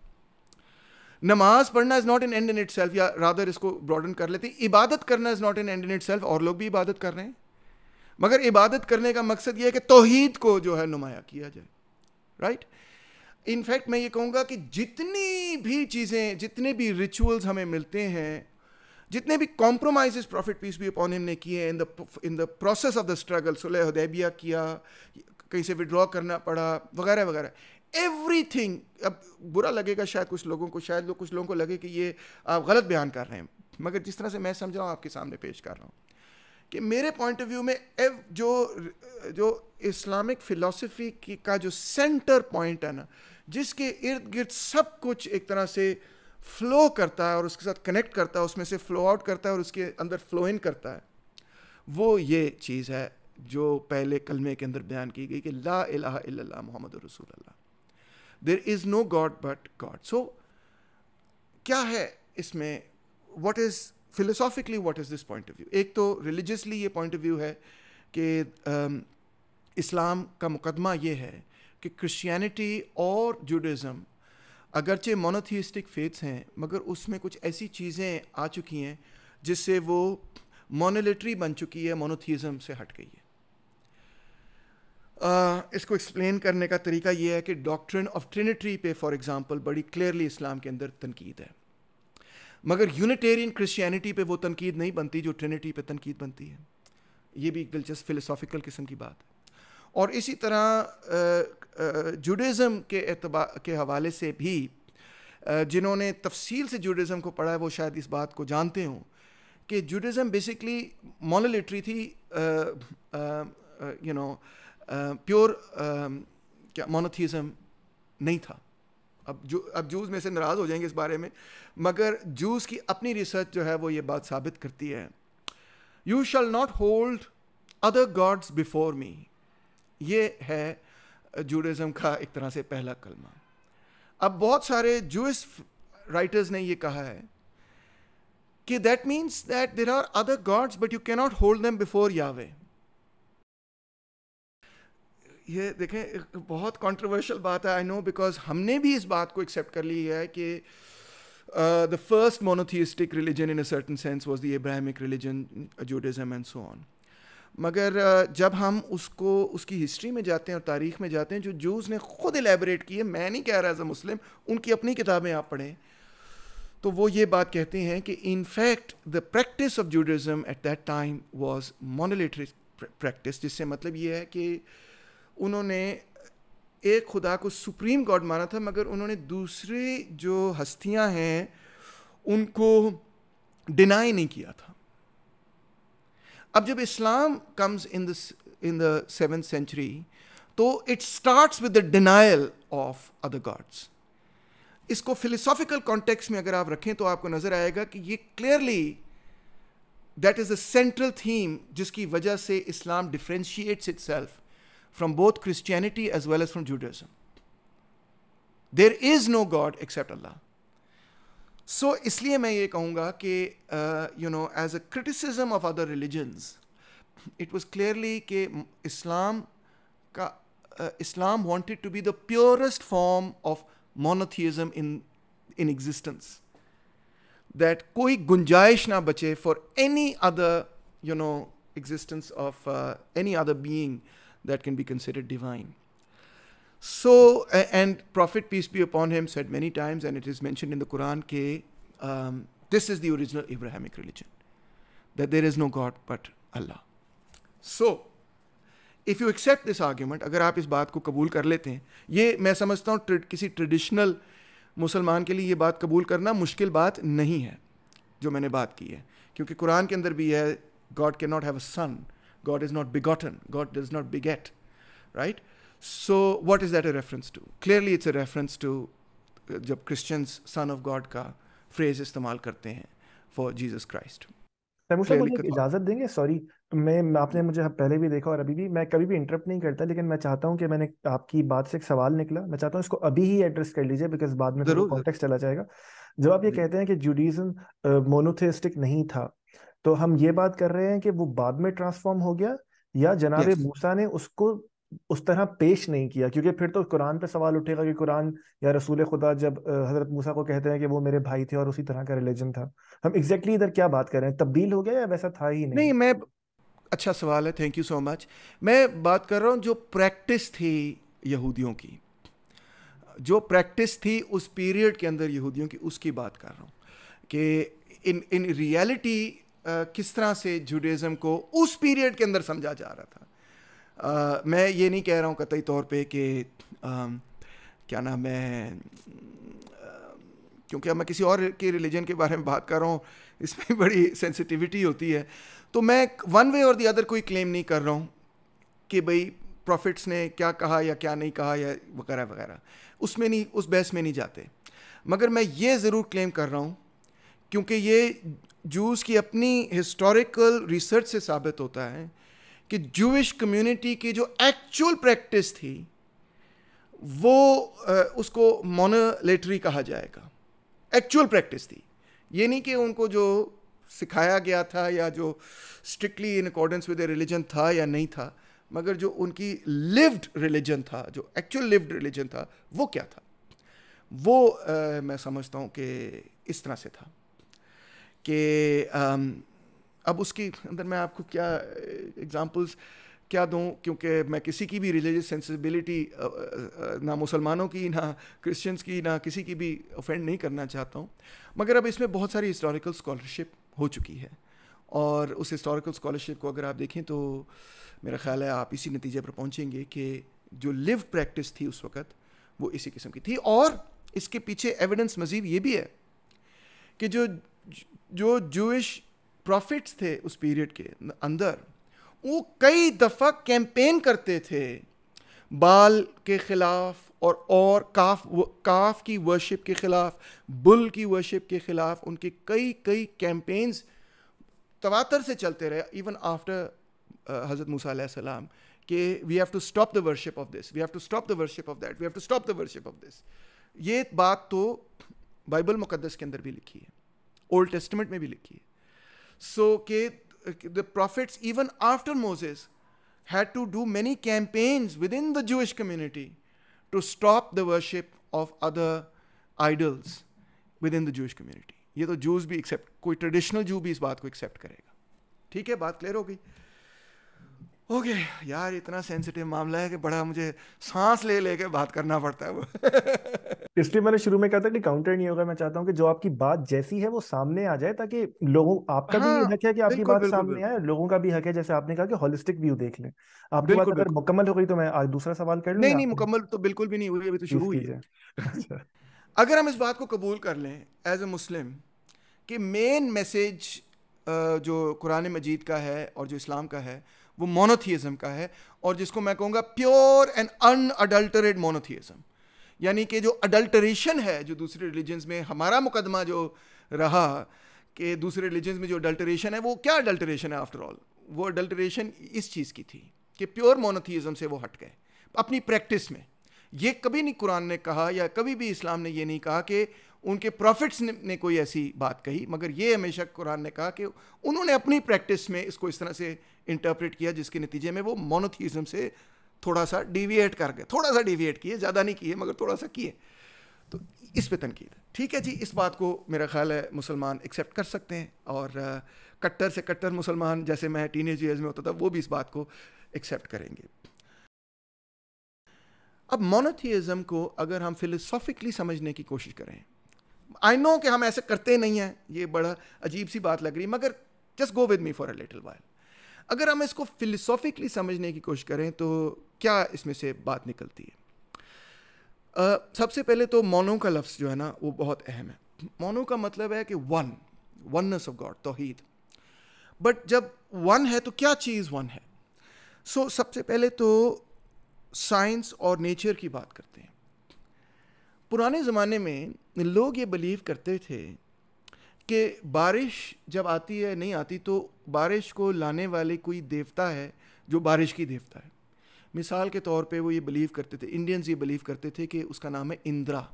नमाज पढ़ना is not an end in itself या रादर इसको ब्रॉडन कर लेते इबादत करना is not an end in itself और लोग भी इबादत कर रहे हैं मगर इबादत करने का मकसद ये है कि तोहहीद को जो है नुमाया किया जाए राइट right? इनफैक्ट मैं ये कहूँगा कि जितनी भी चीज़ें जितने भी रिचुअल्स हमें मिलते हैं जितने भी compromise prophet peace be upon him ने किए in the in the process of the struggle सुलह उदैबिया किया कहीं से विड्रॉ करना पड़ा वगैरह वगैरह एवरी थिंग अब बुरा लगेगा शायद कुछ लोगों को शायद लोग कुछ लोगों को लगे कि ये आप गलत बयान कर रहे हैं मगर जिस तरह से मैं समझ रहा हूँ आपके सामने पेश कर रहा हूँ कि मेरे पॉइंट ऑफ व्यू में एव जो जो इस्लामिक फिलॉसफी की का जो सेंटर पॉइंट है ना जिसके इर्द गिर्द सब कुछ एक तरह से फ्लो करता है और उसके साथ कनेक्ट करता है उसमें से फ्लो आउट करता है और उसके अंदर फ्लो इन करता है वो ये चीज़ है जो पहले कलमे के अंदर बयान की गई कि ला इला मोहम्मद रसूल there is no God but God so क्या है इसमें what is philosophically what is this point of view एक तो रिलीजियसली ये पॉइंट ऑफ व्यू है कि um, इस्लाम का मुकदमा ये है कि क्रिश्चियनिटी और जुडाइज़म अगरचे मोनोथियस्टिक फेथ्स हैं मगर उसमें कुछ ऐसी चीज़ें आ चुकी हैं जिससे वो मोनोलिटरी बन चुकी है मोनोथीज़म से हट गई है Uh, इसको एक्सप्लेन करने का तरीका ये है कि डॉक्ट्रिन ऑफ ट्रिनिटी पे फॉर एग्जांपल बड़ी क्लियरली इस्लाम के अंदर तनकीद है मगर यूनिटेरियन क्रिश्चियनिटी पे वो तनकीद नहीं बनती जो ट्रिनिटी पे तनकीद बनती है ये भी एक दिलचस्प फिलोसॉफिकल किस्म की बात है और इसी तरह जुडिज़म के एतबा के हवाले से भी जिन्होंने तफसील से जुडिज़म को पढ़ा है वो शायद इस बात को जानते हों कि जुडिज़म बेसिकली मोनोलिट्री थी यू नो प्योर क्या मोनोथीज़म नहीं था अब जू अब जूस में से नाराज़ हो जाएंगे इस बारे में मगर जूस की अपनी रिसर्च जो है वो ये बात साबित करती है you shall not hold other gods before me ये है जूडिज़म का एक तरह से पहला कलमा अब बहुत सारे जूस राइटर्स ने ये कहा है कि that means that there are other gods but you cannot hold them before Yahweh ये देखें बहुत कंट्रोवर्शियल बात है आई नो बिकॉज हमने भी इस बात को एक्सेप्ट कर ली है कि the first monotheistic religion in a certain sense was the Ibrahimic religion Judaism and so on मगर uh, जब हम उसको उसकी हिस्ट्री में जाते हैं और तारीख में जाते हैं जो जूस ने खुद एलेबरेट किए मैं नहीं कह रहा एज अ मुस्लिम उनकी अपनी किताबें आप पढ़ें तो वो ये बात कहते हैं कि in fact the practice of Judaism at that time was monolatry practice जिससे मतलब ये है कि उन्होंने एक खुदा को सुप्रीम गॉड माना था मगर उन्होंने दूसरे जो हस्तियां हैं उनको डिनाई नहीं किया था अब जब Islam comes in the in the seven century तो it starts with the denial of other gods इसको फिलोसॉफिकल कॉन्टेक्स्ट में अगर आप रखें तो आपको नजर आएगा कि ये clearly that is the central theme जिसकी वजह से Islam differentiates itself from both Christianity as well as from Judaism. There is no God except Allah. So, इसलिए मैं ये कहूँगा कि you know as a criticism of other religions, it was clearly कि Islam का uh, wanted to be the purest form of monotheism in in existence. That कोई गुंजाइश ना बचे for any other you know existence of uh, any other being that can be considered divine. So, and Prophet, peace be upon him, said many times, and it is mentioned in the Quran, ke, um, this is the original Abrahamic religion that there is no God but Allah. So, if you accept this argument, अगर आप इस बात को कबूल कर लेते हैं ये मैं समझता हूँ ट्र, किसी ट्रेडिशनल मुसलमान के लिए ये बात कबूल करना मुश्किल बात नहीं है जो मैंने बात की है क्योंकि कुरान के अंदर भी है God cannot have a son God is not begotten. God does not beget, right? So what is that a reference to? Clearly, it's a reference to uh, जब क्रिश्चियंस सन ऑफ गॉड का phrase इस्तेमाल करते हैं for Jesus Christ मुझे इजाजत देंगे sorry मैं आपने मुझे हाँ, पहले भी देखा और अभी भी मैं कभी भी इंटरप्ट नहीं करता लेकिन मैं चाहता हूं कि मैंने आपकी बात से एक सवाल निकला मैं चाहता हूं इसको अभी ही एड्रेस कर लीजिए बिकॉज बाद में तो कॉन्टेक्स्ट चला जाएगा जब आप ये कहते हैं कि जुडिज्म मोनोथेस्टिक uh, नहीं था तो हम ये बात कर रहे हैं कि वो बाद में ट्रांसफॉर्म हो गया या जनाब yes. मूसा ने उसको उस तरह पेश नहीं किया क्योंकि फिर तो कुरान पे सवाल उठेगा कि कुरान या रसूल खुदा जब हजरत मूसा को कहते हैं कि वो मेरे भाई थे और उसी तरह का रिलीजन था हम एग्जैक्टली इधर क्या बात कर रहे हैं तब्दील हो गया या वैसा था ही नहीं नहीं मैं अच्छा सवाल है थैंक यू सो मच मैं बात कर रहा हूँ जो प्रैक्टिस थी यहूदियों की जो प्रैक्टिस थी उस पीरियड के अंदर यहूदियों की उसकी बात कर रहा हूँ कि इन इन रियलिटी किस तरह से जूडिज़म को उस पीरियड के अंदर समझा जा रहा था आ, मैं ये नहीं कह रहा हूँ कतई तौर पे कि क्या नाम है क्योंकि अब मैं किसी और के रिलीजन के बारे में बात कर रहा हूँ इसमें बड़ी सेंसिटिविटी होती है तो मैं वन वे और दी अदर कोई क्लेम नहीं कर रहा हूँ कि भाई प्रॉफिट्स ने क्या कहा या क्या नहीं कहा या वगैरह वगैरह उसमें नहीं उस बहस में नहीं जाते मगर मैं ये ज़रूर क्लेम कर रहा हूँ क्योंकि ये जूस की अपनी हिस्टोरिकल रिसर्च से साबित होता है कि जूश कम्युनिटी की जो एक्चुअल प्रैक्टिस थी वो उसको मोनोलेटरी कहा जाएगा एक्चुअल प्रैक्टिस थी ये नहीं कि उनको जो सिखाया गया था या जो strictly in accordance with religion था या नहीं था मगर जो उनकी लिव्ड रिलीजन था जो एक्चुअल लिव्ड रिलीजन था वो क्या था वो आ, मैं समझता हूँ कि इस तरह से था कि अब उसकी अंदर मैं आपको क्या एग्ज़ाम्पल्स क्या दूँ क्योंकि मैं किसी की भी रिलीजियस सेंसिबिलिटी ना मुसलमानों की ना क्रिश्चियंस की ना किसी की भी ऑफेंड नहीं करना चाहता हूँ मगर अब इसमें बहुत सारी हिस्टोरिकल स्कॉलरशिप हो चुकी है और उस हिस्टोरिकल स्कॉलरशिप को अगर आप देखें तो मेरा ख्याल है आप इसी नतीजे पर पहुँचेंगे कि जो लिव प्रैक्टिस थी उस वक़्त वो इसी किस्म की थी और इसके पीछे एविडेंस मज़ीद ये भी है कि जो जो जूश प्रॉफिट्स थे उस पीरियड के अंदर वो कई दफ़ा कैंपेन करते थे बाल के ख़िलाफ़ और और काफ काफ की वर्शिप के ख़िलाफ़ बुल की वर्शिप के ख़िलाफ़ उनके कई कई कैंपेन्स तवातर से चलते रहे इवन आफ्टर uh, हज़रत मूसा सलाम कि we have to stop the worship of this we have to stop the worship of that we have to stop the worship of this ये बात तो बाइबल मुकदस के अंदर भी लिखी है ओल्ड टेस्टमेंट में भी लिखी है सो के the prophets even after Moses had to do to campaigns within the Jewish community to stop the worship of other idols within the Jewish community ये तो जूस भी accept कोई traditional जू भी इस बात को एक्सेप्ट करेगा ठीक है बात क्लियर हो गई ओके okay, यार इतना सेंसिटिव मामला है कि बड़ा मुझे सांस ले लेके बात करना पड़ता है वो [laughs] इसलिए मैंने शुरू में कहा था कि काउंटर नहीं होगा मैं चाहता हूँ कि जो आपकी बात जैसी है वो सामने आ जाए ताकि लोगों आपका हाँ, भी हक है कि आपकी बात सामने आए लोगों का भी हक है जैसे आपने कहा कि होलिस्टिक व्यू देख लें आपकी बात अगर मुकम्मल हो गई तो मैं आज दूसरा सवाल कर लूँ नहीं नहीं मुकम्मल तो बिल्कुल भी नहीं हुई अभी तो शुरू हुई है [laughs] अच्छा। अगर हम इस बात को कबूल कर लें एज ए मुस्लिम कि मेन मैसेज जो कुरान मजीद का है और जो इस्लाम का है वो मोनोथियज़म का है और जिसको मैं कहूँगा प्योर एंड अनअडल्टरेट मोनोथियज़म यानी कि जो अडल्टरेशन है जो दूसरे रिलीजन्स में हमारा मुकदमा जो रहा कि दूसरे रिलीजन्स में जो अडल्टरेशन है वो क्या अडल्टरेशन है आफ्टर ऑल वो अडल्टरेशन इस चीज़ की थी कि प्योर मोनोथीज़म से वो हट गए अपनी प्रैक्टिस में ये कभी नहीं कुरान ने कहा या कभी भी इस्लाम ने ये नहीं कहा कि उनके प्रॉफिट्स ने, ने कोई ऐसी बात कही मगर ये हमेशा कुरान ने कहा कि उन्होंने अपनी प्रैक्टिस में इसको इस तरह से इंटरप्रेट किया जिसके नतीजे में वो मोनोथीज़म से थोड़ा सा डिविएट करके थोड़ा सा डिविएट किए ज़्यादा नहीं किए मगर थोड़ा सा किए तो इस पर तनकीद ठीक है जी इस बात को मेरा ख्याल है मुसलमान एक्सेप्ट कर सकते हैं और कट्टर से कट्टर मुसलमान जैसे मैं टीन एज में होता था वो भी इस बात को एक्सेप्ट करेंगे अब मोनोथियज़म को अगर हम फिलोसॉफिकली समझने की कोशिश करें आई नो कि हम ऐसे करते नहीं हैं ये बड़ा अजीब सी बात लग रही है मगर just go with me for a little while अगर हम इसको फिलोसॉफिकली समझने की कोशिश करें तो क्या इसमें से बात निकलती है सबसे पहले तो मोनो का लफ्ज़ जो है ना वो बहुत अहम है मोनो का मतलब है कि वन वननेस ऑफ गॉड तोहीद बट जब वन है तो क्या चीज़ वन है सो so, सबसे पहले तो साइंस और नेचर की बात करते हैं पुराने ज़माने में लोग ये बिलीव करते थे कि बारिश जब आती है नहीं आती तो बारिश को लाने वाले कोई देवता है जो बारिश की देवता है मिसाल के तौर पे वो ये बिलीव करते थे इंडियंस ये बिलीव करते थे कि उसका नाम है Indra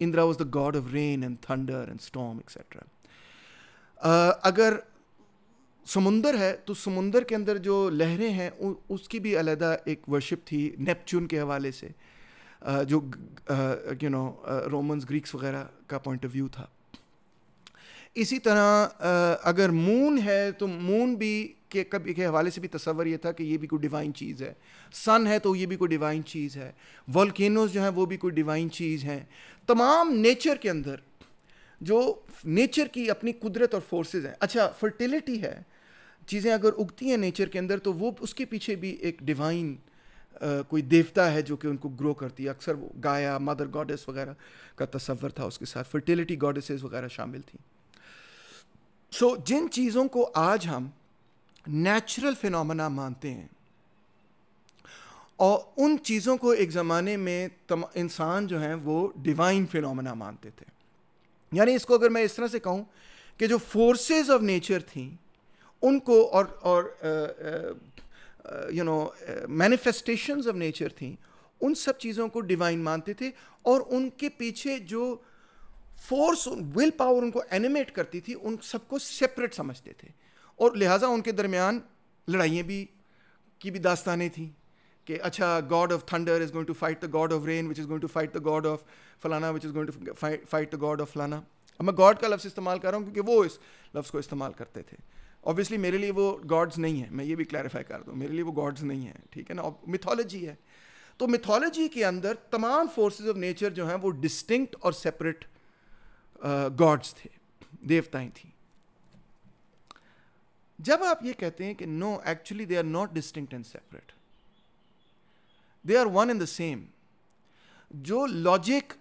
Indra was the god of rain and thunder and storm etcetera अगर समुंदर है तो समुंदर के अंदर जो लहरें हैं उसकी भी अलहदा एक वर्शिप थी नेपच्यून के हवाले से जो यू नो रोमन्स ग्रीक्स वगैरह का पॉइंट ऑफ व्यू था इसी तरह अगर मून है तो मून भी के कभी के हवाले से भी तस्वर ये था कि ये भी कोई डिवाइन चीज़ है सन है तो ये भी कोई डिवाइन चीज़ है वॉलकिनोज जो हैं वो भी कोई डिवाइन चीज़ हैं तमाम नेचर के अंदर जो नेचर की अपनी कुदरत और फोर्सेज हैं अच्छा फर्टिलिटी है चीज़ें अगर उगती हैं नेचर के अंदर तो वो उसके पीछे भी एक डिवाइन कोई देवता है जो कि उनको ग्रो करती है अक्सर वो गाया मदर गॉडेस वगैरह का तस्वर था उसके साथ फर्टिलिटी गॉडेसेस वगैरह शामिल थी सो so, जिन चीज़ों को आज हम नेचुरल फिनोमेना मानते हैं और उन चीज़ों को एक ज़माने में इंसान जो हैं वो डिवाइन फिनोमेना मानते थे यानी इसको अगर मैं इस तरह से कहूँ कि जो फोर्सेस ऑफ नेचर थी उनको और और you know manifestations of nature थी उन सब चीज़ों को डिवाइन मानते थे और उनके पीछे जो फोर्स विल पावर उनको एनिमेट करती थी उन सबको सेपरेट समझते थे और लिहाजा उनके दरमियान लड़ाइयाँ भी की भी दास्तानें थी कि अच्छा god of thunder is going to fight the god of rain which is going to fight the god of फलाना which is going to fight the god of फलाना अब मैं गॉड का लफ्ज़ इस्तेमाल कर रहा हूँ क्योंकि वो इस लफ्ज़ को इस्तेमाल करते थे ऑब्वियसली मेरे लिए वो गॉड्स नहीं है मैं ये भी क्लैरिफाई कर दूँ मेरे लिए वो गॉड्स नहीं है ठीक है ना मिथोलॉजी है तो मिथोलॉजी के अंदर तमाम फोर्सेज ऑफ नेचर जो हैं वो डिस्टिंक्ट और सेपरेट गॉड्स uh, थे देवताएं थी जब आप ये कहते हैं कि no actually they are not distinct and separate they are one in the same जो लॉजिक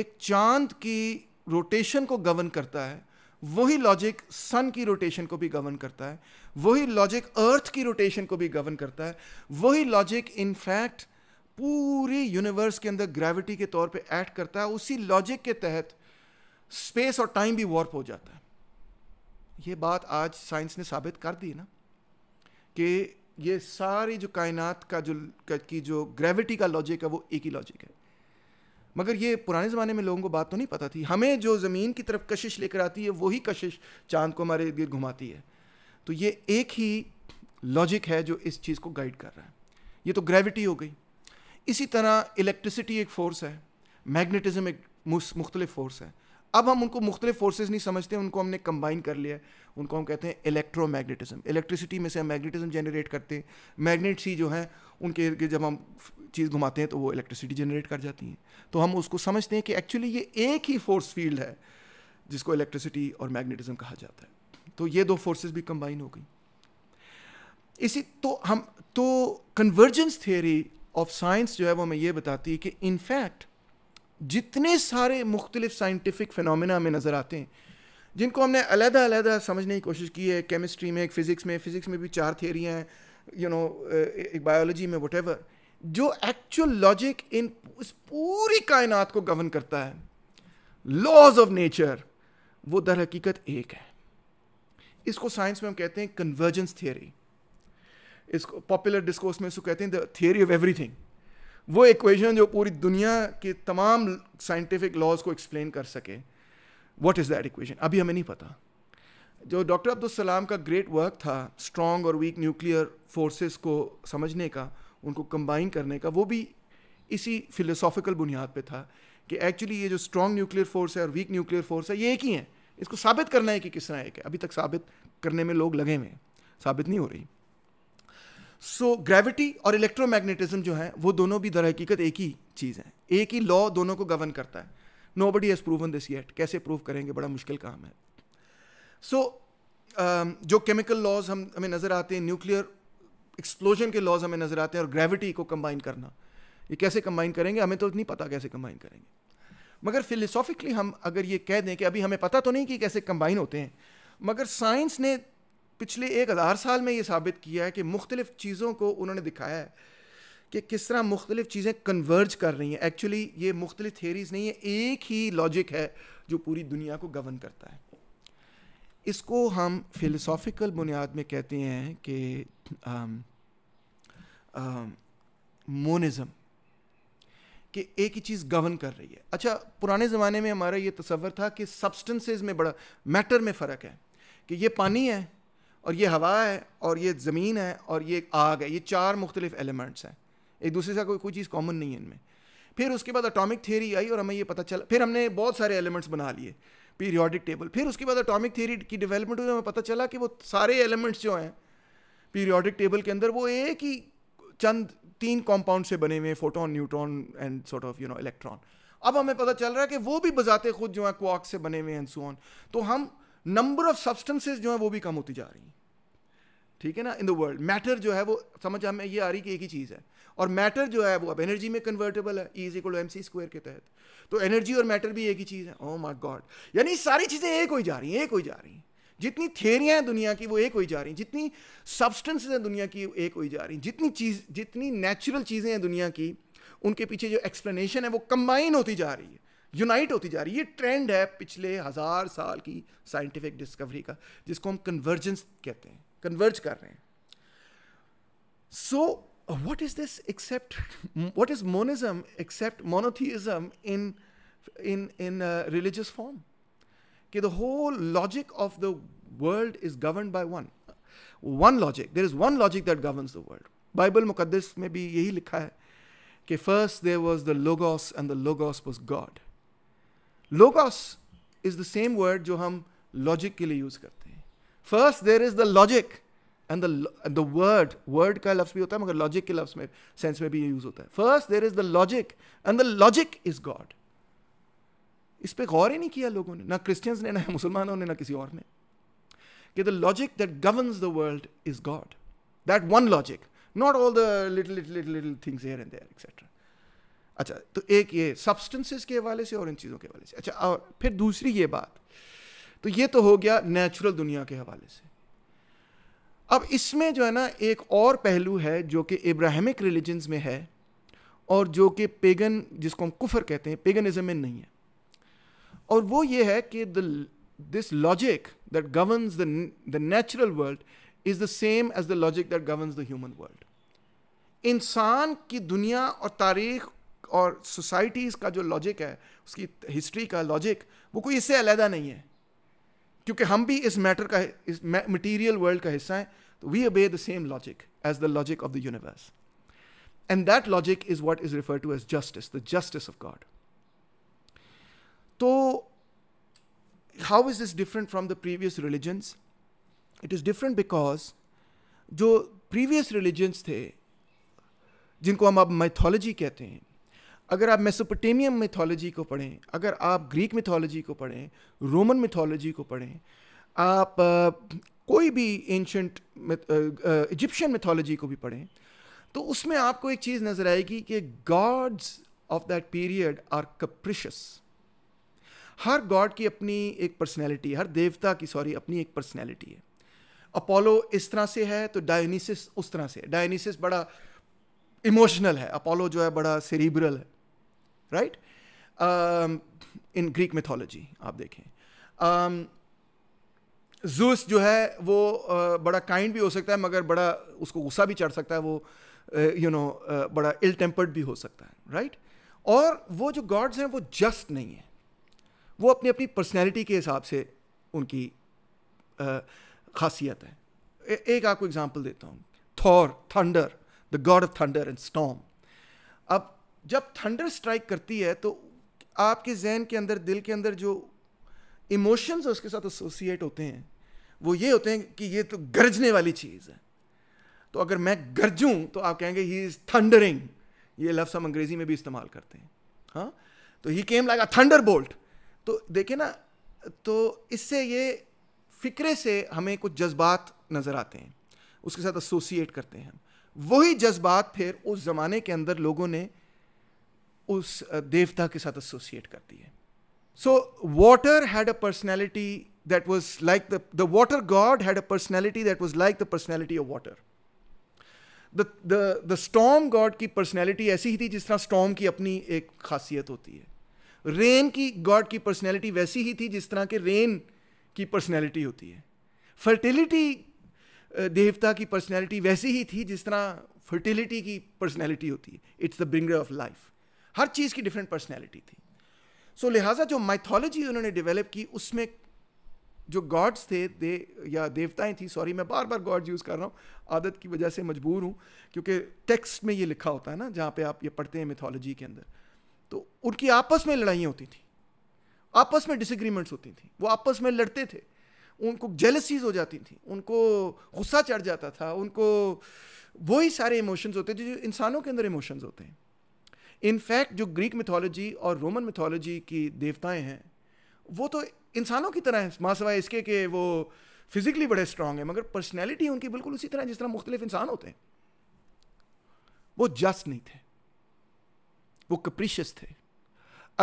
एक चांद की रोटेशन को गवर्न करता है वही लॉजिक सन की रोटेशन को भी गवर्न करता है वही लॉजिक अर्थ की रोटेशन को भी गवर्न करता है वही लॉजिक इनफैक्ट पूरी यूनिवर्स के अंदर ग्रेविटी के तौर पे एक्ट करता है उसी लॉजिक के तहत स्पेस और टाइम भी वॉर्प हो जाता है ये बात आज साइंस ने साबित कर दी ना कि ये सारी जो कायनात का जो की जो ग्रेविटी का लॉजिक है वो एक ही लॉजिक है मगर ये पुराने ज़माने में लोगों को बात तो नहीं पता थी हमें जो ज़मीन की तरफ कशिश लेकर आती है वही कशिश चांद को हमारे गिर्द घुमाती है तो ये एक ही लॉजिक है जो इस चीज़ को गाइड कर रहा है ये तो ग्रेविटी हो गई इसी तरह इलेक्ट्रिसिटी एक फ़ोर्स है मैग्नेटिज्म एक मुख्तलिफ फ़ोर्स है अब हम उनको मुख्तलिफ फोर्सेज नहीं समझते उनको हमने कंबाइन कर लिया उनको हम कहते हैं मैगनेटिज्म इलेक्ट्रिसिटी में से हम मैग्नेटिज्म जनरेट करते हैं मैग्नेट्स ही जो हैं उनके जब हम चीज़ घुमाते हैं तो वो इलेक्ट्रिसिटी जनरेट कर जाती हैं तो हम उसको समझते हैं कि एक्चुअली ये एक ही फोर्स फील्ड है जिसको इलेक्ट्रिसिटी और मैग्नेटिज्म कहा जाता है तो ये दो फोर्सेज भी कंबाइन हो गई इसी तो हम तो कन्वर्जेंस थियोरी ऑफ साइंस जो है वो हमें ये बताती है कि इनफैक्ट जितने सारे मुख्तलिफ साइंटिफिक फ़िनमिना में नज़र आते हैं जिनको हमने अलहदा अलहदा समझने की कोशिश की है केमिस्ट्री में फ़िज़िक्स में फ़िज़िक्स में भी चार थेरियाँ हैं यू नो एक बायोलॉजी में वट जो एक्चुअल लॉजिक इन इस पूरी कायनात को गवर्न करता है लॉज ऑफ नेचर वो दर हकीकत एक है इसको साइंस में हम कहते हैं कन्वर्जेंस थियरी इसको पॉपुलर डिस्कोर्स में इसको कहते हैं द थियोरी ऑफ एवरीथिंग वो इक्वेशन जो पूरी दुनिया के तमाम साइंटिफिक लॉज को एक्सप्लेन कर सके वॉट इज़ दैट इक्वेशन अभी हमें नहीं पता जो डॉक्टर सलाम का ग्रेट वर्क था स्ट्रॉन्ग और वीक न्यूक्लियर फोर्सेस को समझने का उनको कंबाइन करने का वो भी इसी फिलोसॉफिकल बुनियाद पे था कि एक्चुअली ये जो स्ट्रॉन्ग न्यूक्लियर फोर्स है और वीक न्यूक्लियर फोर्स है ये एक ही है इसको साबित करना है कि किस तरह एक है अभी तक साबित करने में लोग लगे हुए हैं साबित नहीं हो रही सो ग्रेविटी और इलेक्ट्रोमैग्नेटिज्म जो है वो दोनों भी दर हकीकत एक ही चीज़ है एक ही लॉ दोनों को गवर्न करता है nobody has proven this yet कैसे प्रूव करेंगे बड़ा मुश्किल काम है सो so, um, जो केमिकल लॉज हम हमें नज़र आते हैं न्यूक्लियर एक्सप्लोजन के लॉज हमें नज़र आते हैं और ग्रेविटी को कंबाइन करना ये कैसे कंबाइन करेंगे हमें तो नहीं पता कैसे कंबाइन करेंगे मगर फिलोसॉफिकली हम अगर ये कह दें कि अभी हमें पता तो नहीं कि कैसे कंबाइन होते हैं मगर साइंस ने पिछले एक हज़ार साल में ये साबित किया है कि मुख्तलिफ़ चीज़ों को उन्होंने दिखाया है कि किस तरह मुख्तलिफ़ चीज़ें कन्वर्ज कर रही हैं एक्चुअली ये मुख्तलिफ थेरीज नहीं है एक ही लॉजिक है जो पूरी दुनिया को गवर्न करता है इसको हम फिलोसॉफिकल बुनियाद में कहते हैं कि मोनिज़म um, um, कि एक ही चीज़ गवर्न कर रही है अच्छा पुराने ज़माने में हमारा ये तस्वर था कि सब्सटेंसेस में बड़ा मैटर में फ़र्क है कि ये पानी है और ये हवा है और ये ज़मीन है और ये आग है ये चार मुख्तलिफ एलिमेंट्स हैं एक दूसरे से कोई कोई चीज़ कॉमन नहीं है इनमें फिर उसके बाद अटोमिक थेरी आई और हमें ये पता चला फिर हमने बहुत सारे एलिमेंट्स बना लिए पीरियोडिक टेबल फिर उसके बाद अटोमिक थेरी की डेवलपमेंट हुई हमें पता चला कि वो सारे एलिमेंट्स जो हैं पीरियोडिक टेबल के अंदर वो एक ही चंद तीन कॉम्पाउंड से बने हुए photon neutron and sort of you know electron अब हमें पता चल रहा है कि वो भी बजाते खुद जो है क्वाक से बने हुए हैं सो ऑन तो हम नंबर ऑफ सब्सटेंसेज जो है वो भी कम होती जा रही हैं ठीक है ना इन द वर्ल्ड मैटर जो है वो समझ हमें ये आ रही कि एक ही चीज़ है और मैटर जो है वो अब एनर्जी में कन्वर्टेबल है E is equal M C square के तहत तो एनर्जी और मैटर भी एक ही चीज़ है ओ माई गॉड यानी सारी चीज़ें एक हो जा रही हैं एक हो जा रही हैं जितनी थेरियाँ हैं दुनिया की वो एक हो जा रही हैं जितनी सब्सटेंसेज हैं दुनिया की एक हो जा रही हैं जितनी चीज़ जितनी नेचुरल चीज़ें हैं दुनिया की उनके पीछे जो एक्सप्लेनेशन है वो कंबाइन होती जा रही है यूनाइट होती जा रही है ये ट्रेंड है पिछले हजार साल की साइंटिफिक डिस्कवरी का जिसको हम कन्वर्जेंस कहते हैं कन्वर्ज कर रहे हैं so what is this except what is monism except monotheism in in in religious form कि the whole logic of the world is govern by one one logic there is one logic that govern the world Bible मुकदस में भी यही लिखा है कि first there was the logos and the logos was God logos is the same word जो हम logic के लिए यूज करते हैं first there is the logic and the word word का लफ्स भी होता है मगर लॉजिक के लफ्स में सेंस में भी ये यूज होता है first there is the logic and the logic is God इस पर गौर ही नहीं किया लोगों ने ना क्रिश्चियंस ने ना मुसलमानों ने ना किसी और ने कि the logic that governs the world is God that one logic not all the little little little things here and there etcetera अच्छा तो एक ये सब्सटेंसेस के हवाले से और इन चीज़ों के हवाले से अच्छा और फिर दूसरी ये बात तो ये तो हो गया नेचुरल दुनिया के हवाले से अब इसमें जो है ना एक और पहलू है जो कि इब्राहिमिक रिलीजन्स में है और जो कि पेगन जिसको हम कुफर कहते हैं पेगनिज्म में नहीं है और वो ये है कि the this logic that governs the natural world is the same as the logic that governs the human world इंसान की दुनिया और तारीख और सोसाइटीज़ का जो लॉजिक है उसकी हिस्ट्री का लॉजिक वो कोई इससे अलहदा नहीं है क्योंकि हम भी इस मैटर का इस मटीरियल वर्ल्ड का हिस्सा हैं तो we obey the same logic as the logic of the universe and that logic is what is refer to as justice the justice of God तो how is this different from the previous religions it is different because जो previous religions थे जिनको हम अब mythology कहते हैं अगर आप मेसोपोटेमियम मिथोलॉजी को पढ़ें अगर आप ग्रीक मिथोलॉजी को पढ़ें रोमन मिथोलॉजी को पढ़ें आप आ, कोई भी एंशंट इजिप्शियन मिथोलॉजी को भी पढ़ें तो उसमें आपको एक चीज़ नज़र आएगी कि gods of that period are capricious हर गॉड की अपनी एक पर्सनैलिटी हर देवता की सॉरी अपनी एक पर्सनैलिटी है अपोलो इस तरह से है तो डायनिसिस उस तरह से है डायनिसिस बड़ा इमोशनल है अपोलो जो है बड़ा सेरिब्रल है राइट इन ग्रीक मिथोलॉजी आप देखें जूस um, जो है वो uh, बड़ा काइंड भी हो सकता है मगर बड़ा उसको गुस्सा भी चढ़ सकता है वो you uh, know you know, uh, बड़ा इल टेम्पर्ड भी हो सकता है राइट right? और वो जो गॉड्स हैं वो जस्ट नहीं हैं वो अपनी अपनी पर्सनैलिटी के हिसाब से उनकी uh, खासियत है ए, एक आपको एग्जाम्पल देता हूँ Thor thunder the god of thunder and storm अब जब थंडर स्ट्राइक करती है तो आपके जहन के अंदर दिल के अंदर जो इमोशंस उसके साथ एसोसिएट होते हैं वो ये होते हैं कि ये तो गरजने वाली चीज़ है तो अगर मैं गरजूं तो आप कहेंगे ही इज़ थंडरिंग ये लफ्स हम अंग्रेजी में भी इस्तेमाल करते हैं हाँ तो he came like a thunder bolt तो देखे ना तो इससे ये फ़िक्रे से हमें कुछ जज्बात नज़र आते हैं उसके साथ एसोसिएट करते हैं वही जज्बात फिर उस ज़माने के अंदर लोगों ने उस देवता के साथ एसोसिएट करती है so water had a personality that was like the water god had a personality that was like the personality of water the the storm god की पर्सनैलिटी ऐसी ही थी जिस तरह स्टॉम की अपनी एक खासियत होती है रेन की गॉड की पर्सनैलिटी वैसी ही थी जिस तरह के रेन की पर्सनैलिटी होती है फर्टिलिटी देवता की पर्सनैलिटी वैसी ही थी जिस तरह फर्टिलिटी की पर्सनैलिटी होती है it's the bringer of life हर चीज़ की डिफरेंट पर्सनैलिटी थी सो so, लिहाजा जो माइथोलॉजी उन्होंने डेवलप की उसमें जो गॉड्स थे दे या देवताएं थी सॉरी मैं बार बार गॉड यूज़ कर रहा हूँ आदत की वजह से मजबूर हूँ क्योंकि टेक्स्ट में ये लिखा होता है ना जहाँ पे आप ये पढ़ते हैं मिथोलॉजी के अंदर तो उनकी आपस में लड़ाइयाँ होती थी आपस में डिसग्रीमेंट्स होती थी वो आपस में लड़ते थे उनको जेलसीज हो जाती थी उनको गुस्सा चढ़ जाता था उनको वही सारे इमोशंस होते थे जो इंसानों के अंदर इमोशंस होते हैं इनफैक्ट जो ग्रीक मिथोलॉजी और रोमन मिथोलॉजी की देवताएं हैं वो तो इंसानों की तरह हैं माँ सवाए इसके कि वो फिजिकली बड़े स्ट्रांग हैं मगर पर्सनैलिटी उनकी बिल्कुल उसी तरह जिस तरह मुख्तलिफ इंसान होते हैं वो जस्ट नहीं थे वो कप्रिशियस थे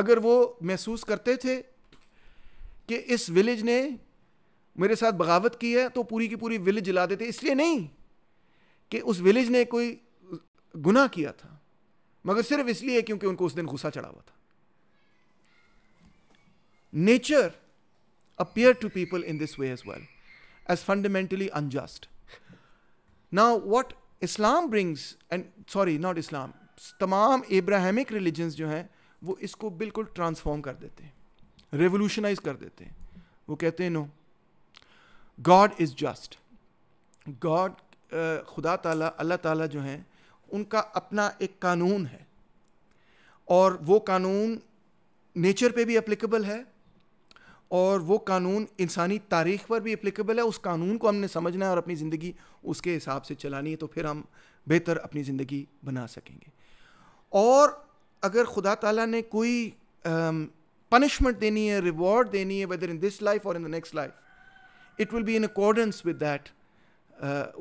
अगर वो महसूस करते थे कि इस विलेज ने मेरे साथ बगावत की है तो पूरी की पूरी विलेज जला देते इसलिए नहीं कि उस विलेज ने कोई गुनाह किया था मगर सिर्फ इसलिए क्योंकि उनको उस दिन गुस्सा चढ़ा हुआ था nature appear to people in this way as well as fundamentally unjust now what Islam brings and sorry not Islam तमाम इब्राहमिक रिलीजन्स जो हैं वो इसको बिल्कुल ट्रांसफॉर्म कर देते हैं रेवोल्यूशनाइज कर देते हैं वो कहते हैं no God is just God खुदा ताला अल्लाह ताला जो हैं उनका अपना एक कानून है और वो कानून नेचर पे भी अप्लीकेबल है और वो कानून इंसानी तारीख पर भी अप्लीकेबल है उस कानून को हमने समझना है और अपनी ज़िंदगी उसके हिसाब से चलानी है तो फिर हम बेहतर अपनी ज़िंदगी बना सकेंगे और अगर खुदा ताला ने कोई पनिशमेंट देनी है रिवॉर्ड देनी है वेदर इन दिस लाइफ और in the next life it will be in accordance with that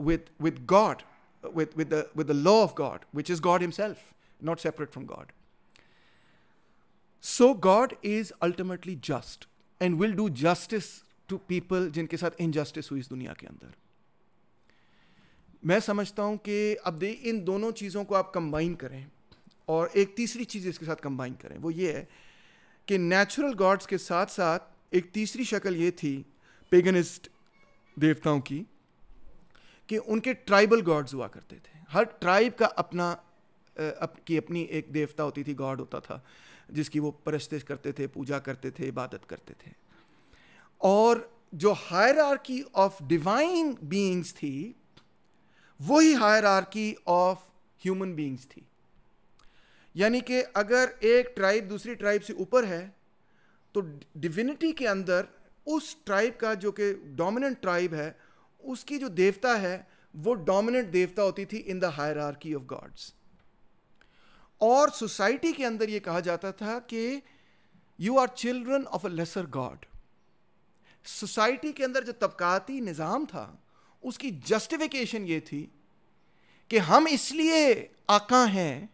with with God with, with, the, with the law of God, which is God Himself, not separate from God. So God is ultimately just and will do justice to people jinke saath injustice hui is दुनिया ke andar. मैं समझता हूँ कि अब दे इन दोनों चीज़ों को आप कंबाइन करें और एक तीसरी चीज़ इसके साथ कंबाइन करें वो ये है कि नेचुरल गॉड्स के साथ साथ एक तीसरी शक्ल ये थी पेगनिस्ट देवताओं की कि उनके ट्राइबल गॉड्स हुआ करते थे हर ट्राइब का अपना अप, की अपनी एक देवता होती थी गॉड होता था जिसकी वो परस्तिश करते थे पूजा करते थे इबादत करते थे और जो आर्की ऑफ डिवाइन बींग्स थी वही आर्की ऑफ ह्यूमन बींग्स थी यानी कि अगर एक ट्राइब दूसरी ट्राइब से ऊपर है तो डिविनिटी के अंदर उस ट्राइब का जो कि डोमिनेंट ट्राइब है उसकी जो देवता है वो डोमिनेंट देवता होती थी in the hierarchy of gods और सोसाइटी के अंदर ये कहा जाता था कि you are children of a lesser god society के अंदर जो तबकाती निज़ाम था उसकी जस्टिफिकेशन ये थी कि हम इसलिए आका हैं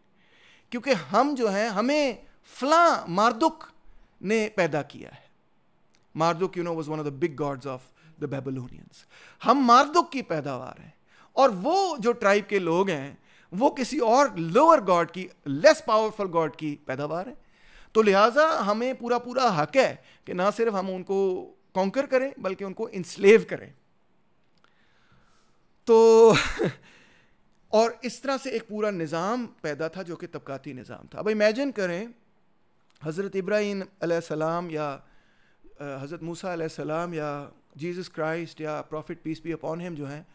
क्योंकि हम जो हैं हमें फला मारदुक ने पैदा किया है Marduk you know was one of the big gods of the Babylonians हम मार्दुक की पैदावार हैं और वो जो ट्राइब के लोग हैं वो किसी और लोअर गॉड की लेस पावरफुल गॉड की पैदावार है तो लिहाजा हमें पूरा पूरा हक है कि ना सिर्फ हम उनको कॉन्कर करें बल्कि उनको इंस्लेव करें तो [laughs] और इस तरह से एक पूरा निज़ाम पैदा था जो कि तबकाती निज़ाम था अब इमेजिन करें हज़रत इब्राहिम या हज़रत मूसा या जीसस क्राइस्ट या prophet peace be upon him जो हैं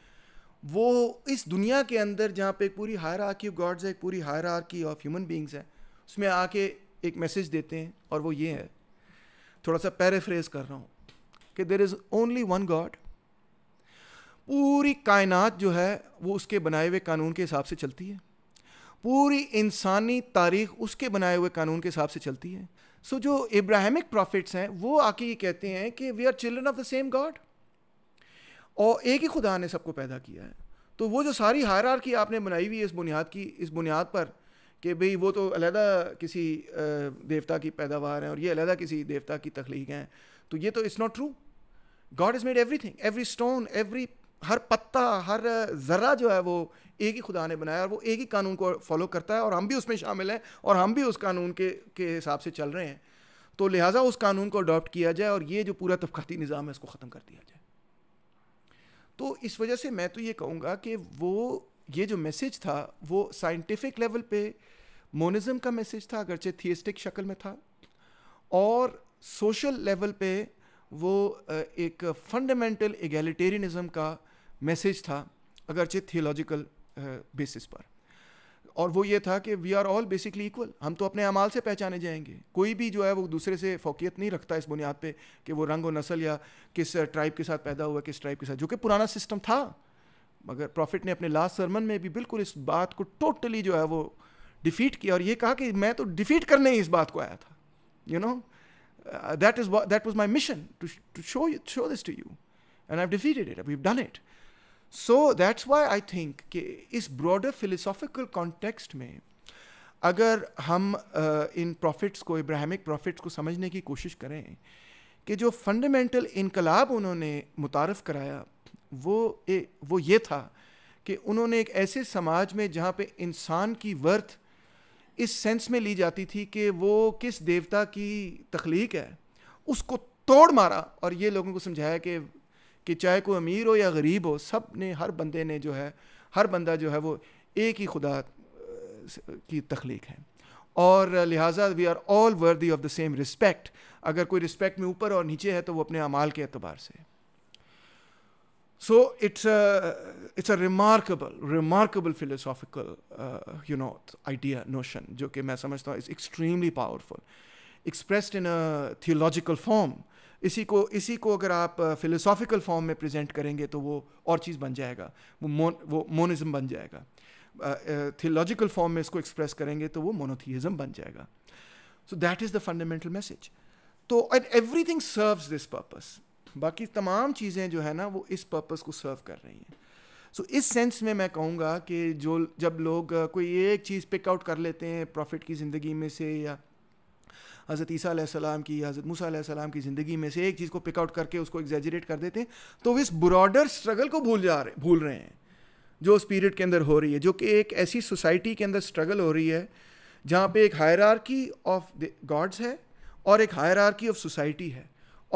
वो इस दुनिया के अंदर जहाँ पे एक पूरी हायर आर्की ऑफ गॉड्स है एक पूरी hierarchy of human beings है उसमें आके एक मैसेज देते हैं और वो ये है थोड़ा सा पैराफ्रेज कर रहा हूँ कि there is only one God पूरी कायनात जो है वो उसके बनाए हुए कानून के हिसाब से चलती है पूरी इंसानी तारीख उसके बनाए हुए कानून के हिसाब से चलती है सो जो इब्राहिमिक प्रॉफिट्स हैं वो आके ये कहते हैं कि we are children of the same God और एक ही खुदा ने सबको पैदा किया है तो वो जो सारी हायर की आपने बनाई हुई है इस बुनियाद की इस बुनियाद पर कि भाई वो तो अलहदा किसी देवता की पैदावार हैं और ये अलहदा किसी देवता की तख्लीक हैं तो ये तो it's not true God is made everything every stone every हर पत्ता हर ज़रा जो है वो एक ही खुदा ने बनाया और वो एक ही कानून को फॉलो करता है और हम भी उसमें शामिल हैं और हम भी उस कानून के के हिसाब से चल रहे हैं तो लिहाजा उस कानून को अडॉप्ट किया जाए और ये जो पूरा तबकाती निज़ाम है इसको ख़त्म कर दिया जाए तो इस वजह से मैं तो ये कहूँगा कि वो ये जो मैसेज था वो साइंटिफिक लेवल पे मोनिज़म का मैसेज था अगरचे थिएस्टिक शक्ल में था और सोशल लेवल पे वो एक फंडामेंटल एगेलिटेरियनिज़म का मैसेज था अगरचे थियोलॉजिकल बेसिस uh, पर और वो ये था कि we are all basically equal हम तो अपने अमाल से पहचाने जाएंगे कोई भी जो है वो दूसरे से फोकियत नहीं रखता इस बुनियाद पे कि वो रंग और नस्ल या किस ट्राइब uh, के साथ पैदा हुआ किस ट्राइब के साथ जो कि पुराना सिस्टम था मगर प्रॉफिट ने अपने लास्ट सरमन में भी बिल्कुल इस बात को टोटली जो है वो डिफीट किया और ये कहा कि मैं तो डिफीट करने ही इस बात को आया था you know that is that was my mission to show show this to you and I defeated it we done it so that's why I think कि इस ब्रॉडर फिलोसॉफिकल कॉन्टेक्स्ट में अगर हम इन प्रॉफिट्स को इब्राहमिक प्रॉफिट्स को समझने की कोशिश करें कि जो फंडामेंटल इनकलाब उन्होंने मुतारफ़ कराया वो ए, वो ये था कि उन्होंने एक ऐसे समाज में जहाँ पे इंसान की वर्थ इस सेंस में ली जाती थी कि वो किस देवता की तख्लीक है उसको तोड़ मारा और ये लोगों को समझाया कि कि चाहे कोई अमीर हो या गरीब हो सब ने हर बंदे ने जो है हर बंदा जो है वो एक ही खुदा की तख्लीक है और लिहाजा we are all worthy of the same respect अगर कोई रिस्पेक्ट में ऊपर और नीचे है तो वो अपने अमाल के अतबार से so it's it's a remarkable remarkable philosophical you know idea notion जो कि मैं समझता हूँ is extremely powerful expressed in a theological form इसी को इसी को अगर आप फिलोसॉफिकल फॉर्म में प्रेजेंट करेंगे तो वो और चीज़ बन जाएगा वो मोन वो मोनिज्म बन जाएगा थियोलॉजिकल फॉर्म में इसको एक्सप्रेस करेंगे तो वो मोनोथीज़म बन जाएगा so that is the fundamental message तो and everything serves this purpose बाकी तमाम चीज़ें जो है ना वो इस पर्पज़ को सर्व कर रही हैं सो so, इस सेंस में मैं कहूँगा कि जो जब लोग कोई एक चीज़ पिकआउट कर लेते हैं प्रॉफिट की ज़िंदगी में से या हज़रत ईसा की हज़रत मूसा की ज़िंदगी में से एक चीज़ को पिकआउट करके उसको एग्जेजरेट कर देते हैं तो इस ब्रॉडर स्ट्रगल को भूल जा रहे भूल रहे हैं जो उस पीरियड के अंदर हो रही है जो कि एक ऐसी सोसाइटी के अंदर स्ट्रगल हो रही है जहाँ पे एक हायरार्की ऑफ गॉड्स है और एक हायरार्की ऑफ सोसाइटी है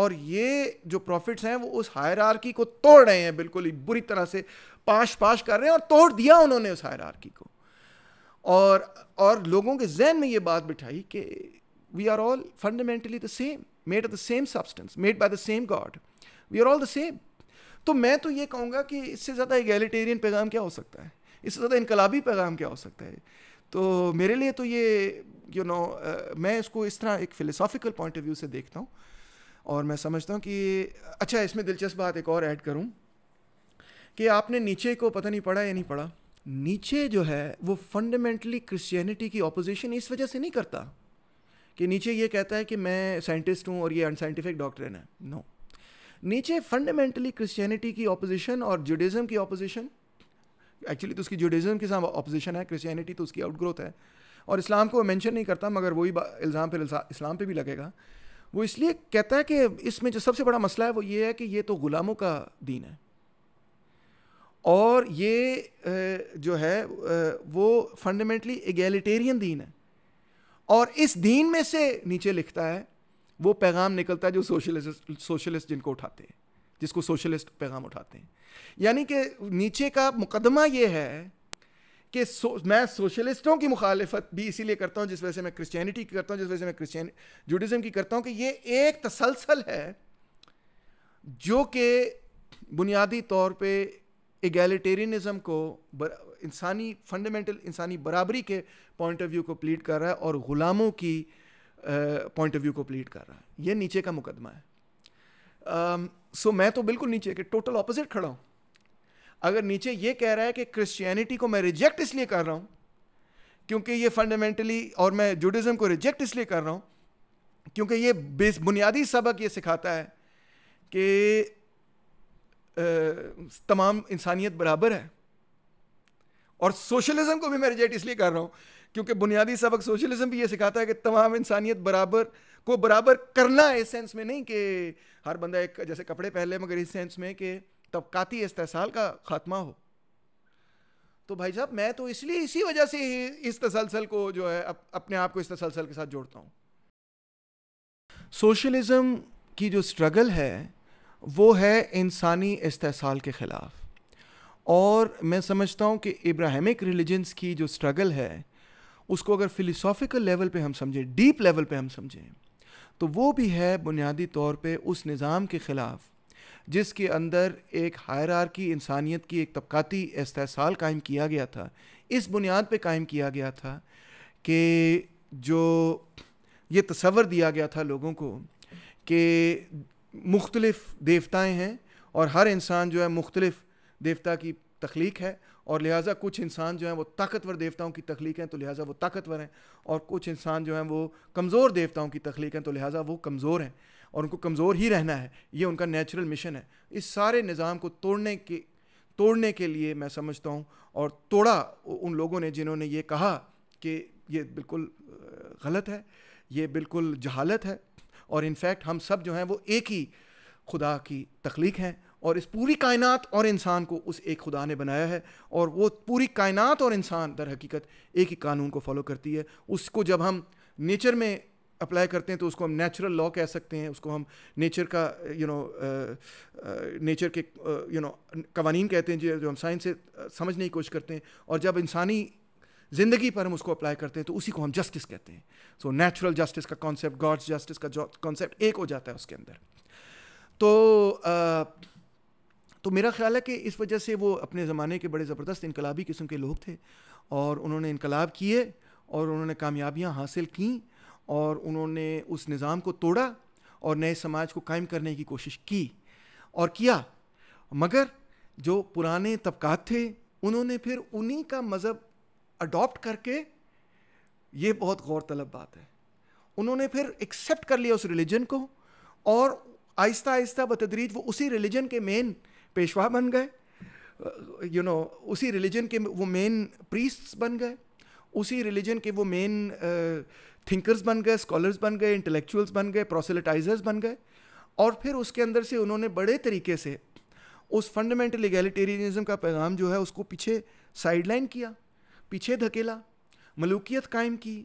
और ये जो प्रॉफिट्स हैं वो उस हायरार्की को तोड़ रहे हैं बिल्कुल ही बुरी तरह से पाश पाश कर रहे हैं और तोड़ दिया उन्होंने उस हायरार्की को और और लोगों के जहन में ये बात बिठाई कि we are all fundamentally the same, made of the same substance, made by the same God. We are all the same. तो मैं तो ये कहूँगा कि इससे ज़्यादा एगेलिटेरियन पैगाम क्या हो सकता है इससे ज़्यादा इनकलाबी पैगाम क्या हो सकता है तो मेरे लिए तो ये यू you नो know, मैं इसको इस तरह एक फ़िलोसॉफिकल पॉइंट ऑफ व्यू से देखता हूँ और मैं समझता हूँ कि अच्छा इसमें दिलचस्प बात एक और ऐड करूँ कि आपने नीचे को पता नहीं पढ़ा या नहीं पढ़ा नीचे जो है वो फंडामेंटली क्रिश्चियनिटी की अपोजिशन इस वजह से नहीं करता कि नीचे ये कहता है कि मैं साइंटिस्ट हूँ और ये अनसाइंटिफिक डॉक्टर है नो नीचे फंडामेंटली क्रिश्चियनिटी की ऑपोजिशन और जुडिज़म की ऑपोजिशन एक्चुअली तो उसकी जुडिज़म के साथ ऑपोजिशन है क्रिश्चियनिटी तो उसकी आउटग्रोथ है और इस्लाम को मैंशन नहीं करता मगर वही इल्ज़ाम फिर इस्लाम पर भी लगेगा वो इसलिए कहता है कि इसमें जो सबसे बड़ा मसला है वो ये है कि ये तो ग़ुलामों का दीन है और ये जो है वो फंडामेंटली एगेलिटेरियन दीन है और इस दीन में से नीचे लिखता है वो पैगाम निकलता है जो सोशलिस्ट सोशलिस्ट जिनको उठाते हैं जिसको सोशलिस्ट पैगाम उठाते हैं यानी कि नीचे का मुकदमा ये है कि सो, मैं सोशलिस्टों की मुखालफत भी इसीलिए करता हूँ जिस वजह से मैं क्रिश्चियनिटी की करता हूँ जिस वजह से मैं क्रिश्चियन जुडिज़म की करता हूँ कि ये एक तसलसल है जो कि बुनियादी तौर पर एगेलिटेरियनिज़म को इंसानी फंडामेंटल इंसानी बराबरी के पॉइंट ऑफ व्यू को प्लीट कर रहा है और ग़ुलामों की पॉइंट ऑफ व्यू को प्लीट कर रहा है ये नीचे का मुकदमा है सो मैं तो बिल्कुल नीचे के टोटल ऑपोजिट खड़ा हूँ अगर नीचे ये कह रहा है कि क्रिश्चियनिटी को मैं रिजेक्ट इसलिए कर रहा हूँ क्योंकि ये फंडामेंटली और मैं जुडिज़म को रिजेक्ट इसलिए कर रहा हूँ क्योंकि ये बेस बुनियादी सबक ये सिखाता है कि तमाम इंसानियत बराबर है और सोशलिज्म को भी मैं रिजेक्ट इसलिए कर रहा हूँ क्योंकि बुनियादी सबक सोशलिज्म भी ये सिखाता है कि तमाम इंसानियत बराबर को बराबर करना इस सेंस में नहीं कि हर बंदा एक जैसे कपड़े ले मगर इस सेंस में कि तबकाती इस्तेसाल का खात्मा हो तो भाई साहब मैं तो इसलिए इसी वजह से ही इस तसलसल को जो है अप, अपने आप को इस तसलसल के साथ जोड़ता हूँ सोशलिज़म की जो स्ट्रगल है वो है इंसानी इस्तेसाल के ख़िलाफ़ और मैं समझता हूँ कि इब्राहिमिक रिलीजन्स की जो स्ट्रगल है उसको अगर फिलोसॉफिकल लेवल पे हम समझें डीप लेवल पे हम समझें तो वो भी है बुनियादी तौर पे उस निज़ाम के ख़िलाफ़ जिसके अंदर एक हायर की इंसानियत की एक तबकाती इस्तेसाल कायम किया गया था इस बुनियाद पे कायम किया गया था कि जो ये तस्वर दिया गया था लोगों को कि मुख्तलफ़ देवताएँ हैं और हर इंसान जो है मुख्तलफ़ देवता की तख्लीक है और लिहाजा कुछ इंसान जो हैं वो ताकतवर देवताओं की तख्लीक हैं तो लिहाजा वो ताकतवर हैं और कुछ इंसान जो हैं वो कमज़ोर देवताओं की तख्लीक हैं तो लिहाजा वो कमज़ोर हैं और उनको कमज़ोर ही रहना है ये उनका नेचुरल मिशन है इस सारे निज़ाम को तोड़ने के तोड़ने के लिए मैं समझता हूँ और तोड़ा उन लोगों ने जिन्होंने ये कहा कि ये बिल्कुल गलत है ये बिल्कुल जहालत है और इनफैक्ट हम सब जो हैं वो एक ही खुदा की तख्लीक हैं और इस पूरी कायनात और इंसान को उस एक खुदा ने बनाया है और वो पूरी कायनात और इंसान दर हकीकत एक ही कानून को फॉलो करती है उसको जब हम नेचर में अप्लाई करते हैं तो उसको हम नेचुरल लॉ कह सकते हैं उसको हम नेचर का यू नो नेचर के यू नो कवानीन कहते हैं जो हम साइंस से समझने की कोशिश करते हैं और जब इंसानी ज़िंदगी पर हम उसको अप्लाई करते हैं तो उसी को हम जस्टिस कहते हैं सो नेचुरल जस्टिस का कॉन्सेप्ट गॉड्स जस्टिस का कॉन्सेप्ट एक हो जाता है उसके अंदर तो uh, तो मेरा ख्याल है कि इस वजह से वो अपने ज़माने के बड़े ज़बरदस्त इनकलाबी किस्म के लोग थे और उन्होंने इनकलाब किए और उन्होंने कामयाबियाँ हासिल की और उन्होंने उस निज़ाम को तोड़ा और नए समाज को कायम करने की कोशिश की और किया मगर जो पुराने तबक़ात थे उन्होंने फिर उन्हीं का मज़हब अडॉप्ट करके ये बहुत गौर तलब बात है उन्होंने फिर एक्सेप्ट कर लिया उस रिलीजन को और आहिस्ता आहिस्ता बतदरीज वो उसी रिलीजन के मेन पेशवा बन गए यू you नो know, उसी रिलीजन के वो मेन प्रीस्ट्स बन गए उसी रिलीजन के वो मेन थिंकर्स बन गए स्कॉलर्स बन गए इंटेलेक्चुअल्स बन गए प्रोसेलिटाइजर्स बन गए और फिर उसके अंदर से उन्होंने बड़े तरीके से उस फंडामेंटल इगेलिटेरियनिज्म का पैगाम जो है उसको पीछे साइडलाइन किया पीछे धकेला मलूकियत कायम की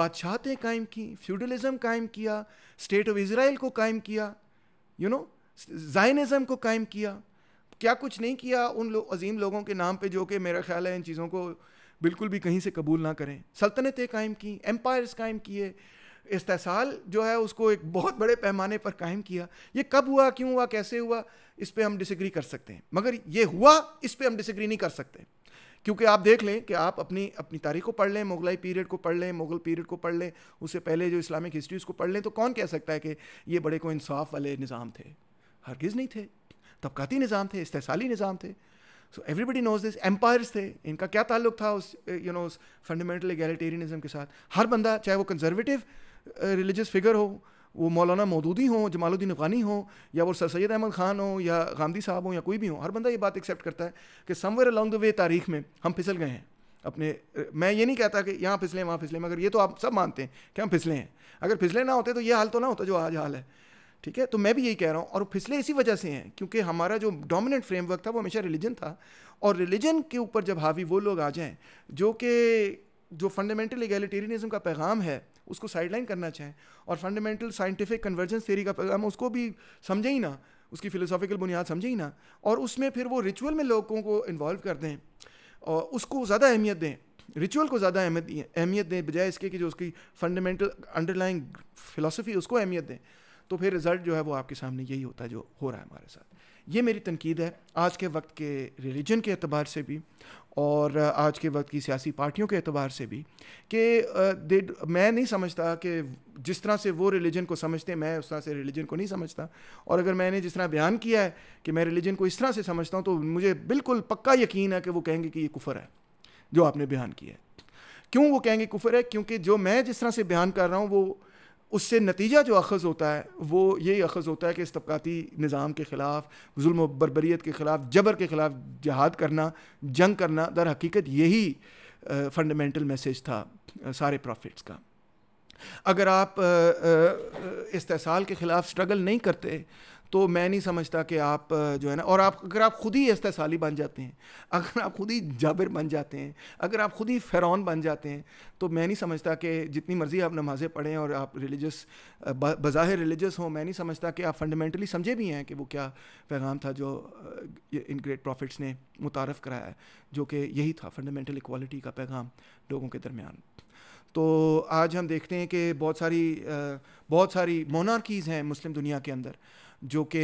बादशाहतें कायम की फ्यूडलिज़म कायम किया स्टेट ऑफ इसराइल को कायम किया यू नो जाइनज़म को कायम किया क्या कुछ नहीं किया उन लो, अजीम लोगों के नाम पे जो कि मेरा ख्याल है इन चीज़ों को बिल्कुल भी कहीं से कबूल ना करें सल्तनतें कायम की एम्पायर्स कायम किए इस्तेसाल जो है उसको एक बहुत बड़े पैमाने पर कायम किया ये कब हुआ क्यों हुआ कैसे हुआ इस पर हम डिसग्री कर सकते हैं मगर ये हुआ इस पर हम डिसग्री नहीं कर सकते क्योंकि आप देख लें कि आप अपनी अपनी तारीख को पढ़ लें मुगलाई पीरियड को पढ़ लें मुगल पीरियड को पढ़ लें उससे पहले जो इस्लामिक हिस्ट्री उसको पढ़ लें तो कौन कह सकता है कि ये बड़े को इंसाफ वाले निज़ाम थे हरगिज़ नहीं थे तबकाती निज़ाम थे इस्तेसाली निज़ाम थे so everybody knows this empires थे इनका क्या ताल्लुक था उस यू नो उस फंडामेंटल एगेलिटेरियनिज्म के साथ हर बंदा चाहे वो कंजर्वेटिव रिलीजियस फिगर हो वो मौलाना मौदूदी हों जमालुद्दीन अफगानी हो या वो सर सैद अहमद ख़ान हो या गांधी साहब हो या कोई भी हो हर बंदा ये बात एक्सेप्ट करता है कि समवेयर अलॉन्ग द वे तारीख में हम फिसल गए हैं अपने मैं ये नहीं कहता कि यहाँ फिसलें वहाँ फिसलें मगर ये तो आप सब मानते हैं कि हम फिसले हैं अगर फिसले ना होते तो ये हाल तो ना होता जो आज हाल है ठीक है तो मैं भी यही कह रहा हूँ और फिसले इसी वजह से हैं क्योंकि हमारा जो डोमिनेंट फ्रेमवर्क था वो हमेशा रिलीजन था और रिलीजन के ऊपर जब हावी वो लोग आ जाएं जो कि जो फंडामेंटल इगेलिटेरियनिज्म का पैगाम है उसको साइडलाइन करना चाहें और फंडामेंटल साइंटिफिक कन्वर्जेंस थेरी का पैगाम उसको भी समझें ही ना उसकी फिलोसॉफिकल बुनियाद समझें ही ना और उसमें फिर वो रिचुअल में लोगों को इन्वॉल्व कर दें और उसको ज़्यादा अहमियत दें रिचुअल को ज़्यादा अहमियत दें बजाय इसके कि जो उसकी फंडामेंटल अंडरलाइंग फ़िलासफ़ी उसको अहमियत दें तो फिर रिज़ल्ट जो है वो आपके सामने यही होता है जो हो रहा है हमारे साथ ये मेरी तनकीद है आज के वक्त के रिलीजन के अतबार से भी और आज के वक्त की सियासी पार्टियों के अतबार से भी कि दे मैं नहीं समझता कि जिस तरह से वो रिलीजन को समझते हैं मैं उस तरह से रिलीजन को नहीं समझता और अगर मैंने जिस तरह बयान किया है कि मैं रिलीजन को इस तरह से समझता हूँ तो मुझे बिल्कुल पक्का यकीन है कि वो कहेंगे कि ये कुफर है जो आपने बयान किया है क्यों वो कहेंगे कुफर है क्योंकि जो मैं जिस तरह से बयान कर रहा हूँ वो उससे नतीजा जो अखज़ होता है वो यही अखज़ होता है कि इस तबकाती निज़ाम के ख़िलाफ़ जुल्म बरबरीत के ख़िलाफ़ जबर के ख़िलाफ़ जहाद करना जंग करना दर हकीकत यही फंडामेंटल मैसेज था सारे प्रॉफिट्स का अगर आप इस्तेसाल के ख़िलाफ़ स्ट्रगल नहीं करते तो मैं नहीं समझता कि आप जो है ना और आप अगर आप खुद ही इस्तेसाली बन जाते हैं [laughs] अगर आप खुद ही जाबिर बन जाते हैं अगर आप खुद ही फ़िरौन बन जाते हैं तो मैं नहीं समझता कि जितनी मर्ज़ी आप नमाज़ें पढ़ें और आप रिलीजस बज़ाहिर रिलीजस हों मैं नहीं समझता कि आप फंडामेंटली समझे भी हैं कि वो क्या पैगाम था जो इन ग्रेट प्रॉफिट्स ने मुतारफ़ कराया है जो कि यही था फंडामेंटल इक्वालिटी का पैगाम लोगों के दरमियान तो आज हम देखते हैं कि बहुत सारी बहुत सारी मोनार्कीज़ हैं मुस्लिम दुनिया के अंदर जो कि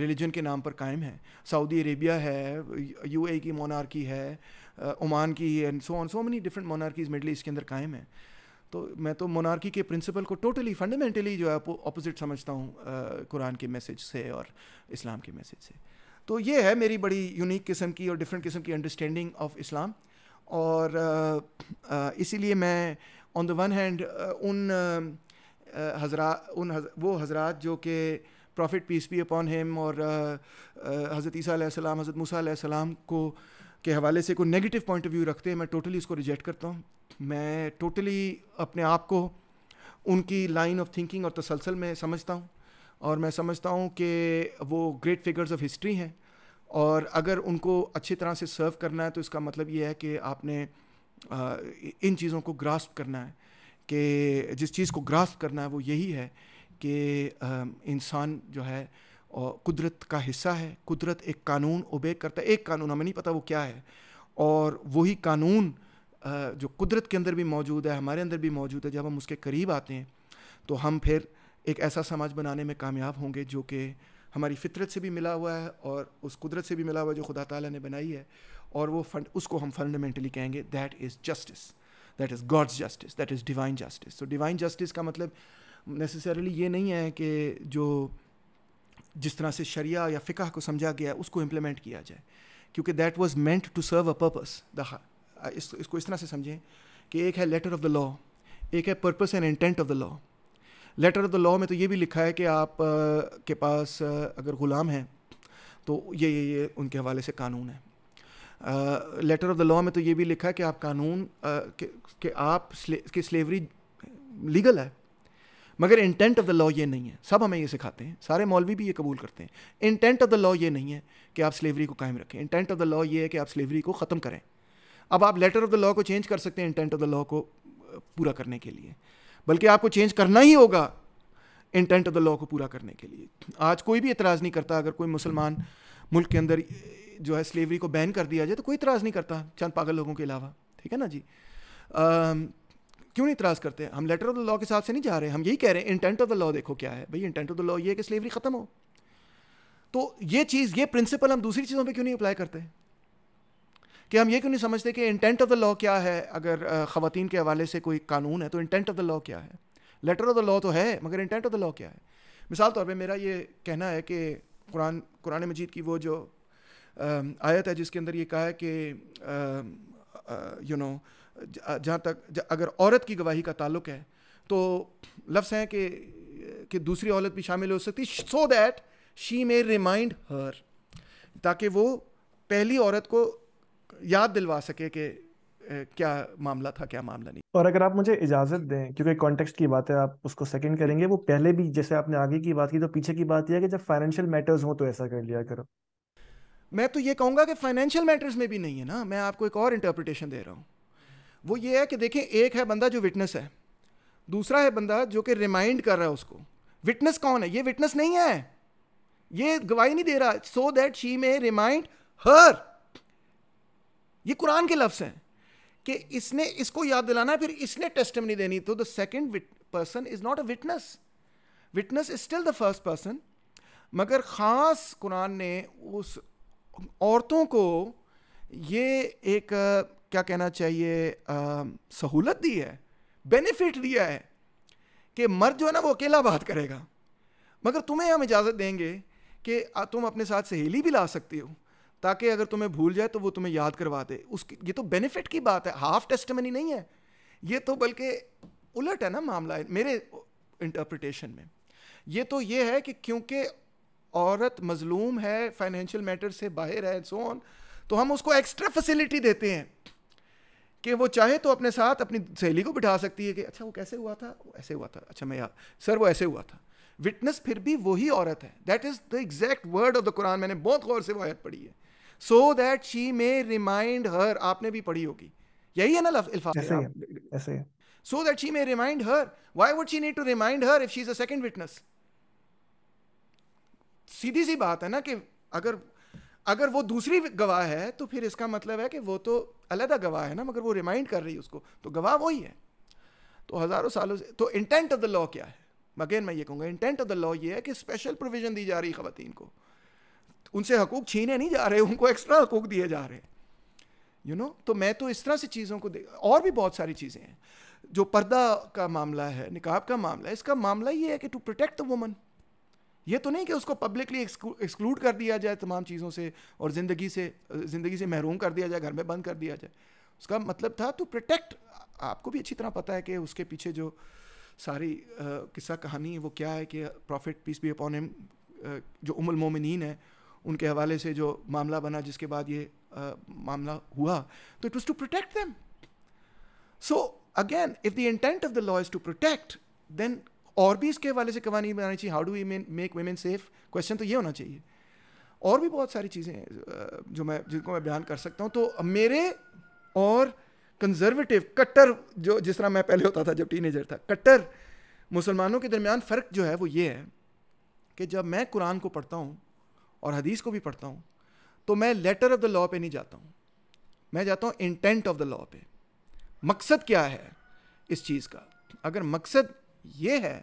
रिलीजन के नाम पर कायम है सऊदी अरेबिया है यूए की मोनार्की है ओमान की and so on so many different monarchies Middle East के अंदर कायम है तो मैं तो मोनार्की के प्रिंसिपल को टोटली फंडामेंटली जो है अपोजिट समझता हूँ कुरान के मैसेज से और इस्लाम के मैसेज से तो ये है मेरी बड़ी यूनिक किस्म की और डिफरेंट किस्म की अंडरस्टैंडिंग ऑफ इस्लाम और इसीलिए मैं ऑन द वन हैंड उन हजरा उन हज, वो हजरात जो कि prophet peace be upon him और हज़रत ईसा हज़रत मूसा सलाम को के हवाले से कोई नेगेटिव पॉइंट ऑफ व्यू रखते हैं मैं टोटली इसको रिजेक्ट करता हूँ मैं टोटली अपने आप को उनकी लाइन ऑफ थिंकिंग और तसलसल में समझता हूँ और मैं समझता हूँ कि वो ग्रेट फिगर्स ऑफ हिस्ट्री हैं और अगर उनको अच्छी तरह से सर्व करना है तो इसका मतलब ये है कि आपने uh, इन चीज़ों को ग्रास्प करना है कि जिस चीज़ को ग्रास्प करना है वो यही है कि इंसान जो है कुदरत का हिस्सा है कुदरत एक कानून ओबे करता है एक कानून हमें नहीं पता वो क्या है और वही कानून जो कुदरत के अंदर भी मौजूद है हमारे अंदर भी मौजूद है जब हम उसके करीब आते हैं तो हम फिर एक ऐसा समाज बनाने में कामयाब होंगे जो कि हमारी फितरत से भी मिला हुआ है और उस कुदरत से भी मिला हुआ है जो खुदा ताला ने बनाई है और वो फंड उसको हम फंडामेंटली कहेंगे that is justice that is God's justice that is divine justice तो डिवाइन जस्टिस का मतलब नेसेसरली ये नहीं है कि जो जिस तरह से शरिया या फ़िका को समझा गया उसको इम्प्लीमेंट किया जाए क्योंकि that was meant to serve a purpose the इसको इस तरह से समझें कि एक है लेटर ऑफ द लॉ एक है purpose and intent of the law letter of the law में तो ये भी लिखा है कि आप आ, के पास आ, अगर ग़ुलाम हैं तो ये ये ये उनके हवाले से कानून है लेटर ऑफ द लॉ में तो ये भी लिखा है कि आप कानून आ, के, के आप स्ले, के स्लेवरी लीगल है मगर इंटेंट ऑफ द लॉ ये नहीं है सब हमें ये सिखाते हैं सारे मौलवी भी ये कबूल करते हैं इंटेंट ऑफ द लॉ ये नहीं है कि आप स्लेवरी को कायम रखें इंटेंट ऑफ द लॉ ये है कि आप स्लेवरी को ख़त्म करें अब आप लेटर ऑफ द लॉ को चेंज कर सकते हैं इंटेंट ऑफ द लॉ को पूरा करने के लिए बल्कि आपको चेंज करना ही होगा इंटेंट ऑफ द लॉ को पूरा करने के लिए आज कोई भी इतराज़ नहीं करता अगर कोई मुसलमान मुल्क के अंदर जो है स्लेवरी को बैन कर दिया जाए तो कोई इतराज़ नहीं करता चंद पागल लोगों के अलावा ठीक है ना जी क्यों नहीं इतराज करते हम लेटर ऑफ द लॉ के हिसाब से नहीं जा रहे हम यही कह रहे हैं इंटेंट ऑफ द लॉ देखो क्या है भाई इंटेंट ऑफ द लॉ ये है कि स्लेवरी खत्म हो तो ये चीज़ ये प्रिंसिपल हम दूसरी चीज़ों पर क्यों नहीं अप्लाई करते कि हम ये क्यों नहीं समझते कि इंटेंट ऑफ द लॉ क्या है अगर ख़वान के हवाले से कोई कानून है तो इंटेंट ऑफ द लॉ क्या है लेटर ऑफ द लॉ तो है मगर इंटेंट ऑफ द लॉ क्या है मिसाल तौर पर मेरा ये कहना है कि कुरान कुरान मजीद की वो जो आयत है जिसके अंदर ये कहा है कि यू नो you know, जहाँ तक अगर औरत की गवाही का ताल्लुक है तो लफ्स हैं कि कि दूसरी औरत भी शामिल हो सकती so that she may remind her ताकि वो पहली औरत को याद दिलवा सके कि क्या मामला था क्या मामला नहीं और अगर आप मुझे इजाज़त दें क्योंकि कॉन्टेक्स्ट की बात है आप उसको सेकंड करेंगे वो पहले भी जैसे आपने आगे की बात की तो पीछे की बात यह है कि जब फाइनेंशियल मैटर्स हो तो ऐसा कर लिया करो मैं तो ये कहूँगा कि फाइनेंशियल मैटर्स में भी नहीं है ना मैं आपको एक और इंटरप्रिटेशन दे रहा हूँ वो ये है कि देखें एक है बंदा जो विटनेस है दूसरा है बंदा जो कि रिमाइंड कर रहा है उसको विटनेस कौन है ये विटनेस नहीं है ये गवाही नहीं दे रहा so that she may remind her ये कुरान के लफ्ज़ हैं कि इसने इसको याद दिलाना फिर इसने टेस्ट नहीं देनी तो the second person is not a witness witness is still the first person मगर ख़ास कुरान ने उस औरतों को ये एक क्या कहना चाहिए सहूलत दी है बेनिफिट दिया है कि मर्द जो है ना वो अकेला बात करेगा मगर तुम्हें हम इजाज़त देंगे कि तुम अपने साथ सहेली भी ला सकती हो ताकि अगर तुम्हें भूल जाए तो वो तुम्हें याद करवा दे उसकी ये तो बेनिफिट की बात है हाफ टेस्टमनी नहीं है ये तो बल्कि उलट है ना मामला है, मेरे इंटरप्रटेशन में ये तो ये है कि क्योंकि औरत मजलूम है फाइनेंशियल मैटर से बाहर है सोन तो हम उसको एक्स्ट्रा फैसिलिटी देते हैं कि वो चाहे तो अपने साथ अपनी सहेली को बिठा सकती है कि अच्छा वो कैसे हुआ था वो ऐसे हुआ था अच्छा मैं यार सर वो ऐसे हुआ था विटनेस फिर भी वही औरत है that is the exact word of the Quran मैंने बहुत गौर से वो आयत पढ़ी है so that she may remind her आपने भी पढ़ी होगी यही है ना लफ इल्फा ऐसे है so that she may remind her why would she need to remind her if she is a second witness सीधी सी बात है ना कि अगर अगर वो दूसरी गवाह है तो फिर इसका मतलब है कि वो तो अलहदा गवाह है ना मगर वो रिमाइंड कर रही है उसको तो गवाह वही है तो हज़ारों सालों से तो इंटेंट ऑफ द लॉ क्या है मगेन मैं ये कहूँगा इंटेंट ऑफ द लॉ ये है कि स्पेशल प्रोविज़न दी जा रही है ख़वान को उनसे हकूक छीने नहीं जा रहे उनको एक्स्ट्रा हकूक दिए जा रहे हैं यू नो तो मैं तो इस तरह से चीज़ों को देख और भी बहुत सारी चीज़ें हैं जो पर्दा का मामला है निकाब का मामला है इसका मामला ये है कि टू प्रोटेक्ट द वुमन ये तो नहीं कि उसको पब्लिकली एक्सक्लूड कर दिया जाए तमाम चीज़ों से और ज़िंदगी से ज़िंदगी से महरूम कर दिया जाए घर में बंद कर दिया जाए उसका मतलब था टू प्रोटेक्ट आपको भी अच्छी तरह पता है कि उसके पीछे जो सारी किस्सा कहानी है वो क्या है कि prophet peace be upon him जो उमुल मोमिन है उनके हवाले से जो मामला बना जिसके बाद ये मामला हुआ तो it was to protect them so again if the intent of the law is to protect then और भी इसके हवाले से कवानी बनानी चाहिए how do we make women safe question तो ये होना चाहिए और भी बहुत सारी चीज़ें जो मैं जिनको मैं बयान कर सकता हूँ तो मेरे और कंजर्वेटिव कट्टर जो जिस तरह मैं पहले होता था जब टीनेजर था कट्टर मुसलमानों के दरमियान फ़र्क जो है वो ये है कि जब मैं कुरान को पढ़ता हूँ और हदीस को भी पढ़ता हूँ तो मैं लेटर ऑफ द लॉ पे नहीं जाता हूँ मैं जाता हूँ इंटेंट ऑफ द लॉ पे मकसद क्या है इस चीज़ का अगर मकसद ये है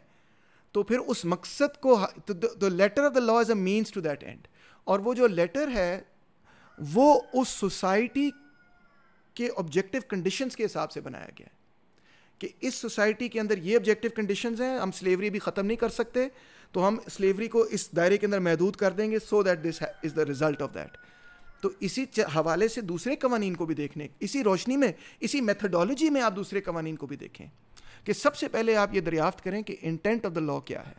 तो फिर उस मकसद को the letter of the law is a means to that end और वो जो लेटर है वो उस सोसाइटी के ऑब्जेक्टिव कंडीशंस के हिसाब से बनाया गया है कि इस सोसाइटी के अंदर ये ऑब्जेक्टिव कंडीशंस हैं हम स्लेवरी भी ख़त्म नहीं कर सकते तो हम स्लेवरी को इस दायरे के अंदर महदूद कर देंगे so that this is the result of that तो इसी हवाले से दूसरे कवानीन को भी देखने इसी रोशनी में इसी मेथडोलॉजी में आप दूसरे कवानीन को भी देखें कि सबसे पहले आप ये दरियाफ्त करें कि इंटेंट ऑफ द लॉ क्या है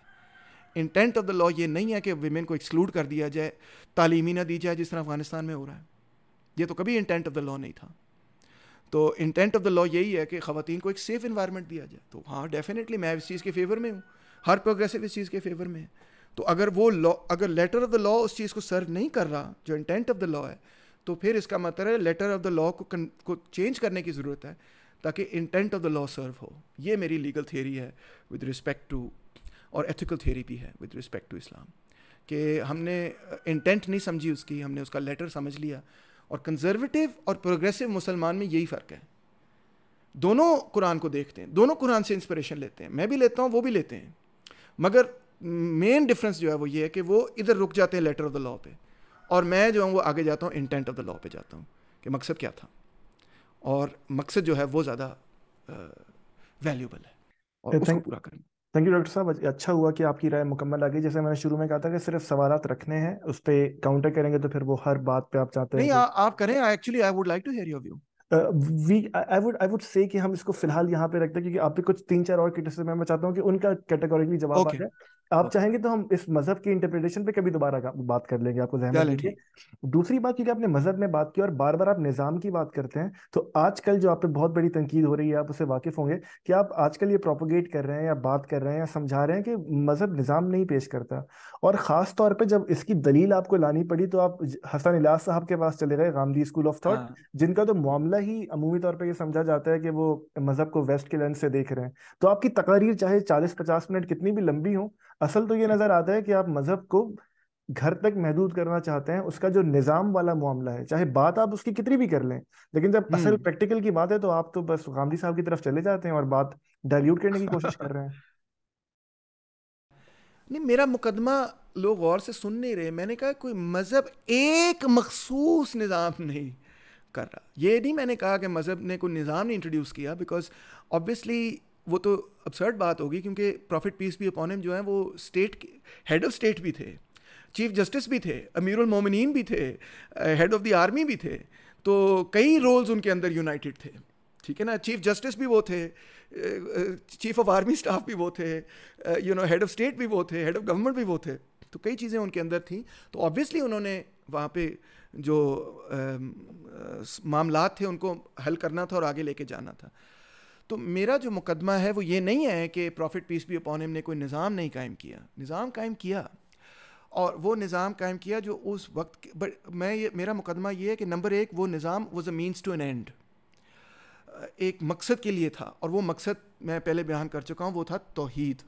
इंटेंट ऑफ द लॉ ये नहीं है कि वीमेन को एक्सक्लूड कर दिया जाए तालीमी ना दी जाए जिस तरह अफगानिस्तान में हो रहा है ये तो कभी इंटेंट ऑफ द लॉ नहीं था तो इंटेंट ऑफ द लॉ यही है कि खातन को एक सेफ़ इन्वायरमेंट दिया जाए तो हाँ डेफिनेटली मैं इस चीज़ के फेवर में हूँ हर प्रोग्रेसिव इस चीज़ के फेवर में है तो अगर वो लॉ अगर लेटर ऑफ द लॉ उस चीज़ को सर्व नहीं कर रहा जो इंटेंट ऑफ द लॉ है तो फिर इसका मतलब है लेटर ऑफ द लॉ को चेंज करने की ज़रूरत है ताकि intent of the law serve हो ये मेरी लीगल थेरी है विद रिस्पेक्ट टू और एथिकल थेरी भी है विद रिस्पेक्ट टू इस्लाम कि हमने इंटेंट uh, नहीं समझी उसकी हमने उसका लेटर समझ लिया और कंजर्वेटिव और प्रोग्रेसिव मुसलमान में यही फ़र्क है दोनों कुरान को देखते हैं दोनों कुरान से इंस्पिरेशन लेते हैं मैं भी लेता हूँ वो भी लेते हैं मगर मेन डिफरेंस जो है वो ये है कि वो इधर रुक जाते हैं लेटर ऑफ द लॉ पे और मैं जो हूँ वो आगे जाता हूँ इंटेंट ऑफ द लॉ पे जाता हूँ कि मकसद क्या था और मकसद जो है वो ज़्यादा वैल्यूबल है और उसको पूरा करना थैंक यू डॉक्टर साहब अच्छा हुआ कि आपकी राय मुकम्मल आ गई जैसे मैंने शुरू में कहा था कि सिर्फ सवाल रखने हैं उस पर काउंटर करेंगे तो फिर वो हर बात पे आप चाहते नहीं हैं आ, आप करें actually I would like to hear your view we I would I would say कि हम इसको फिलहाल यहाँ पे रखते हैं क्योंकि आप पे कुछ तीन चार और क्रिटिसिज्म मैं चाहता हूँ कि उनका कैटेगोरिकली जवाब okay. आ जाए आप हाँ। चाहेंगे तो हम इस मजहब की इंटरप्रिटेशन पे कभी दोबारा बात कर लेंगे आपको जहमत दूसरी बात क्योंकि आपने मजहब में बात की और बार बार आप निज़ाम की बात करते हैं तो आजकल जो आप पे बहुत बड़ी तनकीद हो रही है आप उससे वाकिफ होंगे कि आप आजकल ये प्रोपोगेट कर रहे हैं या बात कर रहे हैं या समझा रहे हैं कि मजहब निज़ाम नहीं पेश करता और ख़ास तौर पर जब इसकी दलील आपको लानी पड़ी तो आप हसन इलाज साहब के पास चले गए गांधी स्कूल ऑफ थाट हाँ। जिनका तो मामला ही अमूमी तौर पर यह समझा जाता है कि वो मजहब को वेस्ट के लेंस से देख रहे हैं तो आपकी तकारीर चाहे चालीस पचास मिनट कितनी भी लंबी हो असल तो ये नजर आता है कि आप मजहब को घर तक महदूद करना चाहते हैं उसका जो निज़ाम वाला मामला है चाहे बात आप उसकी कितनी भी कर लें लेकिन जब असल हम्म। प्रैक्टिकल की बात है तो आप तो बस गांधी साहब की तरफ चले जाते हैं और बात डाइल्यूट करने की कोशिश कर रहे हैं [laughs] नहीं मेरा मुकदमा लोग और से सुन नहीं रहे मैंने कहा कोई मज़हब एक मखसूस निज़ाम नहीं कर रहा ये नहीं मैंने कहा कि मज़हब ने कोई निज़ाम नहीं इंट्रोड्यूस किया बिकॉज ऑब्वियसली वो तो अपसर्ड बात होगी क्योंकि prophet peace be upon him जो है वो स्टेट हेड ऑफ स्टेट भी थे चीफ जस्टिस भी थे अमीरुल मोमिनीन भी थे हेड ऑफ द आर्मी भी थे तो कई रोल्स उनके अंदर यूनाइटेड थे ठीक है ना चीफ जस्टिस भी वो थे चीफ ऑफ आर्मी स्टाफ भी वो थे you know head of state भी वो थे हेड ऑफ गवर्नमेंट भी वो थे तो कई चीज़ें उनके अंदर थी तो ऑब्वियसली उन्होंने वहाँ पे जो eh, मामला थे उनको हल करना था और आगे लेके जाना था तो मेरा जो मुकदमा है वो ये नहीं है कि prophet peace be upon him ने कोई निज़ाम नहीं कायम किया निज़ाम कायम किया और वो निज़ाम कायम किया जो उस वक्त बट मैं ये मेरा मुकदमा ये है कि नंबर एक वो निज़ाम was a means to an end एक मकसद के लिए था और वो मकसद मैं पहले बयान कर चुका हूँ वो था तोहद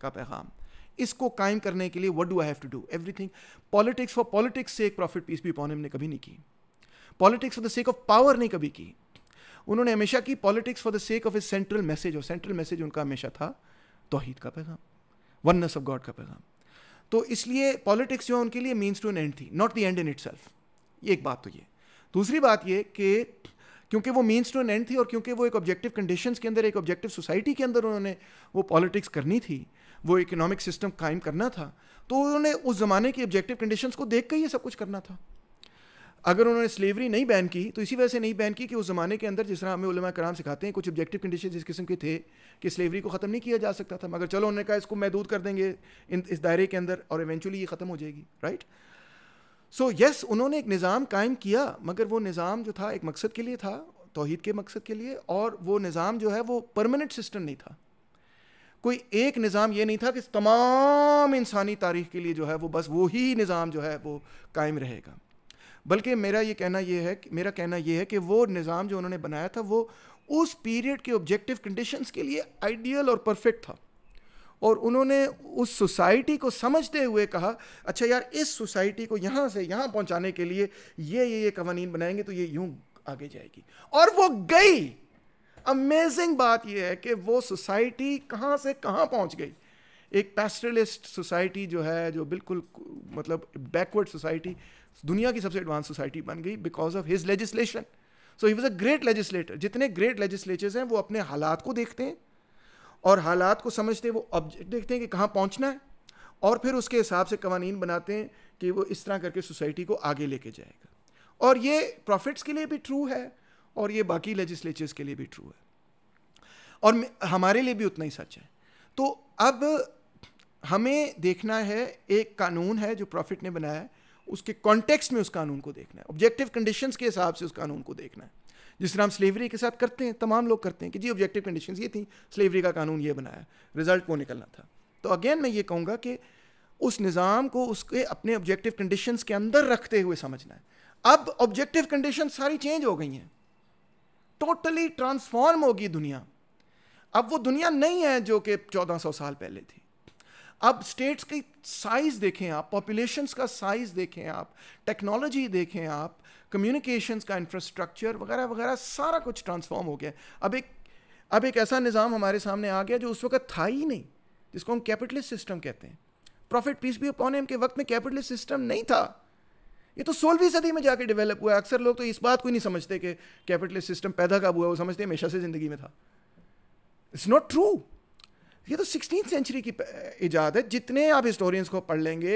का पैगाम इसको कायम करने के लिए what do I have to do everything politics for politics से एक प्रॉफिट पीस भी पॉनम ने कभी नहीं की politics for the sake of power नहीं कभी की उन्होंने हमेशा की politics for the sake of a central message और सेंट्रल मैसेज उनका हमेशा था तोहहीद का पैगाम वननेस ऑफ गॉड का पैगाम तो इसलिए पॉलिटिक्स जो है उनके लिए मीन्स टू एन एंड थी not the end in it ये एक बात तो ये दूसरी बात ये कि क्योंकि वो मीन्स टू एन एंड थी और क्योंकि वो एक ऑब्जेक्टिव कंडीशंस के अंदर एक ऑब्जेक्टिव सोसाइटी के अंदर उन्होंने वो पॉलिटिक्स करनी थी वो इकोनॉमिक सिस्टम कायम करना था तो उन्होंने उस ज़माने की ऑब्जेक्टिव कंडीशंस को देख कर ही सब कुछ करना था अगर उन्होंने स्लेवरी नहीं बैन की तो इसी वजह से नहीं बैन की कि उस ज़माने के अंदर जिस तरह हमें उलमा कराम सिखाते हैं कुछ ऑब्जेक्टिव कंडीशन जिस किस्म के थे कि स्लेवरी को ख़त्म नहीं किया जा सकता था मगर चलो उन्होंने कहा इसको महदूद कर देंगे इन इस दायरे के अंदर और इवेंचुअली ये ख़त्म हो जाएगी राइट सो यस उन्होंने एक निज़ाम कायम किया मगर वो निज़ाम जो था एक मकसद के लिए था तोहद के मकसद के लिए और वो निज़ाम जो है वो परमानेंट सिस्टम नहीं था कोई एक निज़ाम ये नहीं था कि तमाम इंसानी तारीख के लिए जो है वो बस वही निज़ाम जो है वो कायम रहेगा बल्कि मेरा ये कहना ये है मेरा कहना ये है कि वो निज़ाम जो उन्होंने बनाया था वो उस पीरियड के ऑब्जेक्टिव कंडीशंस के लिए आइडियल और परफेक्ट था और उन्होंने उस सोसाइटी को समझते हुए कहा अच्छा यार इस सोसाइटी को यहाँ से यहाँ पहुँचाने के लिए ये ये ये कवानीन बनाएंगे तो ये यूँ आगे जाएगी और वो गई अमेजिंग बात यह है कि वो सोसाइटी कहाँ से कहाँ पहुँच गई एक पैस्टरलिस्ट सोसाइटी जो है जो बिल्कुल मतलब बैकवर्ड सोसाइटी दुनिया की सबसे एडवांस सोसाइटी बन गई because of his legislation so he was a great legislator जितने ग्रेट लेजिस्लेचर्स हैं वो अपने हालात को देखते हैं और हालात को समझते हैं वो ऑब्जेक्ट देखते हैं कि कहाँ पहुँचना है और फिर उसके हिसाब से कवानीन बनाते हैं कि वो इस तरह करके सोसाइटी को आगे लेके जाएगा और ये प्रॉफिट्स के लिए भी ट्रू है और ये बाकी लेजिस्लेचर्स के लिए भी ट्रू है और हमारे लिए भी उतना ही सच है तो अब हमें देखना है एक कानून है जो प्रॉफिट ने बनाया है उसके कॉन्टेक्स्ट में उस कानून को देखना है ऑब्जेक्टिव कंडीशंस के हिसाब से उस कानून को देखना है जिस तरह हम स्लेवरी के साथ करते हैं तमाम लोग करते हैं कि जी ऑब्जेक्टिव कंडीशंस ये थी स्लेवरी का कानून ये बनाया रिजल्ट वो निकलना था तो अगेन मैं ये कहूँगा कि उस निज़ाम को उसके अपने ऑब्जेक्टिव कंडीशंस के अंदर रखते हुए समझना है अब ऑब्जेक्टिव कंडीशन सारी चेंज हो गई हैं टोटली ट्रांसफॉर्म होगी दुनिया अब वो दुनिया नहीं है जो कि 1400 साल पहले थी अब स्टेट्स की साइज़ देखें आप पॉपुलेशंस का साइज़ देखें आप टेक्नोलॉजी देखें आप कम्युनिकेशंस का इंफ्रास्ट्रक्चर वगैरह वगैरह सारा कुछ ट्रांसफॉर्म हो गया अब एक अब एक ऐसा निज़ाम हमारे सामने आ गया जो उस वक्त था ही नहीं जिसको हम कैपिटलिस्ट सिस्टम कहते हैं prophet peace be upon him के वक्त में कैपिटलिस्ट सिस्टम नहीं था ये तो सोलहवीं सदी में जाके डेवलप हुआ है अक्सर लोग तो इस बात को ही नहीं समझते कि कैपिटलिस्ट सिस्टम पैदा कब हुआ वो समझते हमेशा से ज़िंदगी में था इट्स नॉट ट्रू ये तो सिक्सटीन सेंचुरी की ईजाद है जितने आप हिस्टोरियंस को पढ़ लेंगे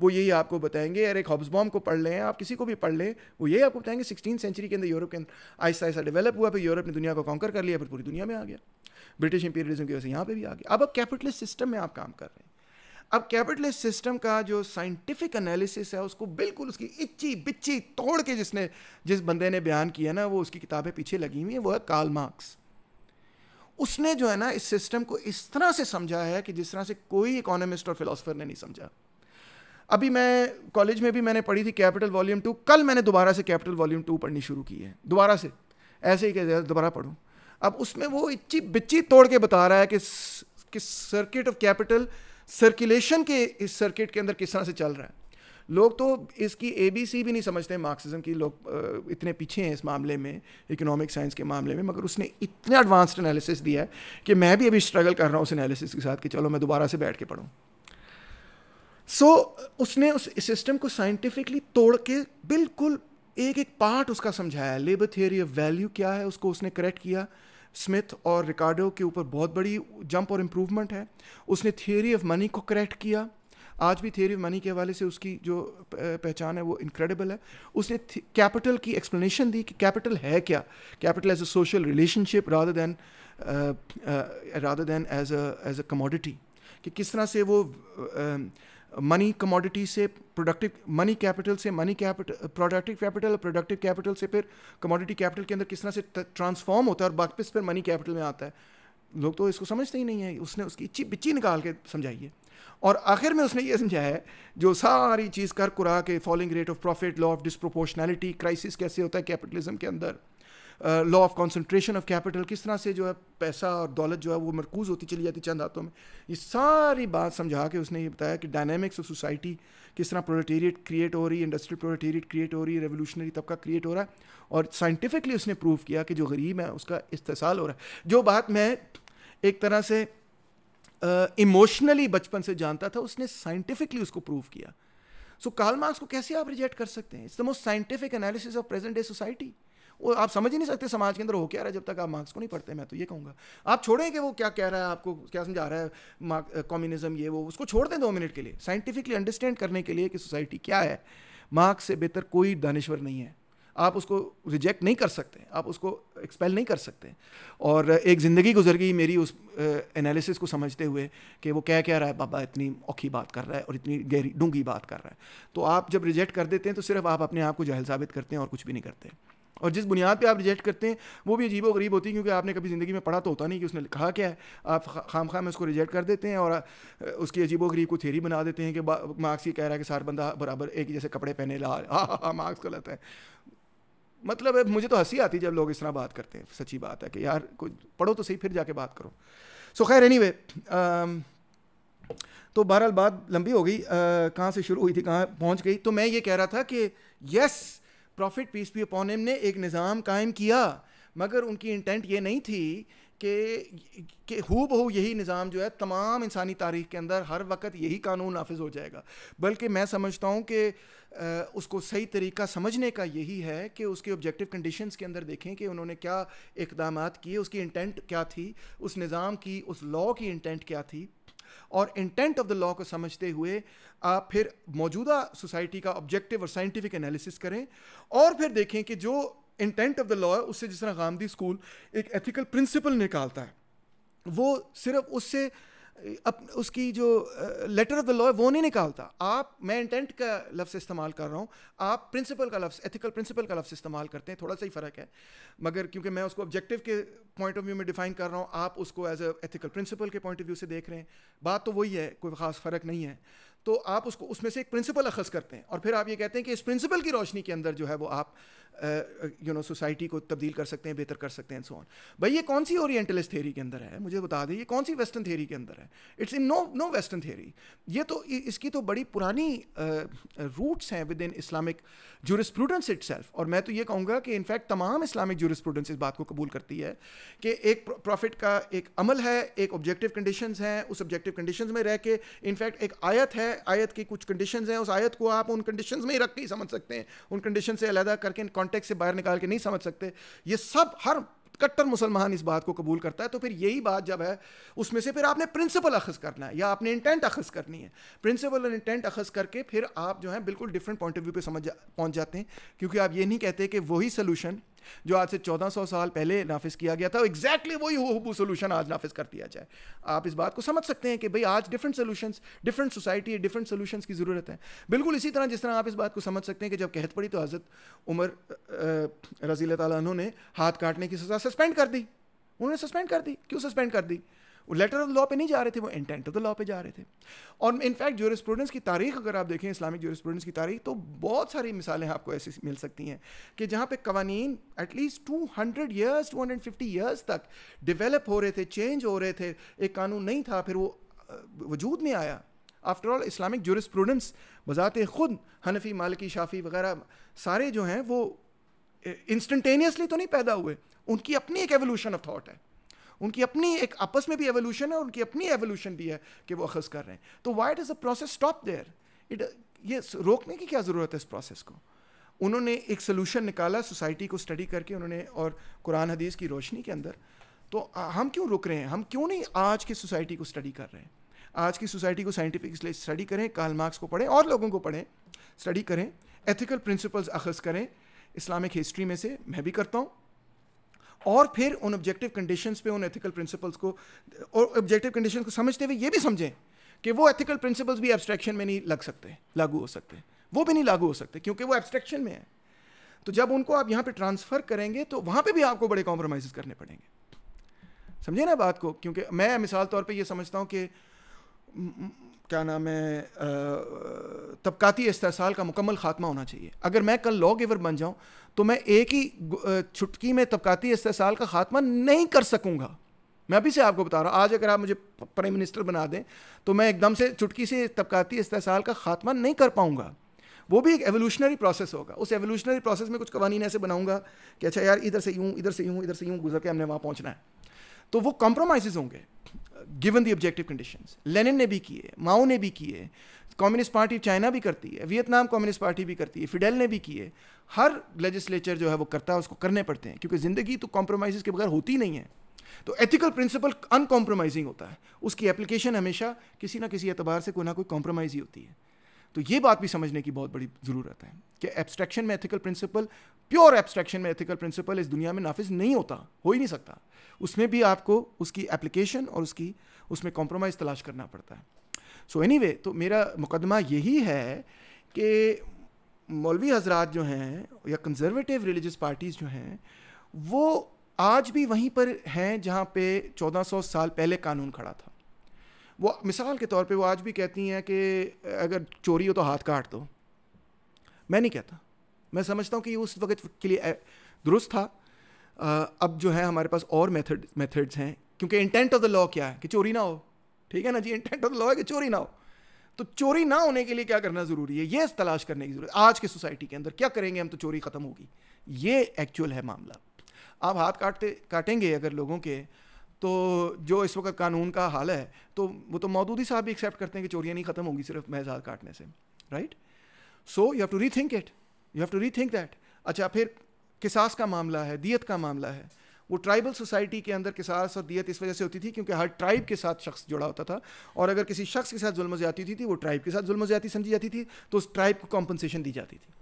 वो यही आपको बताएंगे अरे हॉब्सबॉम को पढ़ लें आप किसी को भी पढ़ लें वो यही आपको बताएंगे सिक्सटीन सेंचुरी के अंदर यूरोप के अंदर आहिस्ता आहिस्ता डेवलप हुआ फिर यूरोप ने दुनिया को कॉन्कर कर लिया फिर पूरी दुनिया में आ गया ब्रिटिश इंपीरियलिज्म की वजह से यहाँ पर भी आ गया अब अब कैपिटलिस्ट सिस्टम में आप काम कर रहे हैं अब कैपिटलिस्ट सिस्टम का जो साइंटिफिक एनालिसिस है उसको बिल्कुल उसकी इच्ची बिच्ची तोड़ के जिसने जिस बंदे ने बयान किया ना वो उसकी किताबें पीछे लगी हुई हैं वो है काल मार्क्स उसने जो है ना इस सिस्टम को इस तरह से समझा है कि जिस तरह से कोई इकोनॉमिस्ट और फिलासफर ने नहीं समझा अभी मैं कॉलेज में भी मैंने पढ़ी थी कैपिटल वॉल्यूम टू कल मैंने दोबारा से कैपिटल वॉल्यूम टू पढ़नी शुरू की है दोबारा से ऐसे ही कह दोबारा पढ़ूँ अब उसमें वो इच्ची बिच्ची तोड़ के बता रहा है कि सर्किट ऑफ कैपिटल सर्कुलेशन के इस सर्किट के अंदर किस तरह से चल रहा है लोग तो इसकी ए बी सी भी नहीं समझते मार्क्सिज्म की लोग इतने पीछे हैं इस मामले में इकोनॉमिक साइंस के मामले में मगर उसने इतना एडवांस्ड एनालिसिस दिया है कि मैं भी अभी स्ट्रगल कर रहा हूँ उस एनालिसिस के साथ कि चलो मैं दोबारा से बैठ के पढ़ूँ सो so, उसने उस सिस्टम को साइंटिफिकली तोड़ के बिल्कुल एक एक पार्ट उसका समझाया लेबर थियोरी ऑफ वैल्यू क्या है उसको उसने करेक्ट किया स्मिथ और रिकार्डो के ऊपर बहुत बड़ी जंप और इम्प्रूवमेंट है उसने थियोरी ऑफ मनी को करेक्ट किया आज भी थियरी ऑफ मनी के हवाले से उसकी जो पहचान है वो इनक्रेडिबल है उसने कैपिटल की एक्सप्लेनेशन दी कि कैपिटल है क्या capital as a social relationship rather than rather than as as a commodity कि किस तरह से वो मनी uh, कमोडिटी से प्रोडक्टिव मनी कैपिटल से money capital productive capital productive capital से फिर कमोडिटी कैपिटल के अंदर किस तरह से ट्रांसफॉर्म होता है और वापस फिर मनी कैपिटल में आता है लोग तो इसको समझते ही नहीं है उसने उसकी इच्छी बिच्ची निकाल के समझाइए और आखिर में उसने ये समझा है जो सारी चीज़ कर कुरा के falling rate of profit law of disproportionality crisis कैसे होता है कैपिटलिज्म के अंदर law of concentration of capital किस तरह से जो है पैसा और दौलत जो है वो मरकूज होती चली जाती चंद हाथों में ये सारी बात समझा के उसने ये बताया कि डायनेमिक्स ऑफ सोसाइटी किस तरह प्रोलेटेरिएट क्रिएट हो रही है इंडस्ट्रियल प्रोलेटेरिएट क्रिएट हो रही है रेवोल्यूशनरी तबका क्रिएट हो रहा है और साइंटिफिकली उसने प्रूव किया कि जो गरीब है उसका इस्तेसाल हो रहा है जो बात मैं एक तरह से इमोशनली uh, बचपन से जानता था उसने साइंटिफिकली उसको प्रूव किया सो कार्ल मार्क्स को कैसे आप रिजेक्ट कर सकते हैं it's the most scientific analysis of present day society वो आप समझ ही नहीं सकते समाज के अंदर हो क्या रहा है जब तक आप मार्क्स को नहीं पढ़ते मैं तो ये कहूँगा आप छोड़ें कि वो क्या कह रहा है आपको क्या समझा रहा है कॉम्युनिज्म ये वो उसको छोड़ दें दो मिनट के लिए साइंटिफिकली अंडरस्टैंड करने के लिए कि सोसाइटी क्या है मार्क्स से बेहतर कोई दानश्वर नहीं है आप उसको रिजेक्ट नहीं कर सकते आप उसको एक्सपेल नहीं कर सकते और एक ज़िंदगी गुजर गई मेरी उस एनालिसिस को समझते हुए कि वो क्या कह रहा है बाबा इतनी औखी बात कर रहा है और इतनी गहरी डूंगी बात कर रहा है तो आप जब रिजेक्ट कर देते हैं तो सिर्फ आप अपने आप को जाहिल साबित करते हैं और कुछ भी नहीं करते और जिस बुनियाद पे आप रिजेक्ट करते हैं वो भी अजीब गरीब होती है क्योंकि आपने कभी ज़िंदगी में पढ़ा तो होता नहीं कि उसने कहा क्या है आप खाम खाम उसको रिजेक्ट कर देते हैं और उसकी व गरीब को थेरी बना देते हैं कि मार्क्स ये कह रहा है कि सार बंदा बराबर एक ही जैसे कपड़े पहने ला हाँ हाँ मार्क्स गलत है मतलब है मुझे तो हंसी आती है जब लोग इस तरह बात करते हैं सच्ची बात है कि यार कुछ पढ़ो तो सही फिर जाके बात करो सो खैर एनी वे um, तो बहरहाल बात लंबी हो गई uh, कहाँ से शुरू हुई थी कहाँ पहुँच गई तो मैं ये कह रहा था कि yes prophet peace be upon ने एक निज़ाम कायम किया मगर उनकी इंटेंट ये नहीं थी कि कि हो बहु यही निज़ाम जो है तमाम इंसानी तारीख के अंदर हर वक्त यही कानून नाफिज हो जाएगा बल्कि मैं समझता हूँ कि उसको सही तरीका समझने का यही है कि उसके ऑब्जेक्टिव कंडीशंस के अंदर देखें कि उन्होंने क्या इकदाम किए उसकी इंटेंट क्या थी उस निज़ाम की उस लॉ की इंटेंट क्या थी और इंटेंट ऑफ द लॉ को समझते हुए आप फिर मौजूदा सोसाइटी का ऑब्जेक्टिव और साइंटिफिक एनालिसिस करें और फिर देखें कि जो इंटेंट ऑफ द लॉ है उससे जिस तरह गांधी स्कूल एक एथिकल प्रिंसिपल निकालता है वो सिर्फ उससे अप उसकी जो लेटर ऑफ द लॉ है वो नहीं निकालता आप मैं इंटेंट का लफ्ज़ इस्तेमाल कर रहा हूँ आप प्रिंसिपल का लफ्स एथिकल प्रिंसिपल का लफ्स इस्तेमाल करते हैं थोड़ा सा ही फ़र्क है मगर क्योंकि मैं उसको ऑब्जेक्टिव के पॉइंट ऑफ व्यू में डिफ़ाइन कर रहा हूँ आप उसको एज अ एथिकल प्रिंसिपल के पॉइंट ऑफ व्यू से देख रहे हैं बात तो वही है कोई ख़ास फ़र्क नहीं है तो आप उसको उसमें से एक प्रिंसिपल अखज़ करते हैं और फिर आप ये कहते हैं कि इस प्रिंसिपल की रोशनी के अंदर जो है वो आप यू नो सोसाइटी को तब्दील कर सकते हैं बेहतर कर सकते हैं सो ऑन भाई ये कौन सी ओरिएंटलिस्ट थेरी के अंदर है मुझे बता दें ये कौन सी वेस्टर्न थेरी के अंदर है it's in no no western theory ये तो इसकी तो बड़ी पुरानी रूट्स हैं within Islamic jurisprudence it और मैं तो ये कहूँगा कि इनफैक्ट तमाम इस्लामिक जूरिस्प्रूडेंस इस बात को कबूल करती है कि एक प्रॉफिट का एक अमल है एक ऑब्जेक्टिव कंडीशन हैं उस ऑब्जेक्टिव कंडीशन में रह के इनफैक्ट एक आयत है आयत की कुछ कंडीशन हैं उस आयत को आप उन कंडीशन में ही रख के ही समझ सकते हैं उन कंडीशन से अलहदा करके कॉन्टेक्ट से बाहर निकाल के नहीं समझ सकते ये सब हर कट्टर मुसलमान इस बात को कबूल करता है तो फिर यही बात जब है उसमें से फिर आपने प्रिंसिपल अखज़ करना है या आपने इंटेंट अखज़ करनी है प्रिंसिपल और इंटेंट अखज़ करके फिर आप जो है बिल्कुल डिफरेंट पॉइंट ऑफ व्यू पे समझ जा पहुंच जाते हैं क्योंकि आप ये नहीं कहते कि वही सोल्यूशन जो आज से चौदह सौ साल पहले नाफिज किया गया था एग्जैक्टली वही हु सोल्यूशन आज नाफिज कर दिया जाए आप इस बात को समझ सकते हैं कि भाई आज डिफरेंट सोल्यूशन डिफरेंट सोसाइटी है डिफरेंट सोल्यूशन की ज़रूरत है बिल्कुल इसी तरह जिस तरह आप इस बात को समझ सकते हैं कि जब कहत पड़ी तो हज़रत उमर रजील तु ने हाथ काटने की सज़ा सस्पेंड कर दी उन्होंने सस्पेंड कर दी क्यों सस्पेंड कर दी वो लेटर ऑफ लॉ पे नहीं जा रहे थे वो इंटेंट ऑफ द लॉ पे जा रहे थे और इनफैक्ट जूरिस्प्रूडेंस की तारीख अगर आप देखें इस्लामिक जूरिस्प्रूडेंस की तारीख तो बहुत सारी मिसालें आपको ऐसी मिल सकती हैं कि जहाँ पे कवानीन at least two hundred years two hundred fifty years तक डिवेलप हो रहे थे चेंज हो रहे थे एक कानून नहीं था फिर वो वजूद में आया आफ्टर ऑल इस्लामिक जूरिस्प्रूडेंस बजात खुद हनफी मालिकी शाफ़ी वगैरह सारे जो हैं वो इंस्टेंटेनियसली तो नहीं पैदा हुए उनकी अपनी एक एवोल्यूशन ऑफ थाट है उनकी अपनी एक आपस में भी एवोल्यूशन है उनकी अपनी एवोल्यूशन भी है कि वो अखज़ कर रहे हैं तो why does a process stop there it ये रोकने की क्या ज़रूरत है इस प्रोसेस को उन्होंने एक सोल्यूशन निकाला सोसाइटी को स्टडी करके उन्होंने और कुरान हदीस की रोशनी के अंदर तो हम क्यों रुक रहे हैं हम क्यों नहीं आज की सोसाइटी को स्टडी कर रहे हैं आज की सोसाइटी को साइंटिफिक स्टडी करें कार्ल मार्क्स को पढ़ें और लोगों को पढ़ें स्टडी करें एथिकल प्रिंसिपल्स अखज़ करें इस्लामिक हिस्ट्री में से मैं भी करता हूँ और फिर उन ऑब्जेक्टिव कंडीशंस पे उन एथिकल प्रिंसिपल्स को और ऑब्जेक्टिव कंडीशन को समझते हुए ये भी समझें कि वो एथिकल प्रिंसिपल्स भी एब्स्ट्रैक्शन में नहीं लग सकते लागू हो सकते वो भी नहीं लागू हो सकते क्योंकि वो एब्स्ट्रैक्शन में है तो जब उनको आप यहाँ पे ट्रांसफ़र करेंगे तो वहाँ पे भी आपको बड़े कॉम्प्रोमाइज़ करने पड़ेंगे समझे ना बात को क्योंकि मैं मिसाल तौर पे ये समझता हूँ कि क्या नाम है तबकाती इस्तेसाल का मुकम्मल खात्मा होना चाहिए अगर मैं कल लॉ गिवर बन जाऊँ तो मैं एक ही छुटकी में तबकाती इस्तेसाल का खात्मा नहीं कर सकूंगा मैं अभी से आपको बता रहा हूँ आज अगर आप मुझे प्राइम मिनिस्टर बना दें तो मैं एकदम से चुटकी से तबकाती इस्तेसाल का खात्मा नहीं कर पाऊंगा वो भी एक एवोल्यूशनरी प्रोसेस होगा उस एवोल्यूशनरी प्रोसेस में कुछ कवानीन ऐसे बनाऊंगा कि अच्छा यार इधर से यूँ इधर से यूँ इधर से यूँ गुजर के हमने वहाँ पहुँचना है तो वो कॉम्प्रोमाइज होंगे given the objective condition Lenin ने भी किए माओ ने भी किए कम्युनिस्ट पार्टी चाइना भी करती है वियतनाम कम्युनिस्ट पार्टी भी करती है फिडेल ने भी किए हर लेजिस्लेचर जो है वो करता है उसको करने पड़ते हैं क्योंकि ज़िंदगी तो कॉम्प्रोमाइज़ के बगैर होती नहीं है तो एथिकल प्रिंसिपल अनकॉम्प्रोमाइजिंग होता है उसकी एप्लीकेशन हमेशा किसी ना किसी एतबार से कोई ना कोई कॉम्प्रोमाइज़ ही होती है तो ये बात भी समझने की बहुत बड़ी ज़रूरत है कि एब्स्ट्रैक्शन में एथिकल प्रिंसिपल प्योर एब्स्ट्रैक्शन में एथिकल प्रिंसिपल इस दुनिया में नाफिज नहीं होता हो ही नहीं सकता उसमें भी आपको उसकी एप्लीकेशन और उसकी उसमें कॉम्प्रोमाइज़ तलाश करना पड़ता है सो so एनी anyway, तो मेरा मुकदमा यही है कि मौलवी हजरात जो हैं या कंजर्वेटिव रिलीजस पार्टीज़ जो हैं वो आज भी वहीं पर हैं जहाँ पे 1400 साल पहले कानून खड़ा था वो मिसाल के तौर पे वो आज भी कहती हैं कि अगर चोरी हो तो हाथ काट दो मैं नहीं कहता मैं समझता हूँ कि उस वक्त के लिए दुरुस्त था अब जो है हमारे पास और मेथड मेथड्स हैं क्योंकि इंटेंट ऑफ द लॉ क्या है कि चोरी ना हो ठीक है ना जी इंटेंट ऑफ द लॉ है कि चोरी ना हो तो चोरी ना होने के लिए क्या करना ज़रूरी है ये तलाश करने की ज़रूरत आज की सोसाइटी के अंदर क्या करेंगे हम तो चोरी ख़त्म होगी ये एक्चुअल है मामला आप हाथ काटते काटेंगे अगर लोगों के तो जो इस वक्त कानून का हाल है तो वो तो मौदूदी साहब भी एक्सेप्ट करते हैं कि चोरियाँ नहीं ख़त्म होगी सिर्फ महज हाथ काटने से right so you have to rethink it you have to rethink that अच्छा फिर किसास का मामला है दियत का मामला है वो ट्राइबल सोसाइटी के अंदर किसास और दियत इस वजह से होती थी क्योंकि हर ट्राइब के साथ शख्स जुड़ा होता था और अगर किसी शख्स के साथ जुल्म ज्यादा थी, थी वो ट्राइब के साथ जुल्म ज्यादा समझी जाती थी तो उस ट्राइब को कॉम्पनसेशन दी जाती थी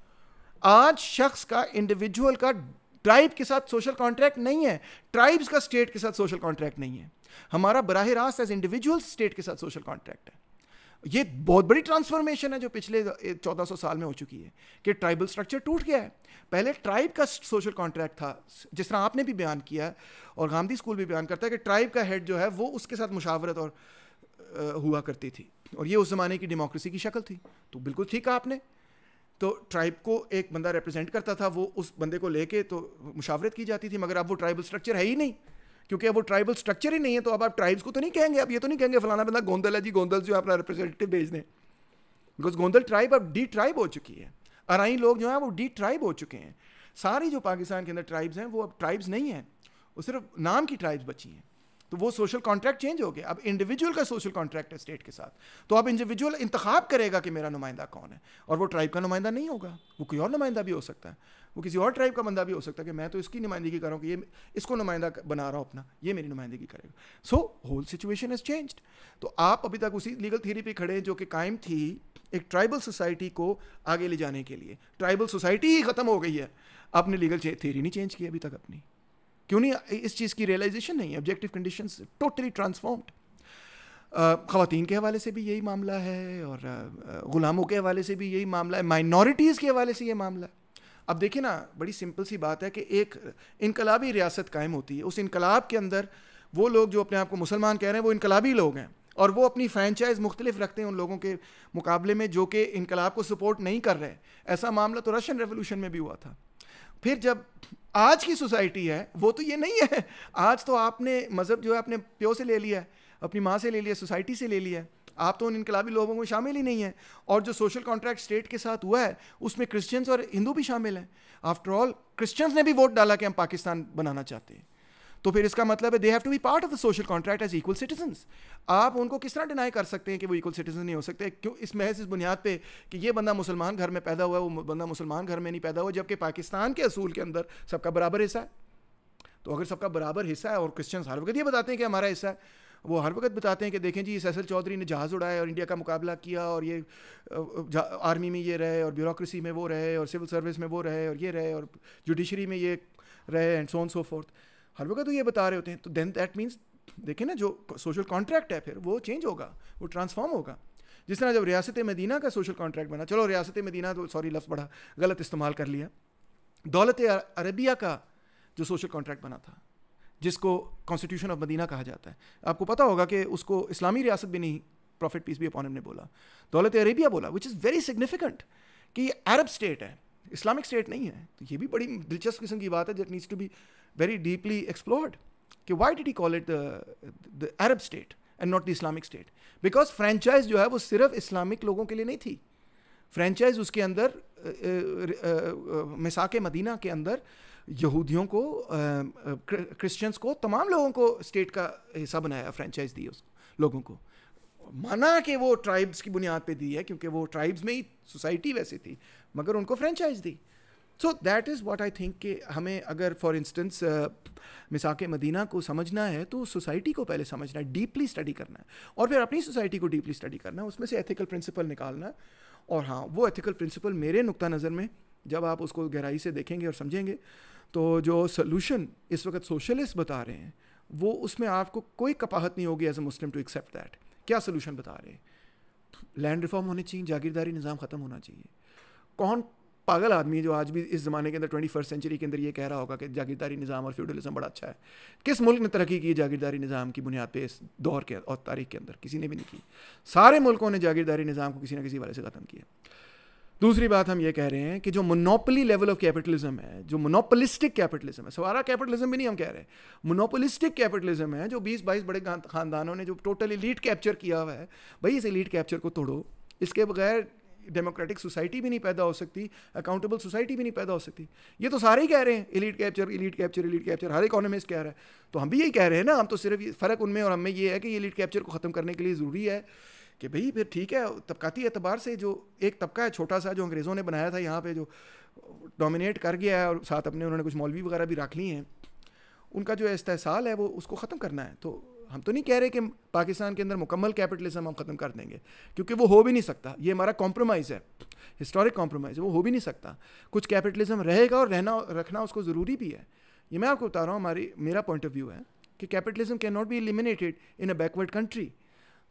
आज शख्स का इंडिविजुअल का ट्राइब के साथ सोशल कॉन्ट्रैक्ट नहीं है ट्राइब्स का स्टेट के साथ सोशल कॉन्ट्रैक्ट नहीं है हमारा बरह रास्त एज इंडिविजुअल स्टेट के साथ सोशल कॉन्ट्रैक्ट है ये बहुत बड़ी ट्रांसफॉर्मेशन है जो पिछले 1400 साल में हो चुकी है कि ट्राइबल स्ट्रक्चर टूट गया है पहले ट्राइब का सोशल कॉन्ट्रैक्ट था जिस तरह आपने भी बयान किया और गांधी स्कूल भी बयान करता है कि ट्राइब का हेड जो है वो उसके साथ मुशावरत और आ, हुआ करती थी और ये उस ज़माने की डेमोक्रेसी की शक्ल थी तो बिल्कुल ठीक है आपने तो ट्राइब को एक बंदा रिप्रेजेंट करता था वो उस बंदे को लेके तो मुशावरत की जाती थी मगर अब वो ट्राइबल स्ट्रक्चर है ही नहीं क्योंकि वो ट्राइबल स्ट्रक्चर ही नहीं है तो अब आप ट्राइब्स को तो नहीं कहेंगे अब ये तो नहीं कहेंगे फलाना बंदा गोंदल है जी गोंदल जो अपना रिप्रेजेंटेटिव भेज दें बिकॉज गोंदल ट्राइब अब डी ट्राइब हो चुकी है अराई लोग जो हैं वो डी ट्राइब हो चुके हैं सारी जो पाकिस्तान के अंदर ट्राइब्स हैं वो अब ट्राइब्स नहीं हैं वो सिर्फ नाम की ट्राइब्स बची हैं तो वो सोशल कॉन्ट्रैक्ट चेंज हो गया अब इंडिविजुअल का सोशल कॉन्ट्रैक्ट है स्टेट के साथ तो अब इंडिविजुअल इंतखा करेगा कि मेरा नुमाइंदा कौन है और वो ट्राइब का नुमाइंदा नहीं होगा वो कोई और नुमाइंदा भी हो सकता है वो किसी और ट्राइब का बंदा भी हो सकता है कि मैं तो इसकी नुमाइंदगी कर रहा हूँ कि ये इसको नुमाइंदा बना रहा हूँ अपना ये मेरी नुमाइंदगी करेगा so whole situation is change तो आप अभी तक उसी लीगल थेरी पे खड़े हैं जो कि कायम थी एक ट्राइबल सोसाइटी को आगे ले जाने के लिए ट्राइबल सोसाइटी ही ख़त्म हो गई है आपने लीगल थ्योरी नहीं चेंज की अभी तक अपनी क्यों नहीं इस चीज़ की रियलाइजेशन नहीं ऑब्जेक्टिव कंडीशन टोटली ट्रांसफॉर्म्ड खातन के हवाले से भी यही मामला है और ग़ुलामों के हवाले से भी यही मामला है माइनॉरिटीज़ के हवाले से ये मामला है अब देखिए ना बड़ी सिंपल सी बात है कि एक इनकलाबी रियासत कायम होती है उस इनकलाब के अंदर वो लोग जो अपने आप को मुसलमान कह रहे हैं वो इनकलाबी लोग हैं और वो अपनी फ्रेंचाइज मुख्तलिफ रखते हैं उन लोगों के मुकाबले में जो कि इनकलाब को सपोर्ट नहीं कर रहे ऐसा मामला तो रशियन रेवोल्यूशन में भी हुआ था फिर जब आज की सोसाइटी है वो तो ये नहीं है आज तो आपने मज़हब जो है अपने प्यो से ले लिया है अपनी माँ से ले लिया सोसाइटी से ले लिया है आप तो उन इनकलाबी लोगों में शामिल ही नहीं है और जो सोशल कॉन्ट्रैक्ट स्टेट के साथ हुआ है उसमें क्रिश्चियंस और हिंदू भी शामिल हैं आफ्टर ऑल क्रिश्चियंस ने भी वोट डाला कि हम पाकिस्तान बनाना चाहते हैं तो फिर इसका मतलब है they have to be part of the social contract as equal citizen आप उनको किस तरह डिनाई कर सकते हैं कि वो इक्वल सिटीजन नहीं हो सकते क्यों इस महज इस बुनियाद पे कि ये बंदा मुसलमान घर में पैदा हुआ वो बंदा मुसलमान घर में नहीं पैदा हुआ जबकि पाकिस्तान के असूल के अंदर सबका बराबर हिस्सा है तो अगर सबका बराबर हिस्सा है और क्रिश्चियंस हर वक्त ये बताते हैं कि हमारा हिस्सा है वो हर वक्त बताते हैं कि देखें जी सैसल चौधरी ने जहाज़ उड़ाया और इंडिया का मुकाबला किया और ये आर्मी में ये रहे और ब्यूरोसी में वो रहे और सिविल सर्विस में वो रहे और ये रहे और जुडिशरी में ये रहे एंड सोन सो फोर्थ हर वक्त तो ये बता रहे होते हैं तो देन दैट मीन्स देखें ना जो सोशल कॉन्ट्रैक्ट है फिर वो चेंज होगा वो ट्रांसफॉर्म होगा जिस तरह जब रियासत मदीना का सोशल कॉन्ट्रैक्ट बना चलो रियासत मदीना तो सॉरी लफ्ज़ बढ़ा गलत इस्तेमाल कर लिया दौलत अरबिया का जो सोशल कॉन्ट्रैक्ट बना था जिसको कॉन्स्टिट्यूशन ऑफ मदीना कहा जाता है आपको पता होगा कि उसको इस्लामी रियासत भी नहीं प्रॉफिट पीस भी अपॉन ने बोला दौलत अरेबिया बोला विच इज़ वेरी सिग्निफिकेंट कि ये अरब स्टेट है इस्लामिक स्टेट नहीं है तो ये भी बड़ी दिलचस्प किस्म की बात है that needs to be very deeply explored कि why did he call it the Arab state and not the Islamic state because franchise जो है वो सिर्फ इस्लामिक लोगों के लिए नहीं थी फ्रेंचाइज उसके अंदर मिसाक मदीना के अंदर यहूदियों को क्रिश्चियंस को तमाम लोगों को स्टेट का हिस्सा बनाया फ्रेंचाइज दी उसको लोगों को माना कि वो ट्राइब्स की बुनियाद पे दी है क्योंकि वो ट्राइब्स में ही सोसाइटी वैसे थी मगर उनको फ्रेंचाइज दी so that is what I think कि हमें अगर फॉर इंस्टेंस मिसाक मदीना को समझना है तो सोसाइटी को पहले समझना है डीपली स्टडी करना है और फिर अपनी सोसाइटी को डीपली स्टडी करना है उसमें से एथिकल प्रिंसिपल निकालना है और हाँ वो एथिकल प्रिंसिपल मेरे नुक़ा नज़र में जब आप उसको गहराई से देखेंगे और समझेंगे तो जो सोल्यूशन इस वक्त सोशलिस्ट बता रहे हैं वो उसमें आपको कोई कपाहत नहीं होगी as a Muslim to accept that क्या सोल्यूशन बता रहे हैं लैंड रिफॉर्म होनी चाहिए जागीरदारी निज़ाम ख़त्म होना चाहिए कौन पागल आदमी जो आज भी इस ज़माने के अंदर ट्वेंटी फर्स्ट सेंचुरी के अंदर ये कह रहा होगा कि जागीरदारी निज़ाम और फ्यूडलिज्म बड़ा अच्छा है किस मुल्क ने तरक्की की जागीरदारी निज़ाम की बुनियाद पर इस दौर के और तारीख के अंदर किसी ने भी नहीं की सारे मुल्कों ने जागीरदारी निज़ाम को किसी ना किसी वाले से ख़त्म किया दूसरी बात हम ये कह रहे हैं कि जो मोनोपोली लेवल ऑफ कैपिटलिज्म है जो मोनोपोलिस्टिक कैपिटलिज्म है सवारा कैपिटलिज्म भी नहीं हम कह रहे मोनोपोलिस्टिक कैपिटलिज्म है जो 20 बाईस बड़े खानदानों ने जो टोटल इलीट कैप्चर किया हुआ है भाई इस इलीट कैप्चर को तोड़ो इसके बगैर डेमोक्रेटिक सोसाइटी भी नहीं पैदा हो सकती अकाउंटेबल सोसाइटी भी नहीं पैदा हो सकती ये तो सारे ही कह रहे हैं elite capture elite capture elite capture हर इकोनॉमिस्ट कह रहा है तो हम भी यही कह रहे हैं ना हम तो सिर्फ फ़र्क उनमें और हमें ये है कि ये इलीट कैप्चर को ख़त्म करने के लिए ज़रूरी है कि भाई फिर ठीक है तबकाती एतबार से जो एक तबका है छोटा सा जो अंग्रेज़ों ने बनाया था यहाँ पे जो डोमिनेट कर गया है और साथ अपने उन्होंने कुछ मौलवी वगैरह भी रख ली हैं उनका जो इस्तेसाल है वो उसको ख़त्म करना है तो हम तो नहीं कह रहे कि पाकिस्तान के अंदर मुकम्मल कैपिटलिज्म हम ख़त्म कर देंगे क्योंकि वो हो भी नहीं सकता ये हमारा कॉम्प्रोमाइज़ है हिस्टोरिक कॉम्प्रोमाइज़ है वो हो भी नहीं सकता कुछ कैपिटलिज्म रहेगा और रहना रखना उसको ज़रूरी भी है ये मैं आपको बता रहा हूँ हमारी मेरा पॉइंट ऑफ व्यू है कि capitalism can not be eliminated in a backward country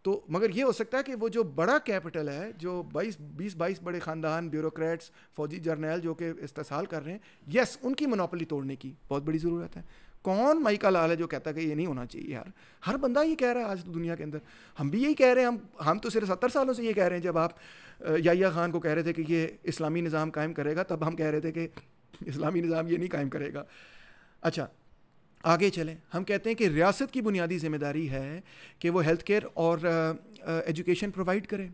तो मगर ये हो सकता है कि वो जो बड़ा कैपिटल है जो 22 बीस बाईस बड़े ख़ानदान ब्यूरोक्रेट्स फौजी जर्नैल जो कि इस्तेसाल कर रहे हैं यस उनकी मोनोपली तोड़ने की बहुत बड़ी ज़रूरत है कौन माइका लाल है जो कहता है कि ये नहीं होना चाहिए यार हर बंदा ये कह रहा है आज तो दुनिया के अंदर हम भी यही कह रहे हैं हम हम तो सिर्फ सत्तर सालों से ये कह रहे हैं जब आप याया खान को कह रहे थे कि ये इस्लामी निज़ाम कायम करेगा तब हम कह रहे थे कि इस्लामी निज़ाम ये नहीं कायम करेगा अच्छा आगे चलें हम कहते हैं कि रियासत की बुनियादी जिम्मेदारी है कि वो हेल्थ केयर और एजुकेशन प्रोवाइड करें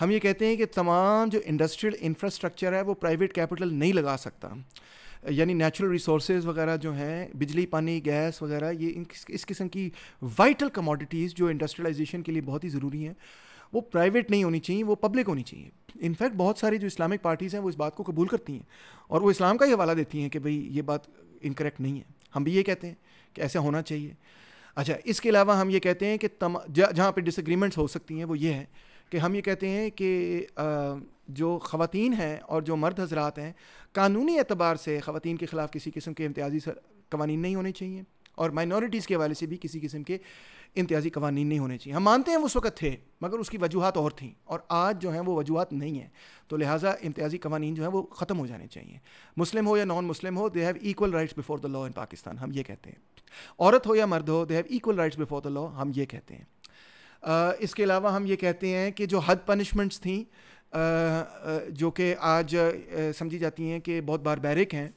हम ये कहते हैं कि तमाम जो इंडस्ट्रियल इंफ्रास्ट्रक्चर है वो प्राइवेट कैपिटल नहीं लगा सकता यानी नेचुरल रिसोर्स वगैरह जो हैं बिजली पानी गैस वगैरह ये इन इस किस्म की वाइटल कमोडिटीज़ जो इंडस्ट्रियलाइजेशन के लिए बहुत ही ज़रूरी हैं वो प्राइवेट नहीं होनी चाहिए वो पब्लिक होनी चाहिए इनफैक्ट बहुत सारी जो इस्लामिक पार्टीज़ हैं वो इस बात को कबूल करती हैं और वो इस्लाम का ही हवाला देती हैं कि भाई ये बात इनकरेक्ट नहीं है हम भी ये कहते हैं कि ऐसा होना चाहिए अच्छा इसके अलावा हम ये कहते हैं कि तम जहाँ पर डिसग्रीमेंट्स हो सकती हैं वो ये है कि हम ये कहते हैं कि जो ख़वान हैं और जो मर्द हजरात हैं कानूनी एतबार से ख़वान के ख़िलाफ़ किसी किस्म के इम्तियाजी कवानी नहीं होने चाहिए और माइनॉरिटीज़ के हवाले से भी किसी किस्म के इम्तियाजी कवानी नहीं होने चाहिए हम मानते हैं उस वक्त थे मगर उसकी वजूहत और थी और आज जो है वो वजूहत नहीं है तो लिहाजा इम्तियाजी कवानी जो है वो ख़त्म हो जाने चाहिए मुस्लिम हो या नॉन मुस्लिम हो they have equal rights before the law in Pakistan हम ये कहते हैं औरत हो या मर्द हो they have equal rights before the law हम ये कहते हैं इसके अलावा हम ये कहते हैं कि जो हद पनिशमेंट्स थी जो कि आज समझी जाती हैं कि बहुत बार बैरिक हैं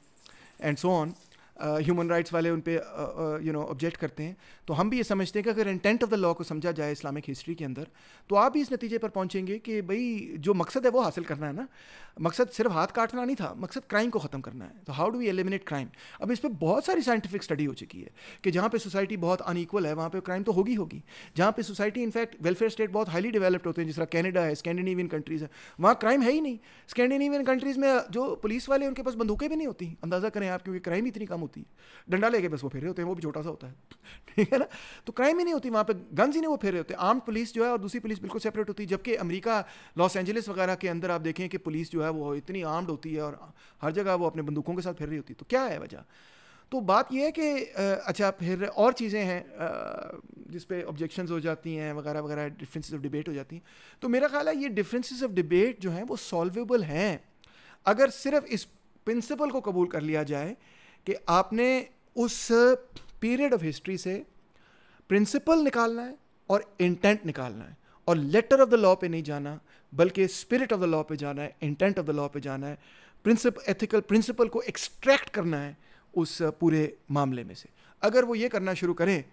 and so on human rights वाले उन पर यू नो ऑब्जेक्ट करते हैं तो हम भी ये समझते हैं कि अगर इंटेंट ऑफ द लॉ को समझा जाए इस्लामिक हिस्ट्री के अंदर तो आप भी इस नतीजे पर पहुंचेंगे कि भाई जो मकसद है वो हासिल करना है ना मकसद सिर्फ हाथ काटना नहीं था मकसद क्राइम को ख़त्म करना है तो how do we eliminate crime अब इस पर बहुत सारी साइंटिफिक स्टडी हो चुकी है कि जहाँ पर सोसाइटी बहुत अनईक्वल है वहाँ पर क्राइम तो होगी होगी जहाँ पर सोसाइटी इनफैक्ट वेलफेयर स्टेट बहुत हाईली डेवलप्ड होते हैं जिस तरह कैनेडा है स्कैंडिनेवियन कंट्रीज़ है वहाँ क्राइम है ही नहीं स्कैंडिनेवियन कंट्रीज़ में जो पुलिस वाले उनके पास बंदूकें भी नहीं होती अंदाज़ा करें आप क्योंकि क्राइम इतनी कम होती है डंडा लेके बस वो फिर रहे होते हैं वो भी छोटा सा होता है [laughs] ठीक है है ना तो क्राइम ही नहीं होती वहाँ पर गन्स ही नहीं वो फेर रहे होते आर्म पुलिस जो है और दूसरी पुलिस बिल्कुल सेपरेट होती है जबकि अमरीका लॉस एंजलिस वगैरह के अंदर आप देखें कि पुलिस जो है वो इतनी आर्म्ड होती है और हर जगह वो अपने बंदूकों के साथ फिर रही होती है तो क्या है वजह तो बात यह है कि अच्छा फिर और चीज़ें हैं जिस पे ऑब्जेक्शन हो जाती हैं वगैरह वगैरह डिफरेंसेस ऑफ डिबेट हो जाती हैं तो मेरा ख्याल है ये डिफरेंसेस ऑफ डिबेट जो हैं वो सॉल्वेबल हैं अगर सिर्फ इस प्रिंसिपल को कबूल कर लिया जाए कि आपने उस पीरियड ऑफ हिस्ट्री से प्रिंसिपल निकालना है और इंटेंट निकालना है और लेटर ऑफ द लॉ पे नहीं जाना बल्कि स्पिरिट ऑफ द लॉ पे जाना है इंटेंट ऑफ द लॉ पे जाना है प्रिंसिप एथिकल प्रिंसिपल को एक्सट्रैक्ट करना है उस पूरे मामले में से अगर वो ये करना शुरू करें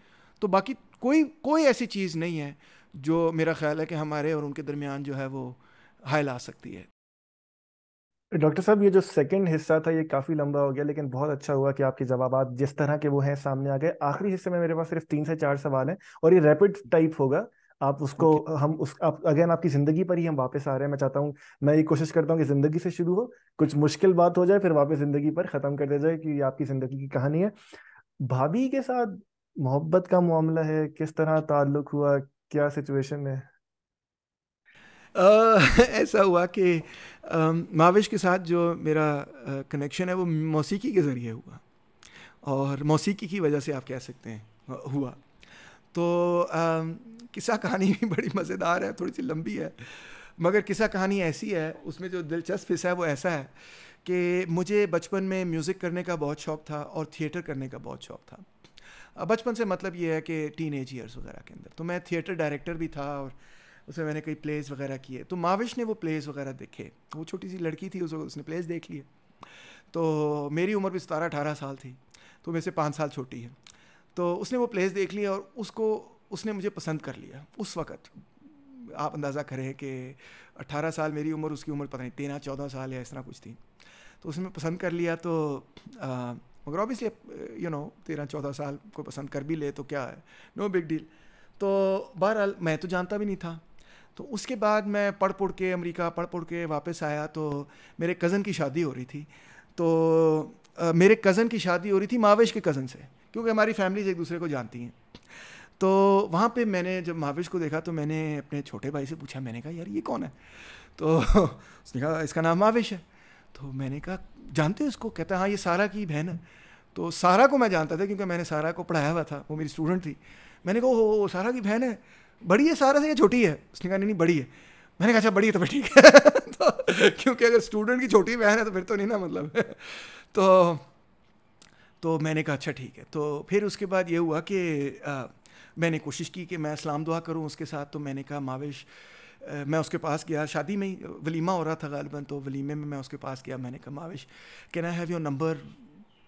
तो बाकी कोई कोई ऐसी चीज़ नहीं है जो मेरा ख्याल है कि हमारे और उनके दरमियान जो है वो हायल आ सकती है डॉक्टर साहब ये जो सेकंड हिस्सा था ये काफी लंबा हो गया लेकिन बहुत अच्छा हुआ कि आपके जवाब जिस तरह के वो हैं सामने आ गए आखिरी हिस्से में मेरे पास सिर्फ तीन से चार सवाल हैं और ये रैपिड टाइप होगा आप उसको okay. हम उस आप अगेन आपकी जिंदगी पर ही हम वापस आ रहे हैं मैं चाहता हूँ मैं ये कोशिश करता हूँ कि जिंदगी से शुरू हो कुछ मुश्किल बात हो जाए फिर वापस जिंदगी पर खत्म कर दिया जाए कि आपकी जिंदगी की कहानी है भाभी के साथ मोहब्बत का मामला है किस तरह ताल्लुक हुआ क्या सिचुएशन है [laughs] ऐसा हुआ कि माविश के साथ जो मेरा कनेक्शन है वो मौसीकी के ज़रिए हुआ और मौसीकी की वजह से आप कह सकते हैं हुआ तो किस्सा कहानी भी बड़ी मज़ेदार है थोड़ी सी लंबी है मगर किस्सा कहानी ऐसी है उसमें जो दिलचस्प हिस्सा है वो ऐसा है कि मुझे बचपन में म्यूज़िक करने का बहुत शौक़ था और थिएटर करने का बहुत शौक़ था बचपन से मतलब ये है कि टीन एज ईयर्स वगैरह के अंदर तो मैं थिएटर डायरेक्टर भी था और उसमें मैंने कई प्लेस वगैरह किए तो माविश ने वो प्लेस वगैरह देखे वो छोटी सी लड़की थी उस उसने प्लेस देख लिए तो मेरी उम्र भी सतारह अठारह साल थी तो मेरे से पाँच साल छोटी है तो उसने वो प्लेस देख लिया और उसको उसने मुझे पसंद कर लिया उस वक़्त आप अंदाज़ा करें कि 18 साल मेरी उम्र उसकी उम्र पता नहीं तेरह चौदह साल या इस तरह कुछ थी तो उसने पसंद कर लिया तो मगर ऑब्वियसली यू नो तेरह चौदह साल को पसंद कर भी ले तो क्या है नो बिग डील तो बहरहाल मैं तो जानता भी नहीं था तो उसके बाद मैं पढ़ पढ़ के अमेरिका पढ़ पढ़ के वापस आया तो मेरे कज़न की शादी हो रही थी तो आ, मेरे कज़न की शादी हो रही थी मावेश के कज़न से क्योंकि हमारी फैमिलीज एक दूसरे को जानती हैं तो वहाँ पे मैंने जब मावेश को देखा तो मैंने अपने छोटे भाई से पूछा मैंने कहा यार ये कौन है तो [laughs] उसने कहा इसका नाम मावेश है तो मैंने कहा जानते हो इसको कहता है हाँ ये सारा की बहन है तो सारा को मैं जानता था क्योंकि मैंने सारा को पढ़ाया हुआ था वो मेरी स्टूडेंट थी मैंने कहा ओ सारा की बहन है बड़ी है सारा से या छोटी है उसने कहा नहीं नहीं बड़ी है मैंने कहा अच्छा बड़ी है तो ठीक है [laughs] तो क्योंकि अगर स्टूडेंट की छोटी बहन है तो फिर तो नहीं ना मतलब तो तो मैंने कहा अच्छा ठीक है तो फिर उसके बाद ये हुआ कि आ, मैंने कोशिश की कि मैं इस्लाम दुआ करूँ उसके साथ तो मैंने कहा माविश मैं उसके पास गया शादी में ही वलीमा हो रहा था गालिबा तो वलीमे में मैं उसके पास गया मैंने कहा Mavish can I have your number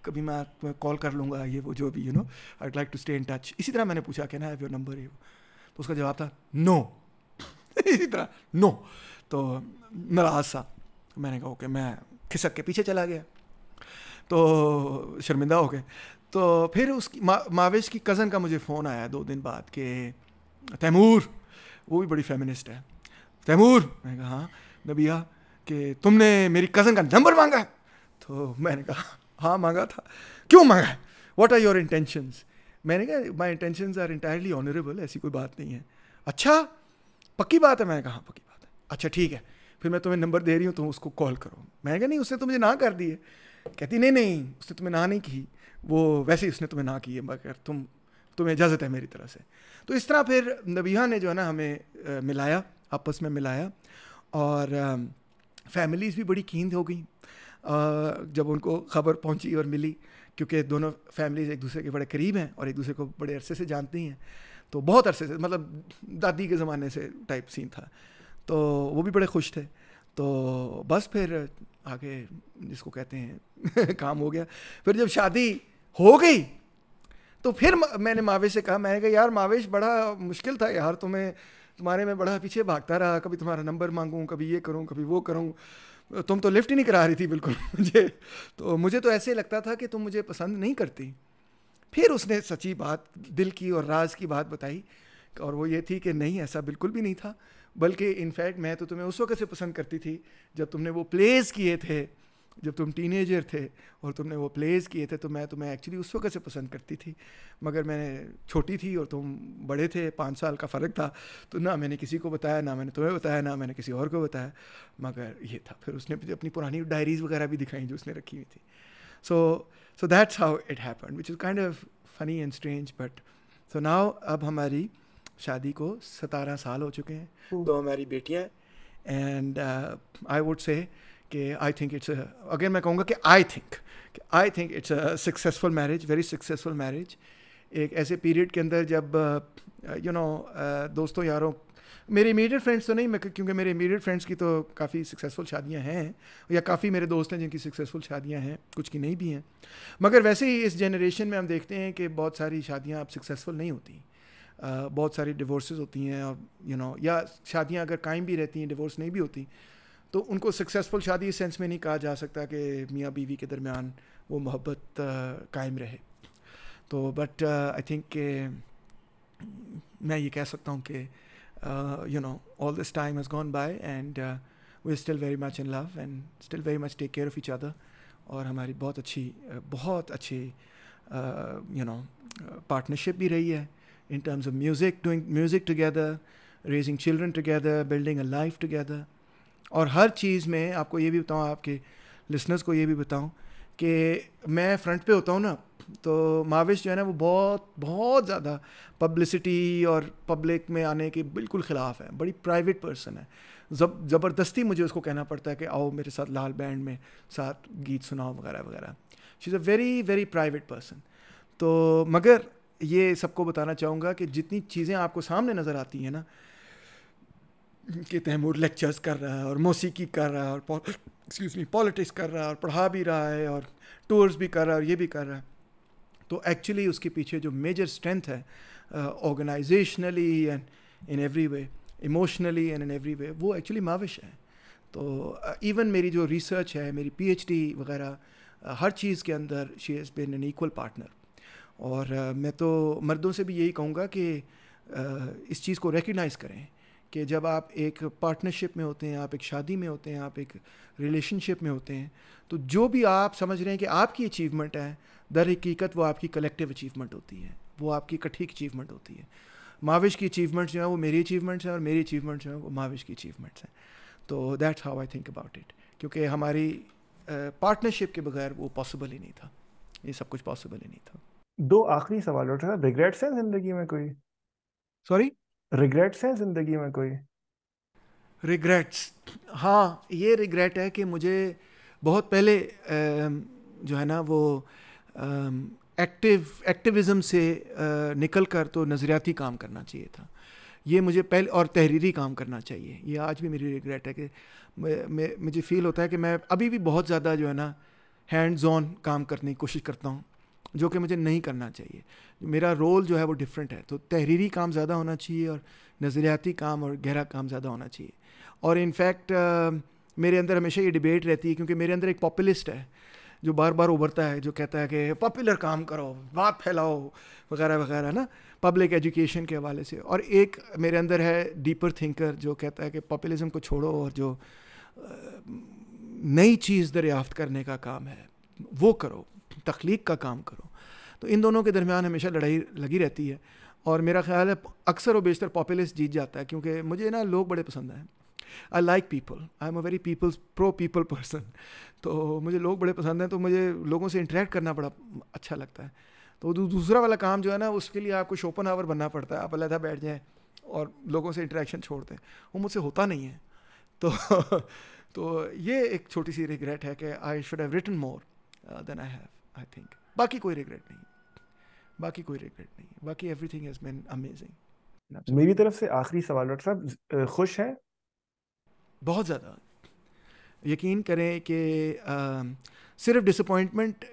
कभी मैं कॉल कर लूँगा ये वो जो भी you know I like to stay in touch इसी तरह मैंने पूछा can I have your number ये तो उसका जवाब था नो [laughs] इसी तरह नो तो नाराज सा मैंने कहा ओके मैं खिसक के पीछे चला गया तो शर्मिंदा हो गए तो फिर उसकी मा, मावेश की कज़न का मुझे फ़ोन आया दो दिन बाद कि तैमूर वो भी बड़ी फेमिनिस्ट है तैमूर मैंने कहा हाँ नबिया कि तुमने मेरी कज़न का नंबर मांगा है तो मैंने कहा हाँ मांगा था क्यों मांगा है वॉट आर योर इंटेंशनस मैंने कहा my intention are entirely honourable ऐसी कोई बात नहीं है अच्छा पक्की बात है मैंने कहा हाँ, पक्की बात है अच्छा ठीक है फिर मैं तुम्हें नंबर दे रही हूँ तुम उसको कॉल करो मैंने कहा नहीं उसने तो मुझे ना कर दी है कहती नहीं नहीं उसने तुम्हें ना नहीं की वो वैसे ही उसने तुम्हें ना की है मगर तुम तुम्हें इजाज़त है मेरी तरह से तो इस तरह फिर नबीहा ने जो है ना हमें आ, मिलाया आपस में मिलाया और फैमिलीज़ भी बड़ी कींद हो गई जब उनको खबर पहुंची और मिली क्योंकि दोनों फैमिलीज एक दूसरे के बड़े करीब हैं और एक दूसरे को बड़े अरसे से जानती हैं तो बहुत अरसे से मतलब दादी के ज़माने से टाइप सीन था तो वो भी बड़े खुश थे तो बस फिर आगे जिसको कहते हैं [laughs] काम हो गया फिर जब शादी हो गई तो फिर मैंने मावेश से कहा मैंने कहा यार मावेश बड़ा मुश्किल था यार तुम्हें तुम्हारे में बड़ा पीछे भागता रहा कभी तुम्हारा नंबर मांगूँ कभी ये करूँ कभी वो करूँ तुम तो लिफ्ट ही नहीं करा रही थी बिल्कुल [laughs] मुझे तो मुझे तो ऐसे लगता था कि तुम मुझे पसंद नहीं करती फिर उसने सच्ची बात दिल की और राज की बात बताई और वो ये थी कि नहीं ऐसा बिल्कुल भी नहीं था बल्कि इनफैक्ट मैं तो तुम्हें उस वक्त से पसंद करती थी जब तुमने वो प्लेस किए थे जब तुम टीनेजर थे और तुमने वो प्लेज़ किए थे तो मैं तुम्हें एक्चुअली उस वक्त से पसंद करती थी मगर मैंने छोटी थी और तुम बड़े थे पाँच साल का फ़र्क था तो ना मैंने किसी को बताया ना मैंने तुम्हें बताया ना मैंने किसी और को बताया मगर ये था फिर उसने अपनी पुरानी डायरीज़ वगैरह भी दिखाई जो उसने रखी हुई थी so so that's how it happen which is kind of funny and strange but so now अब हमारी शादी को सतारह साल हो चुके हैं तो हमारी बेटियाँ एंड आई वुड से कि आई थिंक इट्स अगेन मैं कहूँगा कि I think I think it's a successful marriage very successful marriage एक ऐसे पीरियड के अंदर जब यू uh, नो uh, दोस्तों यारों मेरे इमीडिएट फ्रेंड्स तो नहीं मैं क्योंकि मेरे इमीडिएट फ्रेंड्स की तो काफ़ी सक्सेसफुल शादियां हैं या काफ़ी मेरे दोस्त हैं जिनकी सक्सेसफुल शादियां हैं कुछ की नहीं भी हैं मगर वैसे ही इस जनरेशन में हम देखते हैं कि बहुत सारी शादियां अब सक्सेसफुल नहीं होती uh, बहुत सारी डिवोर्सेज होती हैं और यू you नो know, या शादियाँ अगर कायम भी रहती हैं डिवोर्स नहीं भी होती तो उनको सक्सेसफुल शादी इस सेंस में नहीं कहा जा सकता कि मियाँ बीवी के दरमियान वो मोहब्बत कायम रहे तो बट आई थिंक के मैं ये कह सकता हूँ कि you know all this time is gone by and we still very much in love and still very much take care of each other और हमारी बहुत अच्छी बहुत अच्छी यू नो पार्टनरशिप भी रही है in terms of music doing music together raising children together building a life together और हर चीज़ में आपको ये भी बताऊँ आपके लिसनर्स को ये भी बताऊँ कि मैं फ्रंट पे होता हूँ ना तो माविश जो है ना वो बहुत बहुत ज़्यादा पब्लिसिटी और पब्लिक में आने के बिल्कुल ख़िलाफ़ है बड़ी प्राइवेट पर्सन है जब ज़बरदस्ती मुझे उसको कहना पड़ता है कि आओ मेरे साथ लाल बैंड में साथ गीत सुनाओ वगैरह वगैरह she is a very very private person तो मगर ये सबको बताना चाहूँगा कि जितनी चीज़ें आपको सामने नज़र आती हैं ना [laughs] कि तैमूर लेक्चर्स कर रहा है और मौसीकी कर रहा है और एक्सक्यूज मी पॉलिटिक्स कर रहा है और पढ़ा भी रहा है और टूर्स भी कर रहा है और ये भी कर रहा है तो एक्चुअली उसके पीछे जो मेजर स्ट्रेंथ है organisationally and in every way emotionally and in every way वो एक्चुअली माविश है तो इवन uh, मेरी जो रिसर्च है मेरी पीएचडी वगैरह uh, हर चीज़ के अंदर she is been an equal partner और uh, मैं तो मर्दों से भी यही कहूँगा कि uh, इस चीज़ को रिकगनाइज़ करें कि जब आप एक पार्टनरशिप में होते हैं आप एक शादी में होते हैं आप एक रिलेशनशिप में होते हैं तो जो भी आप समझ रहे हैं कि आपकी अचीवमेंट है दर हकीकत वो आपकी कलेक्टिव अचीवमेंट होती है वो आपकी इकट्ठी अचीवमेंट होती है माविश की अचीवमेंट्स जो हैं वो मेरी अचीवमेंट्स हैं और मेरी अचीवमेंट्स जो हैं वो माविश की अचीवमेंट्स हैं तो that's how I think about it क्योंकि हमारी पार्टनरशिप uh, के बगैर वो पॉसिबल ही नहीं था ये सब कुछ पॉसिबल ही नहीं था दो आखिरी सवाल उठ रहा रिग्रेट्स हैं जिंदगी में कोई सॉरी रिग्रेट्स हैं जिंदगी में कोई रिग्रेट्स हाँ ये रिग्रेट है कि मुझे बहुत पहले जो है ना वो एक्टिव एक्टिविज़म से निकल कर तो नज़रियाती काम करना चाहिए था ये मुझे पहले और तहरीरी काम करना चाहिए ये आज भी मेरी रिग्रेट है कि मुझे फील होता है कि मैं अभी भी बहुत ज़्यादा जो है ना हैंड्स ऑन काम करने की कोशिश करता हूँ जो कि मुझे नहीं करना चाहिए मेरा रोल जो है वो डिफरेंट है तो तहरीरी काम ज़्यादा होना चाहिए और नज़रियाती काम और गहरा काम ज़्यादा होना चाहिए और इनफैक्ट मेरे अंदर हमेशा ये डिबेट रहती है क्योंकि मेरे अंदर एक पॉपुलिस्ट है जो बार बार उभरता है जो कहता है कि पॉपुलर काम करो बात फैलाओ वगैरह वगैरह ना पब्लिक एजुकेशन के हवाले से और एक मेरे अंदर है डीपर थिंकर जो कहता है कि पॉपुलिज्म को छोड़ो और जो नई चीज़ दरियाफ्त करने का काम है वो करो तख्लीक का काम करो तो इन दोनों के दरमियान हमेशा लड़ाई लगी रहती है और मेरा ख्याल है अक्सर व बेशतर पॉपुलिस जीत जाता है क्योंकि मुझे ना लोग बड़े पसंद आए I like people I am a very people's pro people person तो मुझे लोग बड़े पसंद हैं तो मुझे लोगों से इंटरेक्ट करना बड़ा अच्छा लगता है तो दूसरा वाला काम जो है ना उसके लिए आपको शोपन आवर बनना पड़ता है आप अलहदा बैठ जाएँ और लोगों से इंटरेक्शन छोड़ दें वो मुझसे होता नहीं है तो [laughs] तो ये एक छोटी सी रिग्रेट है कि I should have written more than I have I think बाकी कोई रिग्रेट नहीं बाकी कोई रिग्रेट नहीं बाकी एवरीथिंग हैज बीन अमेजिंग मेरी तरफ से आखिरी सवाल डॉक्टर साहब खुश हैं बहुत ज़्यादा यकीन करें कि सिर्फ डिसअपॉइंटमेंट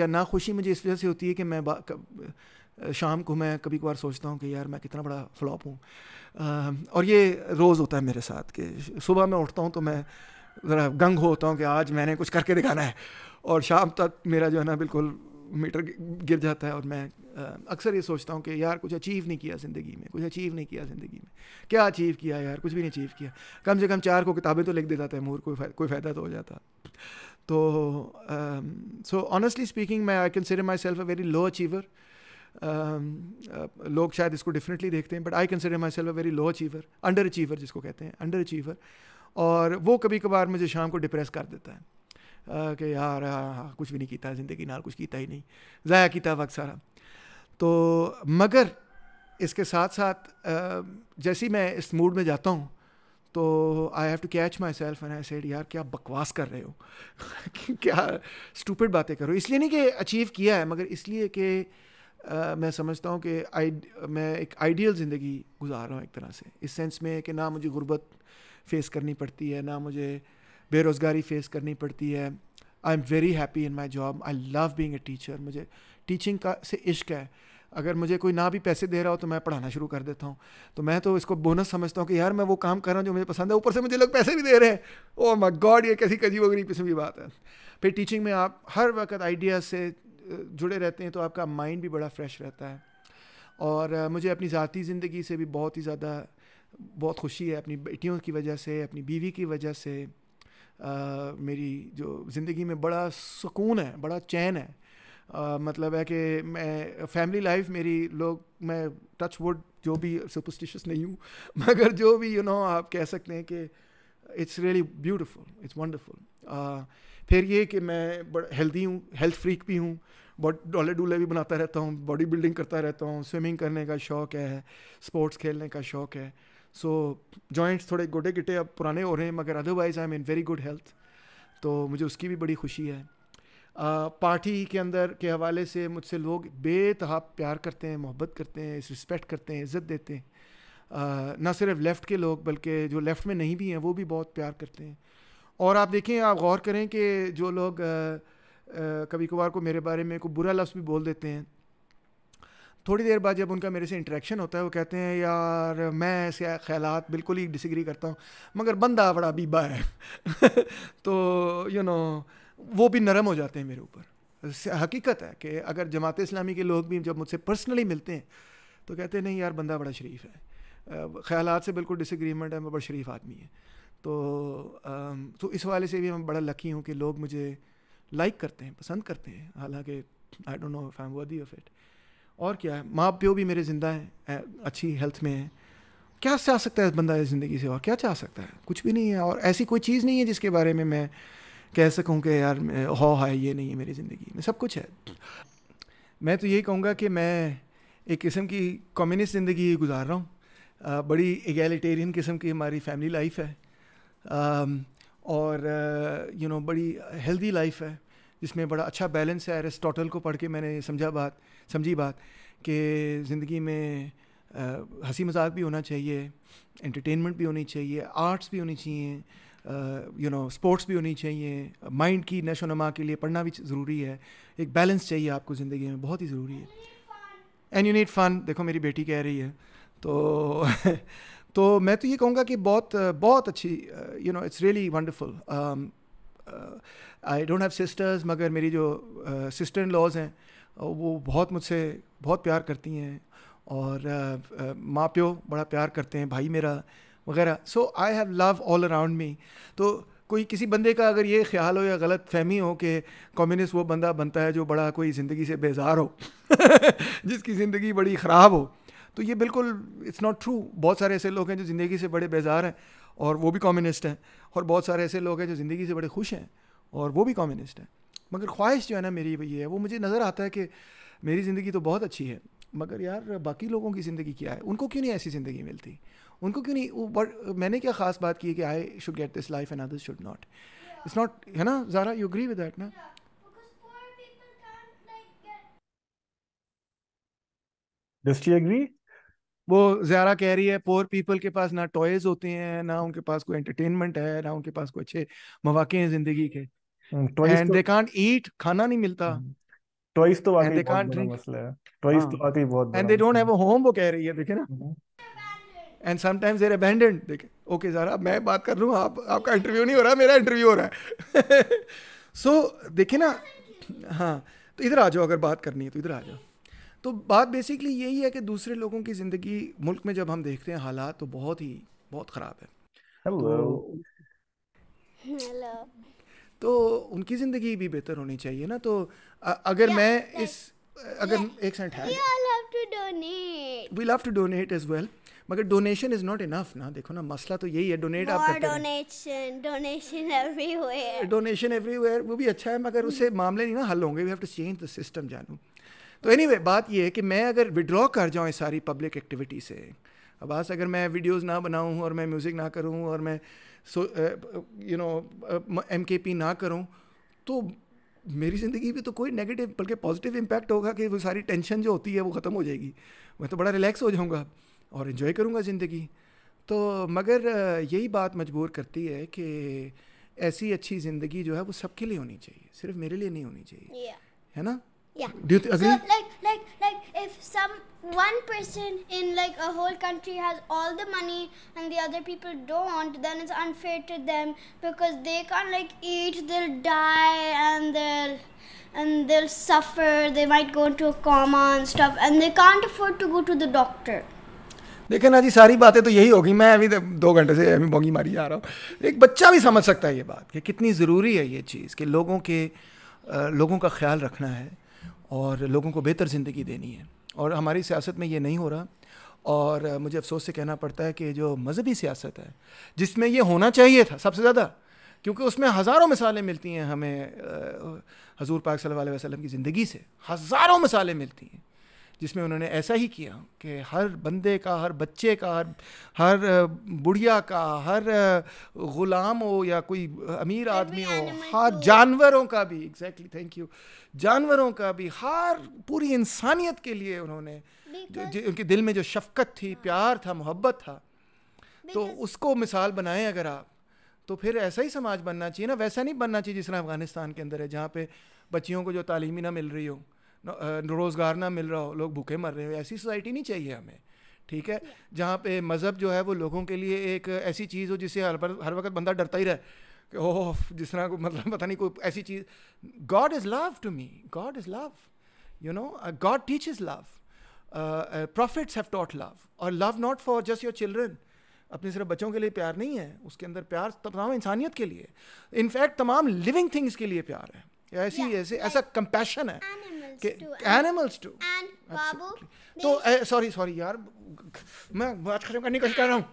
या नाखुशी मुझे इस वजह से होती है कि मैं शाम को मैं कभी कभार सोचता हूँ कि यार मैं कितना बड़ा फ्लॉप हूँ और ये रोज़ होता है मेरे साथ कि सुबह मैं उठता हूँ तो मैं ज़रा गंग होता हूँ कि आज मैंने कुछ करके दिखाना है और शाम तक मेरा जो है ना बिल्कुल मीटर गिर जाता है और मैं अक्सर ये सोचता हूँ कि यार कुछ अचीव नहीं किया ज़िंदगी में कुछ अचीव नहीं किया ज़िंदगी में क्या अचीव किया यार कुछ भी नहीं अचीव किया कम से कम चार को किताबें तो लिख देता तैमूर कोई फा, कोई फ़ायदा तो हो जाता तो सो ऑनेस्टली स्पीकिंग मैं I consider myself a very low achiever लोग शायद इसको डिफरेंटली देखते हैं but I consider myself a very low achiever underachiever जिसको कहते हैं अंडर अचीवर और वो कभी कभार मुझे शाम को डिप्रेस कर देता है कि यार हाँ, हाँ कुछ भी नहीं किया ज़िंदगी नाल कुछ किया ही नहीं ज़ाया किया वक्त सारा तो मगर इसके साथ साथ जैसे ही मैं इस मूड में जाता हूँ तो I have to catch myself and I said यार क्या बकवास कर रहे हो [laughs] क्या स्टूपिड बातें करो इसलिए नहीं कि अचीव किया है मगर इसलिए कि Uh, मैं समझता हूँ कि आई मैं एक आइडियल ज़िंदगी गुजार रहा हूँ एक तरह से इस सेंस में कि ना मुझे गुर्बत फेस करनी पड़ती है ना मुझे बेरोज़गारी फेस करनी पड़ती है I am very happy in my job I love being a teacher मुझे टीचिंग का से इश्क है अगर मुझे कोई ना भी पैसे दे रहा हो तो मैं पढ़ाना शुरू कर देता हूँ तो मैं तो इसको बोनस समझता हूँ कि यार मैं वो काम कर रहा हूँ जो मुझे पसंद है ऊपर से मुझे लोग पैसे भी दे रहे हैं ओ माय गॉड ये कैसी कजीब गरीब किस्म की बात है फिर टीचिंग में आप हर वक्त आइडियाज से जुड़े रहते हैं तो आपका माइंड भी बड़ा फ्रेश रहता है और मुझे अपनी ज़ाती ज़िंदगी से भी बहुत ही ज़्यादा बहुत खुशी है अपनी बेटियों की वजह से अपनी बीवी की वजह से मेरी जो ज़िंदगी में बड़ा सुकून है बड़ा चैन है मतलब है कि मैं फैमिली लाइफ मेरी लोग मैं टच वुड जो भी सुपरस्टिशियस नहीं हूँ [laughs] मगर जो भी यू you नो know, आप कह सकते हैं कि it's really beautiful it's wonderful फिर ये कि मैं बड़ा हेल्दी हूँ हेल्थ फ्रीक भी हूँ बॉडी डोले डूले भी बनाता रहता हूँ बॉडी बिल्डिंग करता रहता हूँ स्विमिंग करने का शौक़ है स्पोर्ट्स खेलने का शौक़ है सो जॉइंट्स थोड़े गोटे गिटे अब पुराने हो रहे हैं मगर otherwise I am in very good health तो मुझे उसकी भी बड़ी खुशी है पार्टी के अंदर के हवाले से मुझसे लोग बेतहा प्यार करते हैं मोहब्बत करते हैं रिस्पेक्ट करते हैं इज़्ज़त देते हैं ना सिर्फ लेफ़्ट के लोग बल्कि जो लेफ़्ट में नहीं भी हैं वो भी बहुत प्यार करते हैं और आप देखें आप गौर करें कि जो लोग आ, आ, कभी कभार को मेरे बारे में कोई बुरा लफ्ज़ भी बोल देते हैं थोड़ी देर बाद जब उनका मेरे से इंटरेक्शन होता है वो कहते हैं यार मैं ऐसे ख्याल बिल्कुल ही डिसग्री करता हूँ मगर बंदा बड़ा बीबा है [laughs] तो यू you नो know, वो भी नरम हो जाते हैं मेरे ऊपर हकीकत है कि अगर जमात इस्लामी के लोग भी जब मुझसे पर्सनली मिलते हैं तो कहते हैं नहीं यार बंदा बड़ा शरीफ है ख्याल से बिल्कुल डिसग्रीमेंट है मैं बड़ा शरीफ आदमी है तो तो इस वाले से भी मैं बड़ा लकी हूँ कि लोग मुझे लाइक करते हैं पसंद करते हैं हालांकि I don't know if I am worthy of it और क्या है माँ प्यो भी मेरे ज़िंदा हैं अच्छी हेल्थ में है क्या चाह सकता है बंदा इस ज़िंदगी से और क्या चाह सकता है कुछ भी नहीं है और ऐसी कोई चीज़ नहीं है जिसके बारे में मैं कह सकूँ कि यार हो है ये नहीं है मेरी ज़िंदगी में सब कुछ है मैं तो यही कहूँगा कि मैं एक किस्म की कम्युनिस्ट ज़िंदगी गुजार रहा हूँ बड़ी एगैलीटेरियन किस्म की हमारी फैमिली लाइफ है और यू नो बड़ी हेल्दी लाइफ है जिसमें बड़ा अच्छा बैलेंस है एरिस्टोटल को पढ़ के मैंने समझा बात समझी बात कि ज़िंदगी में हंसी मजाक भी होना चाहिए एंटरटेनमेंट भी होनी चाहिए आर्ट्स भी होनी चाहिए यू नो स्पोर्ट्स भी होनी चाहिए माइंड की नशो नमा के लिए पढ़ना भी ज़रूरी है एक बैलेंस चाहिए आपको ज़िंदगी में बहुत ही ज़रूरी है एंड यू नीड फन देखो मेरी बेटी कह रही है तो [laughs] तो मैं तो ये कहूँगा कि बहुत बहुत अच्छी you know it's really wonderful I don't have sisters मगर मेरी जो सिस्टर इन लॉज हैं वो बहुत मुझसे बहुत प्यार करती हैं और माँ प्यो बड़ा प्यार करते हैं भाई मेरा वगैरह so I have love all around me तो कोई किसी बंदे का अगर ये ख्याल हो या गलत फहमी हो कि कम्युनिस्ट वो बंदा बनता है जो बड़ा कोई ज़िंदगी से बेजार हो [laughs] जिसकी ज़िंदगी बड़ी ख़राब हो तो ये बिल्कुल इट्स नॉट ट्रू बहुत सारे ऐसे लोग हैं जो ज़िंदगी से बड़े बेजार हैं और वो भी कम्युनिस्ट हैं और बहुत सारे ऐसे लोग हैं जो ज़िंदगी से बड़े खुश हैं और वो भी कम्युनिस्ट हैं मगर ख्वाहिश जो है ना मेरी ये है वो मुझे नज़र आता है कि मेरी ज़िंदगी तो बहुत अच्छी है मगर यार बाकी लोगों की ज़िंदगी क्या है उनको क्यों नहीं ऐसी ज़िंदगी मिलती उनको क्यों नहीं वो बट मैंने क्या ख़ास बात की है कि I should get this life and others should not it's not है ना Zara you agree with that ना Does she वो ज़्यादा कह रही है पोअर पीपल के पास ना टॉयज होते हैं ना उनके पास कोई एंटरटेनमेंट है ना उनके पास कोई अच्छे मौाक़े हैं जिंदगी के एंड दे कांट ईट खाना नहीं मिलता टॉयज हम्म, तो, तो हाँ। वाकई बहुत बड़ा मसला है टॉयज तो वाकई बहुत and they don't have a home वो कह रही है देखे ना and sometimes they are abandoned देखे ओके जरा मैं बात कर रहा हूं आप आपका इंटरव्यू नहीं हो रहा मेरा इंटरव्यू हो रहा है सो [laughs] so, देखे ना हाँ तो इधर आ जाओ अगर बात करनी है तो इधर आ जाओ तो बात बेसिकली यही है कि दूसरे लोगों की ज़िंदगी मुल्क में जब हम देखते हैं हालात तो बहुत ही बहुत ख़राब है Hello. तो, तो उनकी ज़िंदगी भी बेहतर होनी चाहिए ना तो अगर yeah, मैं like, इस अगर yeah, एक सेंट है we love to donate as well मगर डोनेशन इज नॉट इनफ ना देखो ना मसला तो यही है डोनेट आप करते donation donation everywhere donation everywhere वो भी अच्छा है मगर hmm. उससे मामले नहीं ना हल होंगे we have to change the system जानू तो एनी anyway, बात यह है कि मैं अगर विड्रॉ कर जाऊँ इस सारी पब्लिक एक्टिविटी से अबास अगर मैं वीडियोज़ ना बनाऊँ और मैं म्यूज़िक ना करूँ और मैं so you know M K P ना करूँ तो मेरी ज़िंदगी भी तो कोई नेगेटिव बल्कि पॉजिटिव इम्पैक्ट होगा कि वो सारी टेंशन जो होती है वो ख़त्म हो जाएगी मैं तो बड़ा रिलैक्स हो जाऊँगा और इन्जॉय करूँगा ज़िंदगी तो मगर uh, यही बात मजबूर करती है कि ऐसी अच्छी ज़िंदगी जो है वो सबके लिए होनी चाहिए सिर्फ मेरे लिए नहीं होनी चाहिए yeah. है ना Yeah. Do you agree? So, like, like, like, if some one person in like a whole country has all the money and the other people don't, then it's unfair to them because they can't like eat. They'll die and they'll and they'll suffer. They might go into a coma and stuff, and they can't afford to go to the doctor. देखे ना जी सारी बातें तो यही होगी मैं अभी दो घंटे से अभी बोंगी मारी जा रहा हूँ एक बच्चा भी समझ सकता है ये बात कि कितनी ज़रूरी है ये चीज़ कि लोगों के लोगों का ख्याल रखना है और लोगों को बेहतर ज़िंदगी देनी है और हमारी सियासत में ये नहीं हो रहा और मुझे अफसोस से कहना पड़ता है कि जो मजहबी सियासत है जिसमें ये होना चाहिए था सबसे ज़्यादा क्योंकि उसमें हज़ारों मिसालें मिलती हैं हमें हजूर पाक सल्लल्लाहु अलैहि वसल्लम की ज़िंदगी से हज़ारों मिसालें मिलती हैं जिसमें उन्होंने ऐसा ही किया कि हर बंदे का हर बच्चे का हर हर बुढ़िया का हर ग़ुलाम हो या कोई अमीर आदमी हो हर जानवरों का भी एग्जैक्टली थैंक यू जानवरों का भी हर पूरी इंसानियत के लिए उन्होंने जो, उनके दिल में जो शफकत थी हाँ। प्यार था मोहब्बत था तो उसको मिसाल बनाएं अगर आप तो फिर ऐसा ही समाज बनना चाहिए ना वैसा नहीं बनना चाहिए जिस तरह अफगानिस्तान के अंदर है जहाँ पे बच्चियों को जो तालीमी ना मिल रही हो Uh, रोज़गार ना मिल रहा हो लोग भूखे मर रहे हो ऐसी सोसाइटी नहीं चाहिए हमें ठीक है जहाँ पे मज़हब जो है वो लोगों के लिए एक ऐसी चीज़ हो जिससे हर हर वक्त बंदा डरता ही रहे कि ओह जिस तरह को मतलब पता नहीं कोई ऐसी चीज़ God is love to me God is love you know God teach is love prophets have taught love और love not for just your children अपने सिर्फ बच्चों के लिए प्यार नहीं है उसके अंदर प्यार तमाम इंसानियत के लिए इनफैक्ट तमाम लिविंग थिंग्स के लिए प्यार है ऐसी ऐसे ऐसा कंपैशन है Animals too. Babu. So sorry, sorry, यार मैं बात खत्म करने की कोशिश कर रहा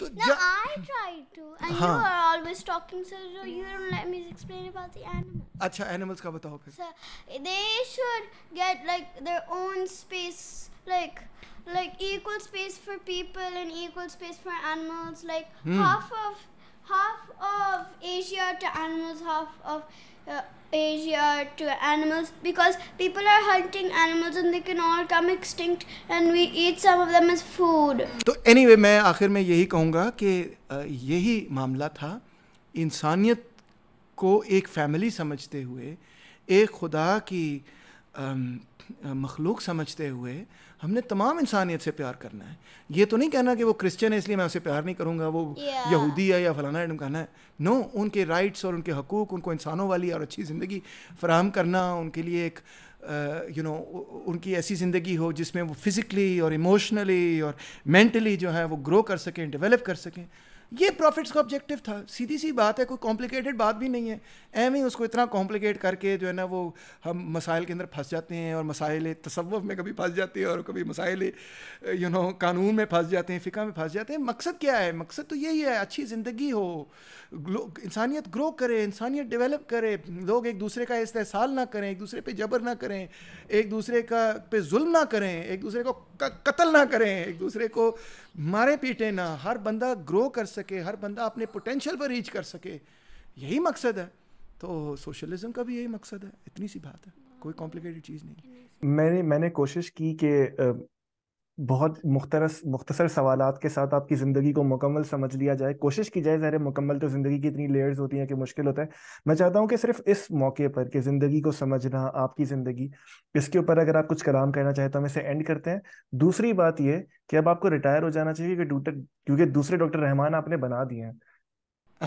I tried to, and you are always talking, so you don't let me explain about the animals. अच्छा animals का बताओ फिर. So, they should get like their own space, like like equal space for people and equal space for animals. Like hmm. half of half of Asia to animals, half of uh, Asia to animals because people are hunting animals and they can all come extinct and we eat some of them as food. तो anyway मैं आखिर में यही कहूँगा कि यही मामला था इंसानियत को एक फैमिली समझते हुए एक खुदा की मखलूक समझते हुए हमने तमाम इंसानियत से प्यार करना है ये तो नहीं कहना कि वो क्रिश्चियन है इसलिए मैं उसे प्यार नहीं करूँगा वो yeah. यहूदी है या फलाना एडम कहना है नो no, उनके राइट्स और उनके हकूक़ उनको इंसानों वाली और अच्छी ज़िंदगी फ्राहम करना उनके लिए एक यू नो उनकी ऐसी ज़िंदगी हो जिसमें वो फिज़िकली और इमोशनली और मैंटली जो है वो ग्रो कर सकें डेवलप कर सकें ये प्रॉफिट्स का ऑब्जेक्टिव था सीधी सी बात है कोई कॉम्प्लिकेटेड बात भी नहीं है एम ही उसको इतना कॉम्प्लिकेट करके जो है ना वो हम मसाइल के अंदर फंस जाते हैं और मसाइल तसव्वुफ में कभी फंस जाते हैं और कभी मसाइल यू नो कानून में फंस जाते हैं फ़िका में फंस जाते हैं मकसद क्या है मकसद तो यही है अच्छी ज़िंदगी हो इंसानियत ग्रो करे इंसानियत डेवलप करे लोग एक दूसरे का इस्तेसाल ना करें एक दूसरे पर जबर ना करें एक दूसरे का पे जुल्म ना करें एक दूसरे को कत्ल ना करें एक दूसरे को मारे पीटे ना हर बंदा ग्रो कर सके हर बंदा अपने पोटेंशियल पर रीच कर सके यही मकसद है तो सोशलिज्म का भी यही मकसद है इतनी सी बात है कोई कॉम्प्लिकेटेड चीज़ नहीं मैंने मैंने कोशिश की कि बहुत मुख्तरस मुख्तसर सवाल के साथ आपकी ज़िंदगी को मुकम्मल समझ लिया जाए कोशिश की जाए जहर मुकम्मल तो ज़िंदगी की इतनी लेयर्स होती हैं कि मुश्किल होता है मैं चाहता हूँ कि सिर्फ इस मौके पर कि ज़िंदगी को समझना आपकी ज़िंदगी इसके ऊपर अगर आप कुछ कलाम करना चाहें तो हम इसे एंड करते हैं दूसरी बात यह कि अब आपको रिटायर हो जाना चाहिए क्योंकि क्योंकि दूसरे डॉक्टर रहमान आपने बना दिए हैं [laughs]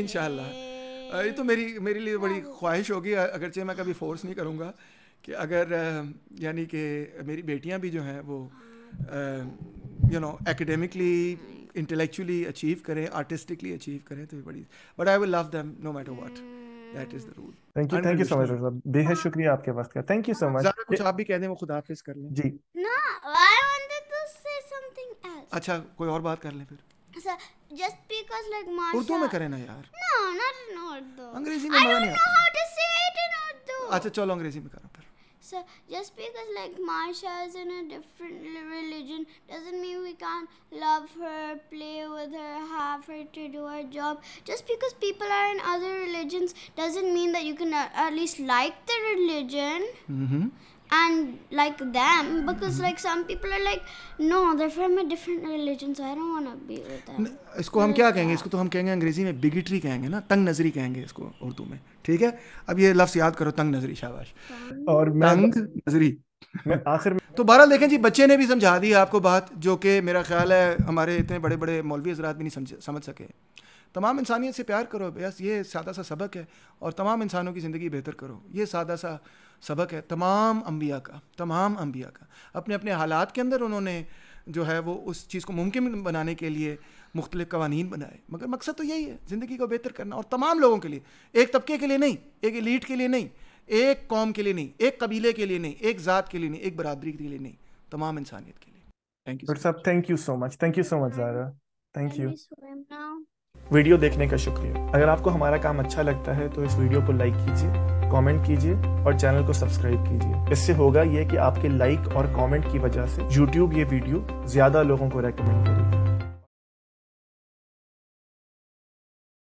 इनशाला ये तो मेरी मेरे लिए बड़ी ख्वाहिश होगी अगरचे मैं कभी फोर्स नहीं करूँगा कि अगर यानी कि मेरी बेटियां भी जो हैं वो you know academically intellectually achieve करें आर्टिस्टिकली अचीव करें तो बड़ी but I will love them no matter what that is the rule thank you thank you so much sir बेहद शुक्रिया आपके वक्त का थैंक यू सो मच ज्यादा कुछ आप भी कह दें वो खुदा हाफिज़ कर लें जी no I wanted to say something else अच्छा कोई और बात कर लें फिर just because like like Urdu में करें ना यार नो नॉट इन उर्दू अंग्रेजी में मजा नहीं आता I don't know how to say it in अच्छा चलो अंग्रेजी में करो So just because like Marsha is in a different religion doesn't mean we can't love her, play with her, have her to do her job. Just because people are in other religions doesn't mean that you can uh, at least like the religion. Mm -hmm. and like them because mm -hmm. like some people are like no they're from a different religion so I don't want to be with them इसको हम क्या कहेंगे इसको तो हम कहेंगे अंग्रेजी में बिगिटरी कहेंगे ना तंग नजरी कहेंगे इसको उर्दू में ठीक है अब ये लफ्ज याद करो तंग नजरी शाबाश और तंग नजरी आखिर में तो बहरहाल देखें जी बच्चे ने भी समझा दी आपको बात जो कि मेरा ख्याल है हमारे इतने बड़े बड़े मौलवी हजरात भी नहीं समझ समझ सके तमाम इंसानियत से प्यार करो बस ये सादा सा सबक है और तमाम इंसानों की ज़िंदगी बेहतर करो ये सादा सा सबक है तमाम अम्बिया का तमाम अम्बिया का अपने अपने हालात के अंदर उन्होंने जो है वो उस चीज़ को मुमकिन बनाने के लिए मुख्तलि कवानी बनाए मगर मकसद तो यही है ज़िंदगी को बेहतर करना और तमाम लोगों के लिए एक तबके के लिए नहीं एक एलीट के लिए नहीं एक कौम के लिए नहीं एक कबीले के लिए नहीं एक ज़ात के लिए नहीं एक बरदरी के लिए नहीं तमाम इंसानियत के लिए थैंक यू साहब thank you so much thank you so much thank you video देखने का शुक्रिया अगर आपको हमारा काम अच्छा लगता है तो इस वीडियो को लाइक कीजिए कमेंट कीजिए और चैनल को सब्सक्राइब कीजिए इससे होगा ये कि आपके लाइक और कमेंट की वजह से YouTube ये वीडियो ज्यादा लोगों को रेकमेंड करेगी